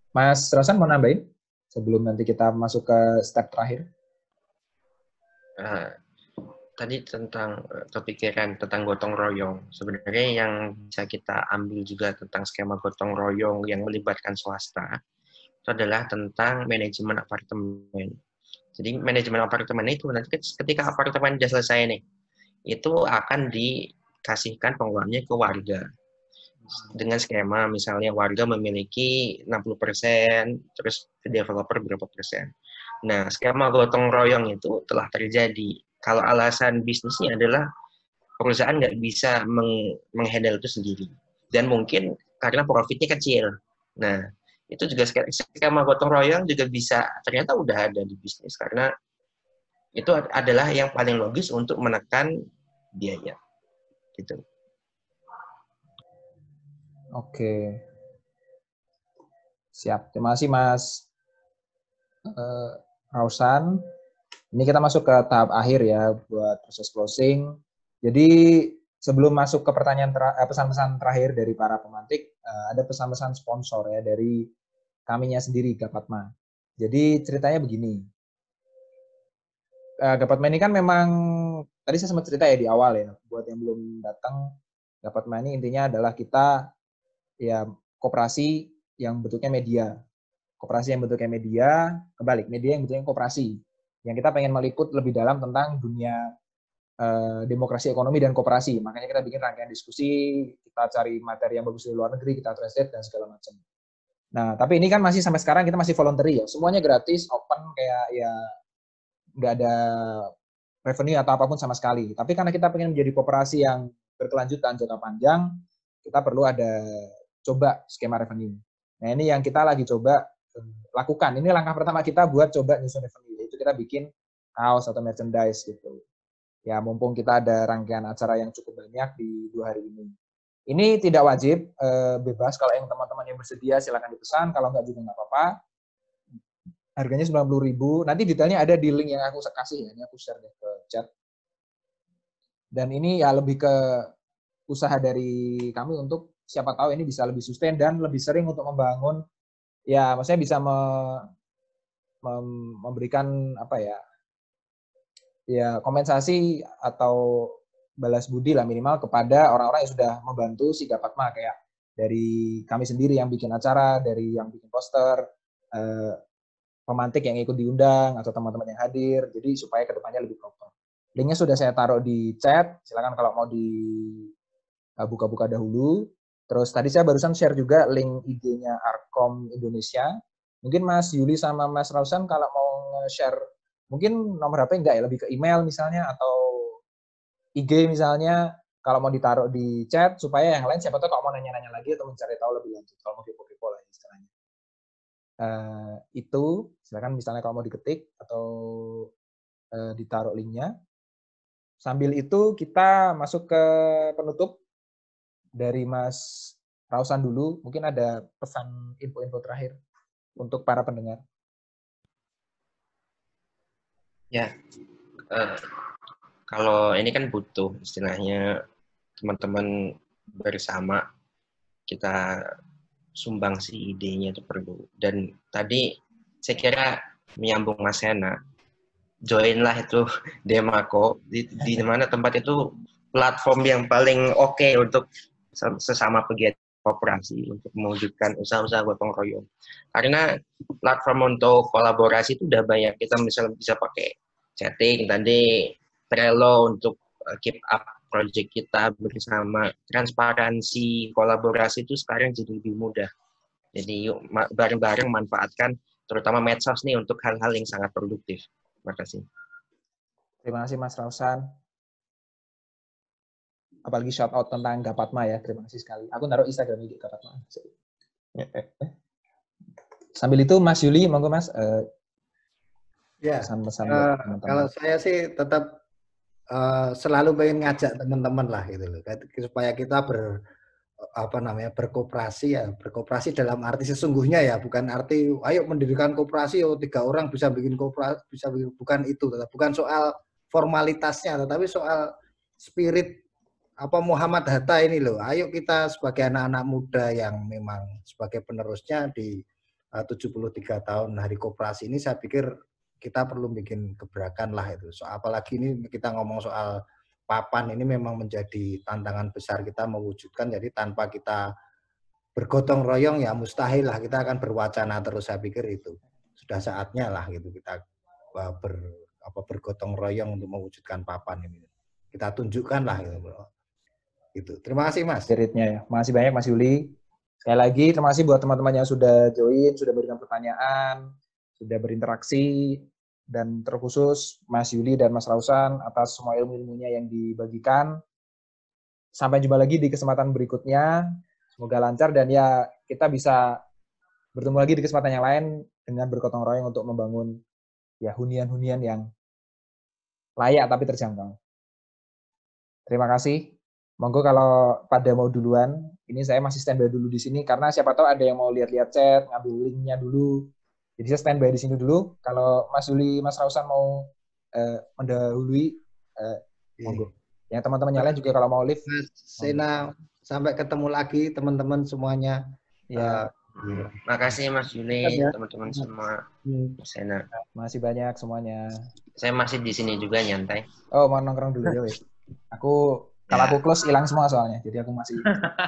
Mas Rosan mau nambahin sebelum nanti kita masuk ke step terakhir? Nah, tadi tentang eh, kepikiran tentang gotong royong. Sebenarnya yang bisa kita ambil juga tentang skema gotong royong yang melibatkan swasta itu adalah tentang manajemen apartemen. Jadi manajemen apartemen itu nanti ketika apartemen sudah selesai nih, itu akan dikasihkan pengeluarannya ke warga dengan skema misalnya warga memiliki 60%, persen, terus developer berapa persen. Nah, skema gotong royong itu telah terjadi. Kalau alasan bisnisnya adalah perusahaan nggak bisa meng menghandle itu sendiri. Dan mungkin karena profitnya kecil. Nah, itu juga skema gotong royong juga bisa ternyata udah ada di bisnis karena itu adalah yang paling logis untuk menekan biaya. Gitu. Oke. Siap. Terima kasih Mas uh, Rausan. Ini kita masuk ke tahap akhir ya buat proses closing. Jadi sebelum masuk ke pertanyaan eh, pesan-pesan ter terakhir dari para pemantik, uh, ada pesan-pesan sponsor ya dari kaminya sendiri Gapatma. Jadi ceritanya begini. Uh, Gapatma ini kan memang tadi saya sempat cerita ya di awal ya buat yang belum datang Gapatma ini intinya adalah kita ya koperasi yang bentuknya media. Koperasi yang bentuknya media, kebalik, media yang bentuknya koperasi. Yang kita pengen meliput lebih dalam tentang dunia eh, demokrasi ekonomi dan koperasi. Makanya kita bikin rangkaian diskusi, kita cari materi yang bagus di luar negeri, kita translate, dan segala macam. Nah, tapi ini kan masih sampai sekarang kita masih voluntary ya. Semuanya gratis, open, kayak ya nggak ada revenue atau apapun sama sekali. Tapi karena kita pengen menjadi koperasi yang berkelanjutan jangka panjang, kita perlu ada coba skema revenue. Nah, ini yang kita lagi coba eh, lakukan. Ini langkah pertama kita buat coba nyusun revenue, yaitu kita bikin kaos atau merchandise gitu. Ya, mumpung kita ada rangkaian acara yang cukup banyak di dua hari ini. Ini tidak wajib, eh, bebas. Kalau yang teman-teman yang bersedia silahkan dipesan, kalau nggak juga nggak apa-apa. Harganya 90000 Nanti detailnya ada di link yang aku kasih ya, ini aku share deh ke chat. Dan ini ya lebih ke usaha dari kami untuk siapa tahu ini bisa lebih sustain dan lebih sering untuk membangun ya maksudnya bisa me, mem, memberikan apa ya ya kompensasi atau balas budi lah minimal kepada orang-orang yang sudah membantu si dapat mah kayak dari kami sendiri yang bikin acara, dari yang bikin poster, eh, pemantik yang ikut diundang atau teman-teman yang hadir. Jadi supaya kedepannya lebih proper. Linknya sudah saya taruh di chat. Silakan kalau mau di eh, buka-buka dahulu. Terus tadi saya barusan share juga link IG-nya Arkom Indonesia. Mungkin Mas Yuli sama Mas Rausan kalau mau share mungkin nomor HP enggak ya, lebih ke email misalnya atau IG misalnya kalau mau ditaruh di chat supaya yang lain siapa tahu kalau mau nanya-nanya lagi atau mencari tahu lebih lanjut kalau mau kepo-kepo lah istilahnya. Uh, itu silakan misalnya kalau mau diketik atau uh, ditaruh linknya. Sambil itu kita masuk ke penutup dari Mas Rausan dulu, mungkin ada pesan info-info terakhir untuk para pendengar. Ya, uh, kalau ini kan butuh istilahnya teman-teman bersama kita sumbang si idenya itu perlu. Dan tadi saya kira menyambung Mas Hena, joinlah itu Demako di, di mana tempat itu platform yang paling oke okay untuk sesama pegiat kooperasi untuk mewujudkan usaha-usaha gotong royong. Karena platform untuk kolaborasi itu udah banyak. Kita misalnya bisa pakai chatting tadi, Trello untuk eh, keep up project kita bersama, transparansi, kolaborasi itu sekarang jadi lebih mudah. Jadi yuk bareng-bareng manfaatkan terutama medsos nih untuk hal-hal yang sangat produktif. Terima kasih. Terima kasih Mas Rausan apalagi shout out tentang Gapatma ya. Terima kasih sekali. Aku naruh Instagram IG Gapatma. Sambil itu Mas Yuli, monggo Mas. Uh, ya. Pesan-pesan eh, uh, teman -teman. Kalau saya sih tetap uh, selalu pengen ngajak teman-teman lah gitu loh, supaya kita ber apa namanya berkooperasi ya berkooperasi dalam arti sesungguhnya ya bukan arti ayo mendirikan kooperasi oh tiga orang bisa bikin kooperasi bisa bikin, bukan itu bukan soal formalitasnya tetapi soal spirit apa Muhammad Hatta ini loh. Ayo kita sebagai anak-anak muda yang memang sebagai penerusnya di eh, uh, 73 tahun Hari Koperasi ini saya pikir kita perlu bikin gebrakan lah itu. So, apalagi ini kita ngomong soal papan ini memang menjadi tantangan besar kita mewujudkan. Jadi tanpa kita bergotong royong ya mustahil lah kita akan berwacana terus saya pikir itu. Sudah saatnya lah gitu kita eh, ber apa bergotong royong untuk mewujudkan papan ini. Kita tunjukkan lah gitu, bro. Itu. Terima kasih Mas. Spiritnya ya. Terima kasih banyak Mas Yuli. Sekali lagi terima kasih buat teman-teman yang sudah join, sudah berikan pertanyaan, sudah berinteraksi dan terkhusus Mas Yuli dan Mas Rausan atas semua ilmu-ilmunya yang dibagikan. Sampai jumpa lagi di kesempatan berikutnya. Semoga lancar dan ya kita bisa bertemu lagi di kesempatan yang lain dengan bergotong royong untuk membangun ya hunian-hunian yang layak tapi terjangkau. Terima kasih. Monggo kalau pada mau duluan, ini saya masih standby dulu di sini karena siapa tahu ada yang mau lihat-lihat chat, ngambil linknya dulu. Jadi saya standby di sini dulu. Kalau Mas Yuli, Mas Rausan mau uh, mendahului, uh, monggo. Yang teman-teman yang juga kalau mau live. Mas Sena, sampai ketemu lagi teman-teman semuanya. Iya. Eh, iya. Ya. Uh, Hmm. Makasih Mas Yuli, teman-teman semua. Hmm. Mas Sena. Masih banyak semuanya. Saya masih di sini juga nyantai. Oh, mau nongkrong dulu ya, Aku kalau ya. aku close hilang semua soalnya, jadi aku masih.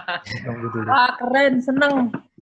Wah, keren, seneng.